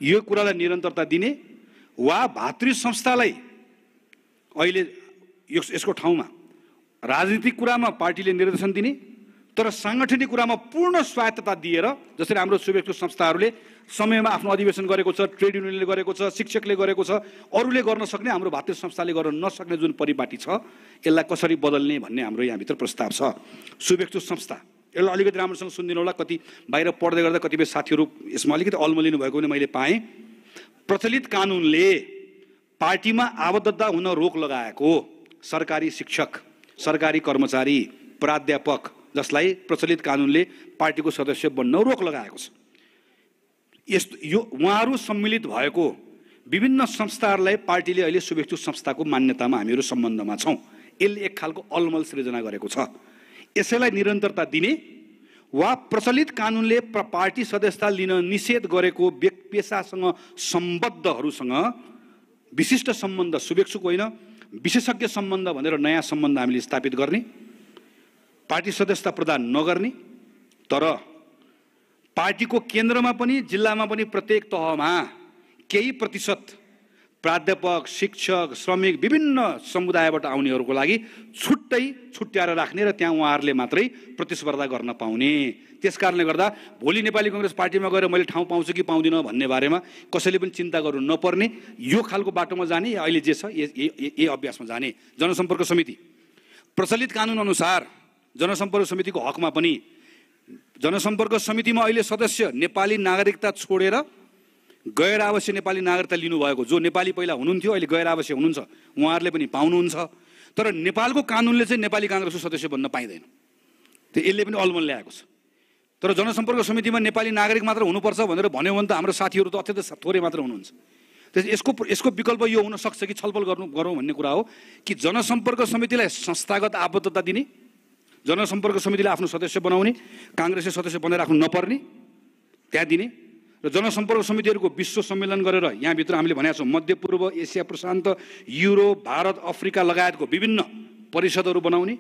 यो कुरालाई निरन्तरता दिने वा भातृ संस्थालाई अहिले यस यसको ठाउँमा राजनीतिक कुरामा पार्टीले निर्देशन दिने तर साङ्गठनिक कुरामा पूर्ण स्वायत्तता दिएर जसरी हाम्रो सुवेक्षको संस्थाहरूले समयमा आफ्नो अधिवेशन गरेको छ ट्रेड युनियनले गरेको छ शिक्षकले गरेको छ अरूले गर्न सक्ने हाम्रो भारतीय संस्थाले गर्न नसक्ने जुन परिपाटी छ यसलाई कसरी बदल्ने भन्ने हाम्रो यहाँभित्र प्रस्ताव छ सुवेक्षु संस्था यसलाई अलिकति राम्रोसँग सुनिदिनु होला कति बाहिर पढ्दै गर्दा कतिपय साथीहरू यसमा अलिकति अल्मलिनु भएको पनि मैले पाएँ प्रचलित कानुनले पार्टीमा आबद्धता हुन रोक लगाएको सरकारी शिक्षक सरकारी कर्मचारी प्राध्यापक जसलाई प्रचलित कानुनले पार्टीको सदस्य बन्न रोक लगाएको छ यस्तो यो उहाँहरू सम्मिलित भएको विभिन्न संस्थाहरूलाई पार्टीले अहिले शुभेच्छु संस्थाको मान्यतामा हामीहरू सम्बन्धमा छौँ यसले एक खालको अलमल सृजना गरेको छ यसैलाई निरन्तरता दिने वा प्रचलित कानुनले प्र पार्टी सदस्यता लिन निषेध गरेको पेसासँग सम्बद्धहरूसँग विशिष्ट सम्बन्ध शुभेच्छुको होइन विशेषज्ञ सम्बन्ध भनेर नयाँ सम्बन्ध हामीले स्थापित गर्ने पार्टी सदस्यता प्रदान नगर्ने तर पार्टीको केन्द्रमा पनि जिल्लामा पनि प्रत्येक तहमा केही प्रतिशत प्राध्यापक शिक्षक श्रमिक विभिन्न समुदायबाट आउनेहरूको लागि छुट्टै छुट्याएर राख्ने र त्यहाँ उहाँहरूले मात्रै प्रतिस्पर्धा गर्न पाउने त्यस कारणले गर्दा भोलि नेपाली कङ्ग्रेस पार्टीमा गएर मैले ठाउँ पाउँछु कि पाउँदिनँ भन्ने बारेमा कसैले पनि चिन्ता गर्नु नपर्ने यो खालको बाटोमा जाने या अहिले जे छ ए अभ्यासमा जाने जनसम्पर्क समिति प्रचलित अनुसार जनसम्पर्क समितिको हकमा पनि जनसम्पर्क समितिमा अहिले सदस्य नेपाली नागरिकता छोडेर गैर आवश्यक नेपाली नागरिकता लिनुभएको जो नेपाली पहिला हुनुहुन्थ्यो अहिले गैर आवश्यक हुनुहुन्छ उहाँहरूले पनि पाउनुहुन्छ तर नेपालको कानुनले चाहिँ नेपाली काङ्ग्रेसको सदस्य बन्न पाइँदैन त्यो यसले पनि अलमल ल्याएको छ तर जनसम्पर्क समितिमा नेपाली नागरिक मात्र हुनुपर्छ भनेर भन्यो भने त हाम्रो साथीहरू त अत्यन्त थोरै मात्र हुनुहुन्छ त्यस यसको यसको विकल्प यो हुनसक्छ कि छलफल गर्नु गरौँ भन्ने कुरा हो कि जनसम्पर्क समितिलाई संस्थागत आबद्धता दिने जनसम्पर्क समितिले आफ्नो सदस्य बनाउने काङ्ग्रेसले सदस्य बनाइराख्नु नपर्ने त्यहाँ दिने र जनसम्पर्क समितिहरूको विश्व सम्मेलन गरेर यहाँभित्र हामीले भनेका छौँ मध्यपूर्व एसिया प्रशान्त युरोप भारत अफ्रिका लगायतको विभिन्न परिषदहरू बनाउने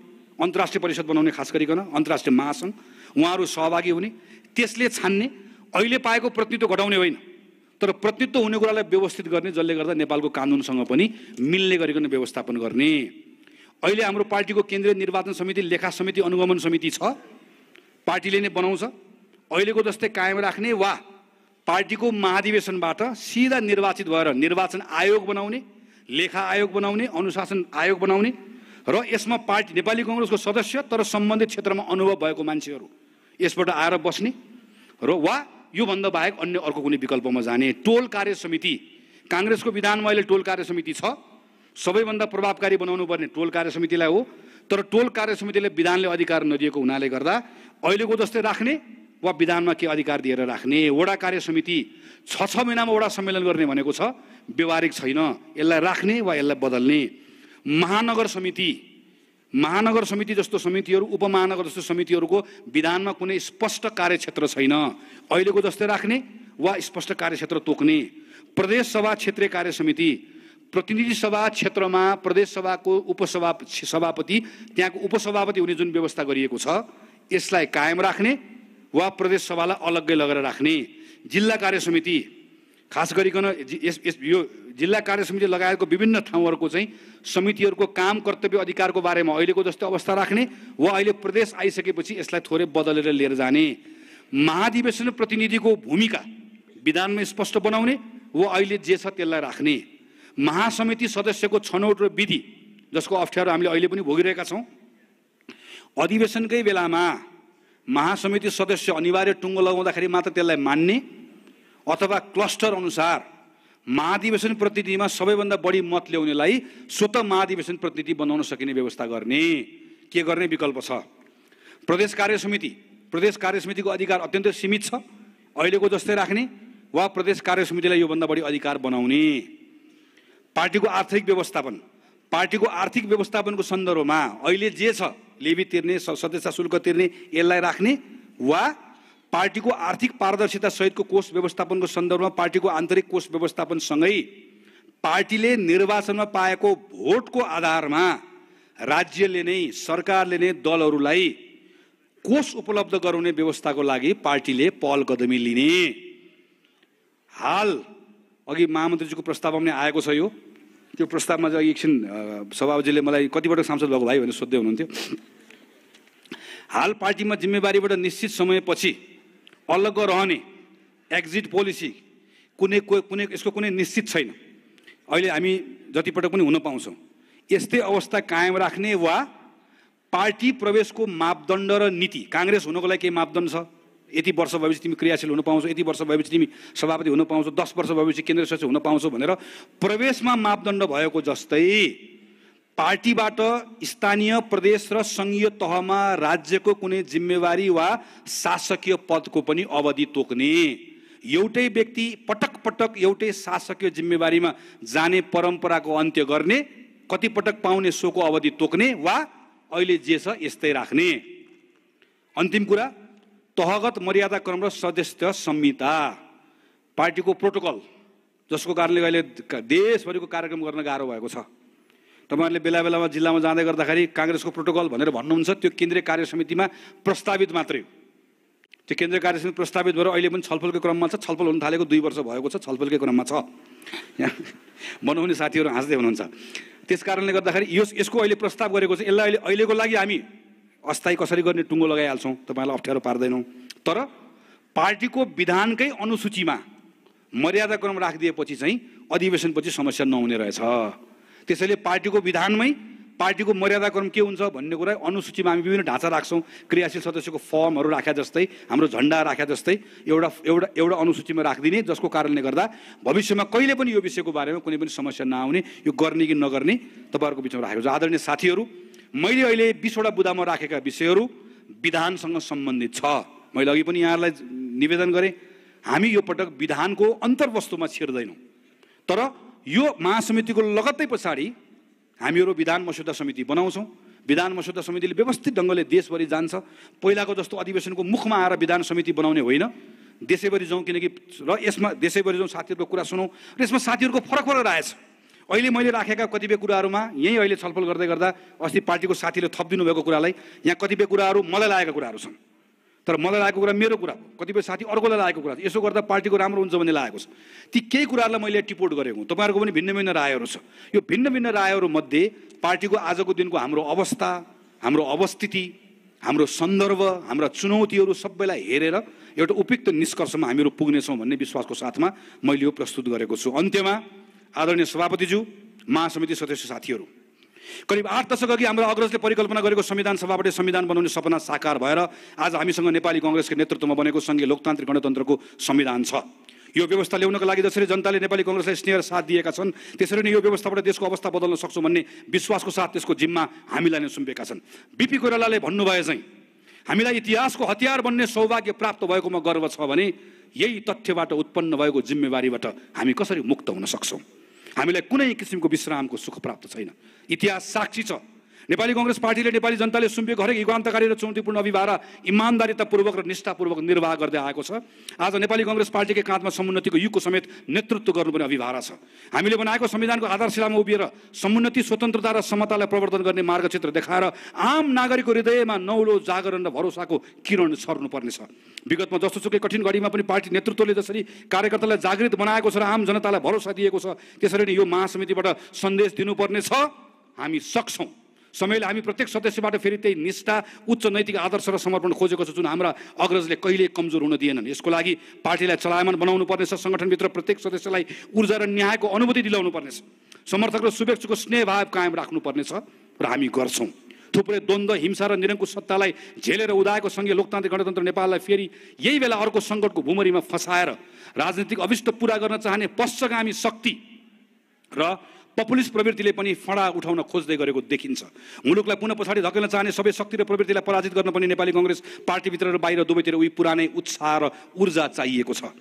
अन्तर्राष्ट्रिय परिषद बनाउने खास गरिकन अन्तर्राष्ट्रिय महासङ्घ उहाँहरू सहभागी हुने त्यसले छान्ने अहिले पाएको प्रतिनिधित्व घटाउने होइन तर प्रतिनिधित्व हुने कुरालाई व्यवस्थित गर्ने जसले गर्दा नेपालको कानुनसँग पनि मिल्ने गरिकन व्यवस्थापन गर्ने अहिले हाम्रो पार्टीको केन्द्रीय निर्वाचन समिति लेखा समिति अनुगमन समिति छ पार्टीले नै बनाउँछ अहिलेको जस्तै कायम राख्ने वा पार्टीको महाधिवेशनबाट सिधा निर्वाचित भएर निर्वाचन आयोग बनाउने लेखा आयोग बनाउने अनुशासन आयोग बनाउने र यसमा पार्टी नेपाली कङ्ग्रेसको सदस्य तर सम्बन्धित क्षेत्रमा अनुभव भएको मान्छेहरू यसबाट आएर बस्ने र वा योभन्दा बाहेक अन्य अर्को कुनै विकल्पमा जाने टोल कार्य समिति काङ्ग्रेसको विधानमा अहिले टोल कार्य समिति छ सबैभन्दा प्रभावकारी बनाउनु पर्ने टोल कार्य समितिलाई हो तर टोल कार्य समितिले विधानले अधिकार नदिएको हुनाले गर्दा अहिलेको जस्तै राख्ने वा विधानमा के अधिकार दिएर राख्ने वडा कार्य समिति छ छ महिनामा वडा सम्मेलन गर्ने भनेको छ व्यवहारिक छैन यसलाई राख्ने वा यसलाई बदल्ने महानगर समिति महानगर समिति जस्तो समितिहरू उपमहानगर जस्तो समितिहरूको विधानमा कुनै स्पष्ट कार्यक्षेत्र छैन अहिलेको जस्तै राख्ने वा स्पष्ट कार्यक्षेत्र तोक्ने प्रदेश सभा क्षेत्रीय कार्य समिति प्रतिनिधि सभा क्षेत्रमा प्रदेश सभाको उपसभा सभापति त्यहाँको उपसभापति हुने जुन व्यवस्था गरिएको छ यसलाई कायम राख्ने वा प्रदेश सभालाई अलग्गै लगेर राख्ने जिल्ला कार्य समिति खास गरिकन यस यस यो जिल्ला कार्य समिति लगाएको विभिन्न ठाउँहरूको चाहिँ समितिहरूको काम कर्तव्य अधिकारको बारेमा अहिलेको जस्तो अवस्था राख्ने वा अहिले प्रदेश आइसकेपछि यसलाई थोरै बदलेर लिएर जाने महाधिवेशन प्रतिनिधिको भूमिका विधानमा स्पष्ट बनाउने वा अहिले जे छ त्यसलाई राख्ने महासमिति सदस्यको छनौट र विधि जसको अप्ठ्यारो हामीले अहिले पनि भोगिरहेका छौँ अधिवेशनकै बेलामा महासमिति सदस्य अनिवार्य टुङ्गो लगाउँदाखेरि मात्र त्यसलाई मान्ने अथवा क्लस्टर अनुसार महाधिवेशन प्रतिनिधिमा सबैभन्दा बढी मत ल्याउनेलाई स्वत महाधिवेशन प्रतिनिधि बनाउन सकिने व्यवस्था गर्ने के गर्ने विकल्प छ प्रदेश कार्य समिति प्रदेश कार्य समितिको अधिकार अत्यन्तै सीमित छ अहिलेको जस्तै राख्ने वा प्रदेश कार्य समितिलाई योभन्दा बढी अधिकार बनाउने पार्टीको आर्थिक व्यवस्थापन पार्टीको आर्थिक व्यवस्थापनको सन्दर्भमा अहिले जे छ लेबी तिर्ने सदस्यता शुल्क तिर्ने यसलाई राख्ने वा पार्टीको आर्थिक पारदर्शिता सहितको कोष व्यवस्थापनको सन्दर्भमा पार्टीको आन्तरिक कोष व्यवस्थापनसँगै पार्टीले निर्वाचनमा पाएको भोटको आधारमा राज्यले नै सरकारले नै दलहरूलाई कोष उपलब्ध गराउने व्यवस्थाको लागि पार्टीले पहल कदमी लिने हाल अघि महामन्त्रीजीको प्रस्तावमा पनि आएको छ यो त्यो प्रस्तावमा चाहिँ एकछिन सभापतिले मलाई कतिपटक सांसद भएको भाइ भनेर सोध्दै हुनुहुन्थ्यो हाल पार्टीमा जिम्मेवारीबाट निश्चित समयपछि अलग रहने एक्जिट पोलिसी कुनै को कुनै यसको कुनै निश्चित छैन अहिले हामी जतिपटक पनि हुन पाउँछौँ यस्तै अवस्था कायम राख्ने वा पार्टी प्रवेशको मापदण्ड र नीति काङ्ग्रेस हुनको लागि केही मापदण्ड छ यति वर्ष भएपछि तिमी क्रियाशील हुन पाउँछौ यति वर्ष भएपछि तिमी सभापति हुन पाउँछौ दस वर्ष भएपछि केन्द्रीय सचिव हुन पाउँछौ भनेर प्रवेशमा मापदण्ड भएको जस्तै पार्टीबाट स्थानीय प्रदेश र सङ्घीय तहमा राज्यको कुनै जिम्मेवारी वा शासकीय पदको पनि अवधि तोक्ने एउटै व्यक्ति पटक पटक एउटै शासकीय जिम्मेवारीमा जाने परम्पराको अन्त्य गर्ने कतिपटक पाउने सोको अवधि तोक्ने वा अहिले जे छ यस्तै राख्ने अन्तिम कुरा तहगत मर्यादा क्रम र सदस्य संहिता पार्टीको प्रोटोकल जसको कारणले अहिले देशभरिको कार्यक्रम गर्न गाह्रो भएको छ तपाईँहरूले बेला बेलामा जिल्लामा जाँदै गर्दाखेरि काङ्ग्रेसको प्रोटोकल भनेर भन्नुहुन्छ त्यो केन्द्रीय कार्य समितिमा प्रस्तावित मात्रै त्यो केन्द्रीय कार्य समिति प्रस्तावित भएर अहिले पनि छलफलको क्रममा छ छलफल हुन थालेको दुई वर्ष भएको छ छलफलकै क्रममा छ यहाँ बनाउने <laughs> साथीहरू हाँस्दै हुनुहुन्छ त्यस कारणले गर्दाखेरि यो यसको अहिले प्रस्ताव गरेको छ यसलाई अहिले अहिलेको लागि हामी अस्थायी कसरी गर्ने टुङ्गो लगाइहाल्छौँ तपाईँलाई अप्ठ्यारो पार्दैनौँ तर पार्टीको विधानकै अनुसूचीमा मर्यादाक्रम राखिदिएपछि चाहिँ अधिवेशनपछि समस्या नहुने रहेछ त्यसैले पार्टीको विधानमै पार्टीको मर्यादाक्रम के हुन्छ भन्ने कुरा अनुसूचीमा हामी विभिन्न ढाँचा राख्छौँ क्रियाशील सदस्यको फर्महरू राख्या जस्तै हाम्रो झन्डा राख्या जस्तै एउटा एउटा एउटा अनुसूचीमा राखिदिने जसको कारणले गर्दा भविष्यमा कहिले पनि यो विषयको बारेमा कुनै पनि समस्या नआउने यो गर्ने कि नगर्ने तपाईँहरूको बिचमा राखेको छ आदरणीय साथीहरू मैले अहिले बिसवटा बुदामा राखेका विषयहरू विधानसँग सम्बन्धित छ मैले अघि पनि यहाँहरूलाई निवेदन गरेँ हामी यो पटक विधानको अन्तर्वस्तुमा छिर्दैनौँ तर यो महासमितिको लगत्तै पछाडि हामीहरू विधान मस्यौदा समिति बनाउँछौँ विधान मस्यौदा समितिले व्यवस्थित ढङ्गले देशभरि जान्छ पहिलाको जस्तो अधिवेशनको मुखमा आएर विधान समिति बनाउने होइन देशैभरि जाउँ किनकि र यसमा देशैभरि जाउँ साथीहरूको कुरा सुनौँ र यसमा साथीहरूको फरक फरक राय छ अहिले मैले राखेका कतिपय कुराहरूमा यहीँ अहिले छलफल गर्दै गर्दा अस्ति पार्टीको साथीले थपिदिनु भएको कुरालाई यहाँ कतिपय कुराहरू मलाई लागेका कुराहरू छन् तर मलाई लागेको कुरा मेरो कुरा हो कतिपय साथी अर्कोलाई लागेको कुरा यसो गर्दा पार्टीको राम्रो हुन्छ भन्ने लागेको छ ती केही कुराहरूलाई मैले टिपोर्ट गरेको हुँ तपाईँहरूको पनि भिन्न भिन्न रायहरू छ यो भिन्न भिन्न रायहरूमध्ये पार्टीको आजको दिनको हाम्रो अवस्था हाम्रो अवस्थिति हाम्रो सन्दर्भ हाम्रा चुनौतीहरू सबैलाई हेरेर एउटा उपयुक्त निष्कर्षमा हामीहरू पुग्नेछौँ भन्ने विश्वासको साथमा मैले यो प्रस्तुत गरेको छु अन्त्यमा आदरणीय सभापतिज्यू महासमिति सदस्य साथीहरू करिब आठ दशक अघि हाम्रो अग्रजले परिकल्पना गरेको संविधान सभाबाट संविधान बनाउने सपना साकार भएर आज हामीसँग नेपाली कङ्ग्रेसको नेतृत्वमा बनेको सङ्घीय लोकतान्त्रिक गणतन्त्रको संविधान छ यो व्यवस्था ल्याउनको लागि जसरी जनताले नेपाली कङ्ग्रेसलाई स्नेह साथ दिएका छन् त्यसरी नै यो व्यवस्थाबाट देशको अवस्था बदल्न सक्छौँ भन्ने विश्वासको साथ त्यसको जिम्मा हामीलाई नै सुम्पेका छन् बिपी कोइरालाले भन्नुभयो चाहिँ हामीलाई इतिहासको हतियार बन्ने सौभाग्य प्राप्त भएकोमा गर्व छ भने यही तथ्यबाट उत्पन्न भएको जिम्मेवारीबाट हामी कसरी मुक्त हुन सक्छौँ हामीलाई कुनै किसिमको विश्रामको सुख प्राप्त छैन इतिहास साक्षी छ नेपाली कङ्ग्रेस पार्टीले नेपाली जनताले सुम्पिएको हरेक युगान्तकारी र चुनौतीपूर्ण अभिभारा इमान्दारितापूर्वक र निष्ठापूर्वक निर्वाह गर्दै आएको छ आज नेपाली कङ्ग्रेस पार्टीकै काँधमा समुन्नतिको युगको समेत नेतृत्व गर्नुपर्ने अभिभारा छ हामीले बनाएको संविधानको आधारशिलामा उभिएर समुन्नति स्वतन्त्रता र समतालाई प्रवर्तन गर्ने मार्गचित्र देखाएर आम नागरिकको हृदयमा नौलो जागरण र भरोसाको किरण छर्नुपर्नेछ विगतमा जस्तो जस्तोसुकै कठिन घडीमा पनि पार्टी नेतृत्वले जसरी कार्यकर्तालाई जागृत बनाएको छ र आम जनतालाई भरोसा दिएको छ त्यसरी नै यो महासमितिबाट सन्देश दिनुपर्नेछ हामी सक्छौँ समयले हामी प्रत्येक सदस्यबाट फेरि त्यही निष्ठा उच्च नैतिक आदर्श र समर्पण खोजेको छ जुन हाम्रा अग्रजले कहिले कमजोर हुन दिएनन् यसको लागि पार्टीलाई चलायमान बनाउनु पर्नेछ सङ्गठनभित्र प्रत्येक सदस्यलाई ऊर्जा र न्यायको अनुभूति दिलाउनु पर्नेछ समर्थक र शुभेच्छुको स्नेहभाव कायम राख्नुपर्नेछ र हामी गर्छौँ थुप्रै द्वन्द्व हिंसा र निरङ्कुश सत्तालाई झेलेर उदाएको सङ्घीय लोकतान्त्रिक गणतन्त्र नेपाललाई फेरि यही बेला अर्को सङ्कटको भुमरीमा फसाएर राजनीतिक अविष्ट पुरा गर्न चाहने पश्चगामी शक्ति र पपुलिस्ट प्रवृत्तिले पनि फडा उठाउन खोज्दै गरेको देखिन्छ मुलुकलाई पुनः पछाडि धकेल्न चाहने सबै शक्ति र प्रवृत्तिलाई पराजित गर्न पनि नेपाली कङ्ग्रेस पार्टीभित्र र बाहिर दुवैतिर उही पुरानै उत्साह र ऊर्जा चाहिएको छ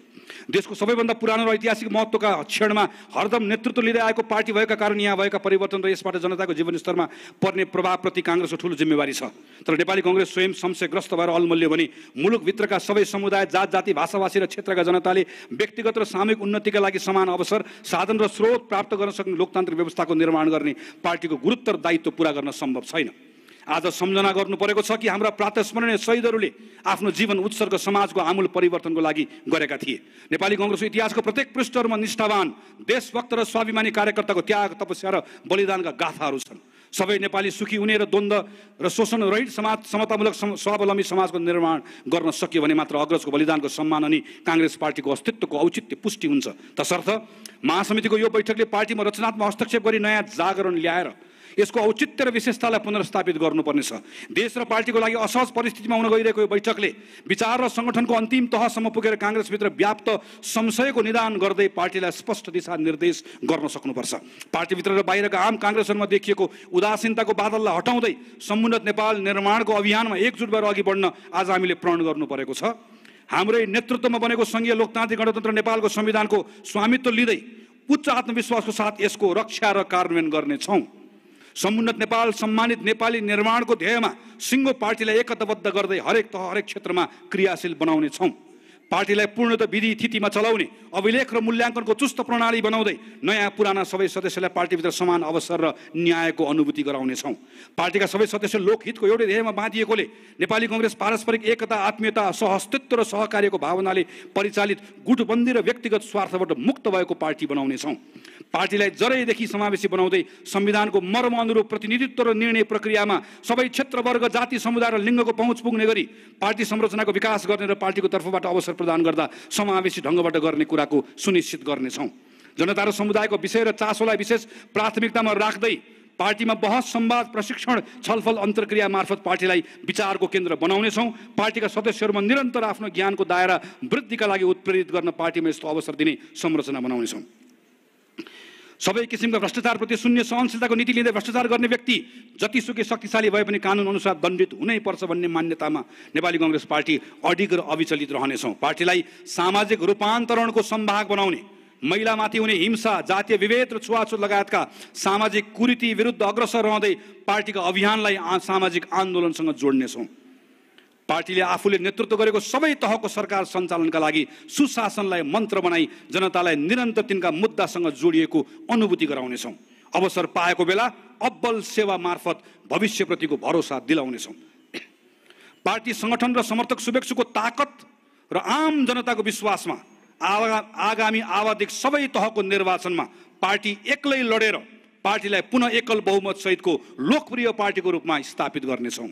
देशको सबैभन्दा पुरानो र ऐतिहासिक महत्त्वका क्षणमा हरदम नेतृत्व लिँदै आएको पार्टी भएका कारण यहाँ भएका परिवर्तन र यसबाट जनताको जीवनस्तरमा पर्ने प्रभावप्रति काङ्ग्रेसको ठुलो जिम्मेवारी छ तर नेपाली कङ्ग्रेस स्वयं संशयग्रस्त भएर अल्मल्यो भने मुलुकभित्रका सबै समुदाय जात जाति भाषाभाषी र क्षेत्रका जनताले व्यक्तिगत र सामूहिक उन्नतिका लागि समान अवसर साधन र स्रोत प्राप्त गर्न सक्ने लोकतान्त्रिक व्यवस्थाको निर्माण गर्ने पार्टीको गुरुत्तर दायित्व पुरा गर्न सम्भव छैन आज सम्झना गर्नु परेको छ कि हाम्रा प्रातस्मरणीय शहीदहरूले आफ्नो जीवन उत्सर्ग समाजको आमूल परिवर्तनको लागि गरेका थिए नेपाली कङ्ग्रेसको इतिहासको प्रत्येक पृष्ठहरूमा निष्ठावान देशभक्त र स्वाभिमानी कार्यकर्ताको त्याग तपस्या र बलिदानका गाथाहरू छन् सबै नेपाली सुखी हुने र द्वन्द र शोषण रहित समाज समतामूलक स्वावलम्बी समाजको निर्माण गर्न सकियो भने मात्र अग्रजको बलिदानको सम्मान अनि काङ्ग्रेस पार्टीको अस्तित्वको औचित्य पुष्टि हुन्छ तसर्थ महासमितिको यो बैठकले पार्टीमा रचनात्मक हस्तक्षेप गरी नयाँ जागरण ल्याएर यसको औचित्य र विशेषतालाई पुनर्स्थापित गर्नुपर्नेछ देश र पार्टीको लागि असहज परिस्थितिमा हुन गइरहेको यो बैठकले विचार र सङ्गठनको अन्तिम तहसम्म पुगेर काङ्ग्रेसभित्र व्याप्त संशयको निदान गर्दै पार्टीलाई स्पष्ट दिशा निर्देश गर्न सक्नुपर्छ पार्टीभित्र र बाहिरका आम काङ्ग्रेसहरूमा देखिएको उदासीनताको बादललाई हटाउँदै समुन्नत नेपाल निर्माणको अभियानमा एकजुट भएर अघि बढ्न आज हामीले प्रण गर्नु परेको छ हाम्रै नेतृत्वमा बनेको सङ्घीय लोकतान्त्रिक गणतन्त्र नेपालको संविधानको स्वामित्व लिँदै उच्च आत्मविश्वासको साथ यसको रक्षा र कार्यान्वयन गर्नेछौँ समुन्नत नेपाल सम्मानित नेपाली निर्माणको ध्येयमा सिङ्गो पार्टीलाई एकताबद्ध गर्दै हरेक तह हरेक क्षेत्रमा क्रियाशील बनाउने छौँ पार्टीलाई पूर्णत विधि तिथिमा चलाउने अभिलेख र मूल्याङ्कनको चुस्त प्रणाली बनाउँदै नयाँ पुराना सबै सदस्यलाई पार्टीभित्र समान अवसर र न्यायको अनुभूति गराउनेछौँ पार्टीका सबै सदस्य लोकहितको एउटै ध्येयमा बाँधिएकोले नेपाली कङ्ग्रेस पारस्परिक एकता आत्मीयता सहअस्तित्व र सहकार्यको भावनाले परिचालित गुटबन्दी र व्यक्तिगत स्वार्थबाट मुक्त भएको पार्टी बनाउनेछौँ पार्टीलाई जरैदेखि समावेशी बनाउँदै संविधानको मर्म अनुरूप प्रतिनिधित्व र निर्णय प्रक्रियामा सबै क्षेत्रवर्ग जाति समुदाय र लिङ्गको पहुँच पुग्ने गरी पार्टी संरचनाको विकास गर्ने र पार्टीको तर्फबाट अवसर प्रदान गर्दा समावेशी ढङ्गबाट गर्ने कुरा कुराको सुनिश्चित गर्नेछौँ जनता र समुदायको विषय र चासोलाई विशेष प्राथमिकतामा राख्दै पार्टीमा बहस संवाद प्रशिक्षण छलफल अन्तर्क्रिया मार्फत पार्टीलाई विचारको केन्द्र बनाउनेछौँ पार्टीका सदस्यहरूमा निरन्तर आफ्नो ज्ञानको दायरा वृद्धिका लागि उत्प्रेरित गर्न पार्टीमा यस्तो अवसर दिने संरचना बनाउनेछौँ सबै किसिमका भ्रष्टाचारप्रति शून्य सहनशीलताको नीति लिँदै भ्रष्टाचार गर्ने व्यक्ति जतिसुकै शक्तिशाली भए पनि कानुन अनुसार दण्डित हुनैपर्छ भन्ने मान्यतामा नेपाली कङ्ग्रेस पार्टी अडिग र अविचलित रहनेछौँ पार्टीलाई सामाजिक रूपान्तरणको सम्भाग बनाउने महिलामाथि हुने हिंसा जातीय विभेद र छुवाछुत लगायतका सामाजिक कुरीति विरुद्ध अग्रसर रहँदै पार्टीका अभियानलाई सामाजिक आन्दोलनसँग जोड्नेछौँ पार्टीले आफूले नेतृत्व गरेको सबै तहको सरकार सञ्चालनका लागि सुशासनलाई मन्त्र बनाई जनतालाई निरन्तर तिनका मुद्दासँग जोडिएको अनुभूति गराउनेछौँ अवसर पाएको बेला अब्बल सेवा मार्फत भविष्यप्रतिको भरोसा दिलाउनेछौँ पार्टी सङ्गठन र समर्थक शुभेच्छुको ताकत र आम जनताको विश्वासमा आगा आगामी आवाधिक सबै तहको निर्वाचनमा पार्टी एक्लै लडेर पार्टीलाई पुनः एकल बहुमतसहितको लोकप्रिय पार्टीको रूपमा स्थापित गर्नेछौँ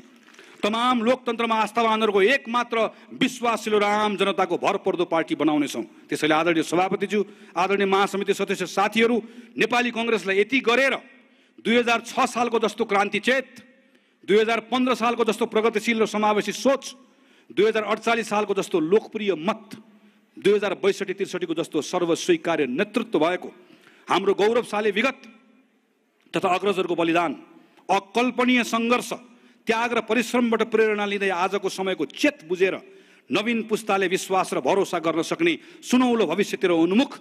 तमाम लोकतन्त्रमा आस्थावानहरूको एकमात्र विश्वासिलो र आम जनताको भरपर्दो पार्टी बनाउनेछौँ त्यसैले आदरणीय सभापतिज्यू आदरणीय महासमिति सदस्य साथीहरू नेपाली कङ्ग्रेसलाई यति गरेर दुई हजार छ सालको जस्तो क्रान्ति चेत दुई हजार पन्ध्र सालको जस्तो प्रगतिशील र समावेशी सोच दुई हजार अडचालिस सालको जस्तो लोकप्रिय मत दुई हजार बैसठी त्रिसठीको जस्तो सर्वस्वीकार्य नेतृत्व भएको हाम्रो गौरवशाली विगत तथा अग्रजहरूको बलिदान अकल्पनीय सङ्घर्ष त्याग र परिश्रमबाट प्रेरणा लिँदै आजको समयको चेत बुझेर नवीन पुस्ताले विश्वास र भरोसा गर्न सक्ने सुनौलो भविष्यतिर उन्मुख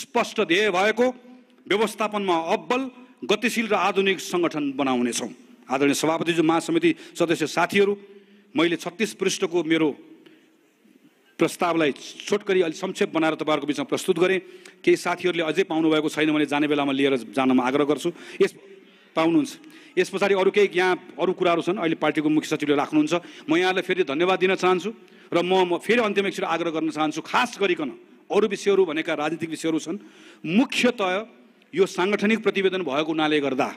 स्पष्ट ध्येय भएको व्यवस्थापनमा अब्बल गतिशील र आधुनिक सङ्गठन बनाउनेछौँ आदरणीय सभापतिज्यू महासमिति सदस्य साथीहरू मैले छत्तिस पृष्ठको मेरो प्रस्तावलाई छोटकरी अलिक संक्षेप बनाएर तपाईँहरूको बिचमा प्रस्तुत गरेँ केही साथीहरूले अझै पाउनुभएको छैन भने जाने बेलामा लिएर जानमा आग्रह गर्छु यस पाउनुहुन्छ यस पछाडि अरू केही यहाँ अरू कुराहरू छन् अहिले पार्टीको मुख्य सचिवले राख्नुहुन्छ म यहाँलाई फेरि धन्यवाद दिन चाहन्छु र म फेरि अन्तिम एकचोटि आग्रह गर्न चाहन्छु खास गरिकन अरू विषयहरू भनेका राजनीतिक विषयहरू छन् मुख्यतया यो साङ्गठनिक प्रतिवेदन भएको हुनाले गर्दा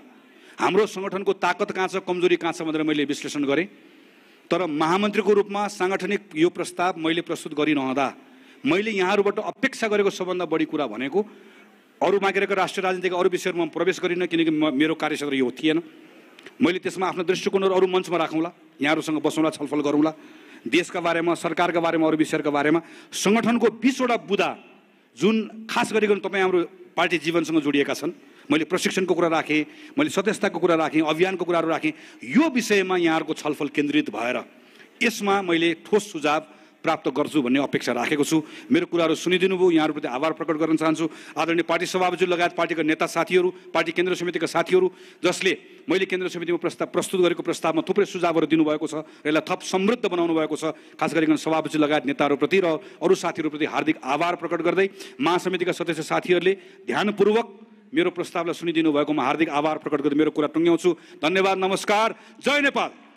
हाम्रो सङ्गठनको ताकत कहाँ छ कमजोरी कहाँ छ भनेर मैले विश्लेषण गरेँ तर महामन्त्रीको रूपमा साङ्गठनिक यो प्रस्ताव मैले प्रस्तुत गरिरहँदा मैले यहाँहरूबाट अपेक्षा गरेको सबभन्दा बढी कुरा भनेको अरू मागेको राष्ट्रिय राजनीतिका अरू विषयहरूमा प्रवेश गरिनँ किनकि मेरो कार्यक्षेत्र यो थिएन मैले त्यसमा आफ्नो दृष्टिकोणहरू अरू मञ्चमा राखौँला यहाँहरूसँग बसौँला छलफल गरौँला देशका बारेमा सरकारका बारेमा अरू विषयहरूका बारेमा सङ्गठनको बिसवटा बुदा जुन खास गरिकन तपाईँ हाम्रो पार्टी जीवनसँग जोडिएका छन् मैले प्रशिक्षणको कुरा राखेँ मैले सदस्यताको कुरा राखेँ अभियानको कुराहरू राखेँ यो विषयमा यहाँहरूको छलफल केन्द्रित भएर यसमा मैले ठोस सुझाव प्राप्त गर्छु भन्ने अपेक्षा राखेको छु मेरो कुराहरू सुनिदिनु भयो यहाँहरूप्रति आभार प्रकट गर्न चाहन्छु आदरणीय पार्टी सभापति लगायत पार्टीका नेता साथीहरू पार्टी केन्द्र समितिका साथीहरू जसले मैले केन्द्र समितिमा प्रस्ताव प्रस्तुत गरेको प्रस्तावमा थुप्रै सुझावहरू दिनुभएको छ र यसलाई थप समृद्ध बनाउनु भएको छ खास गरिकन सभापति लगायत नेताहरूप्रति र अरू साथीहरूप्रति हार्दिक आभार प्रकट गर्दै महासमितिका सदस्य साथीहरूले ध्यानपूर्वक मेरो प्रस्तावलाई सुनिदिनु भएकोमा हार्दिक आभार प्रकट गर्दै मेरो कुरा टुङ्ग्याउँछु धन्यवाद नमस्कार जय नेपाल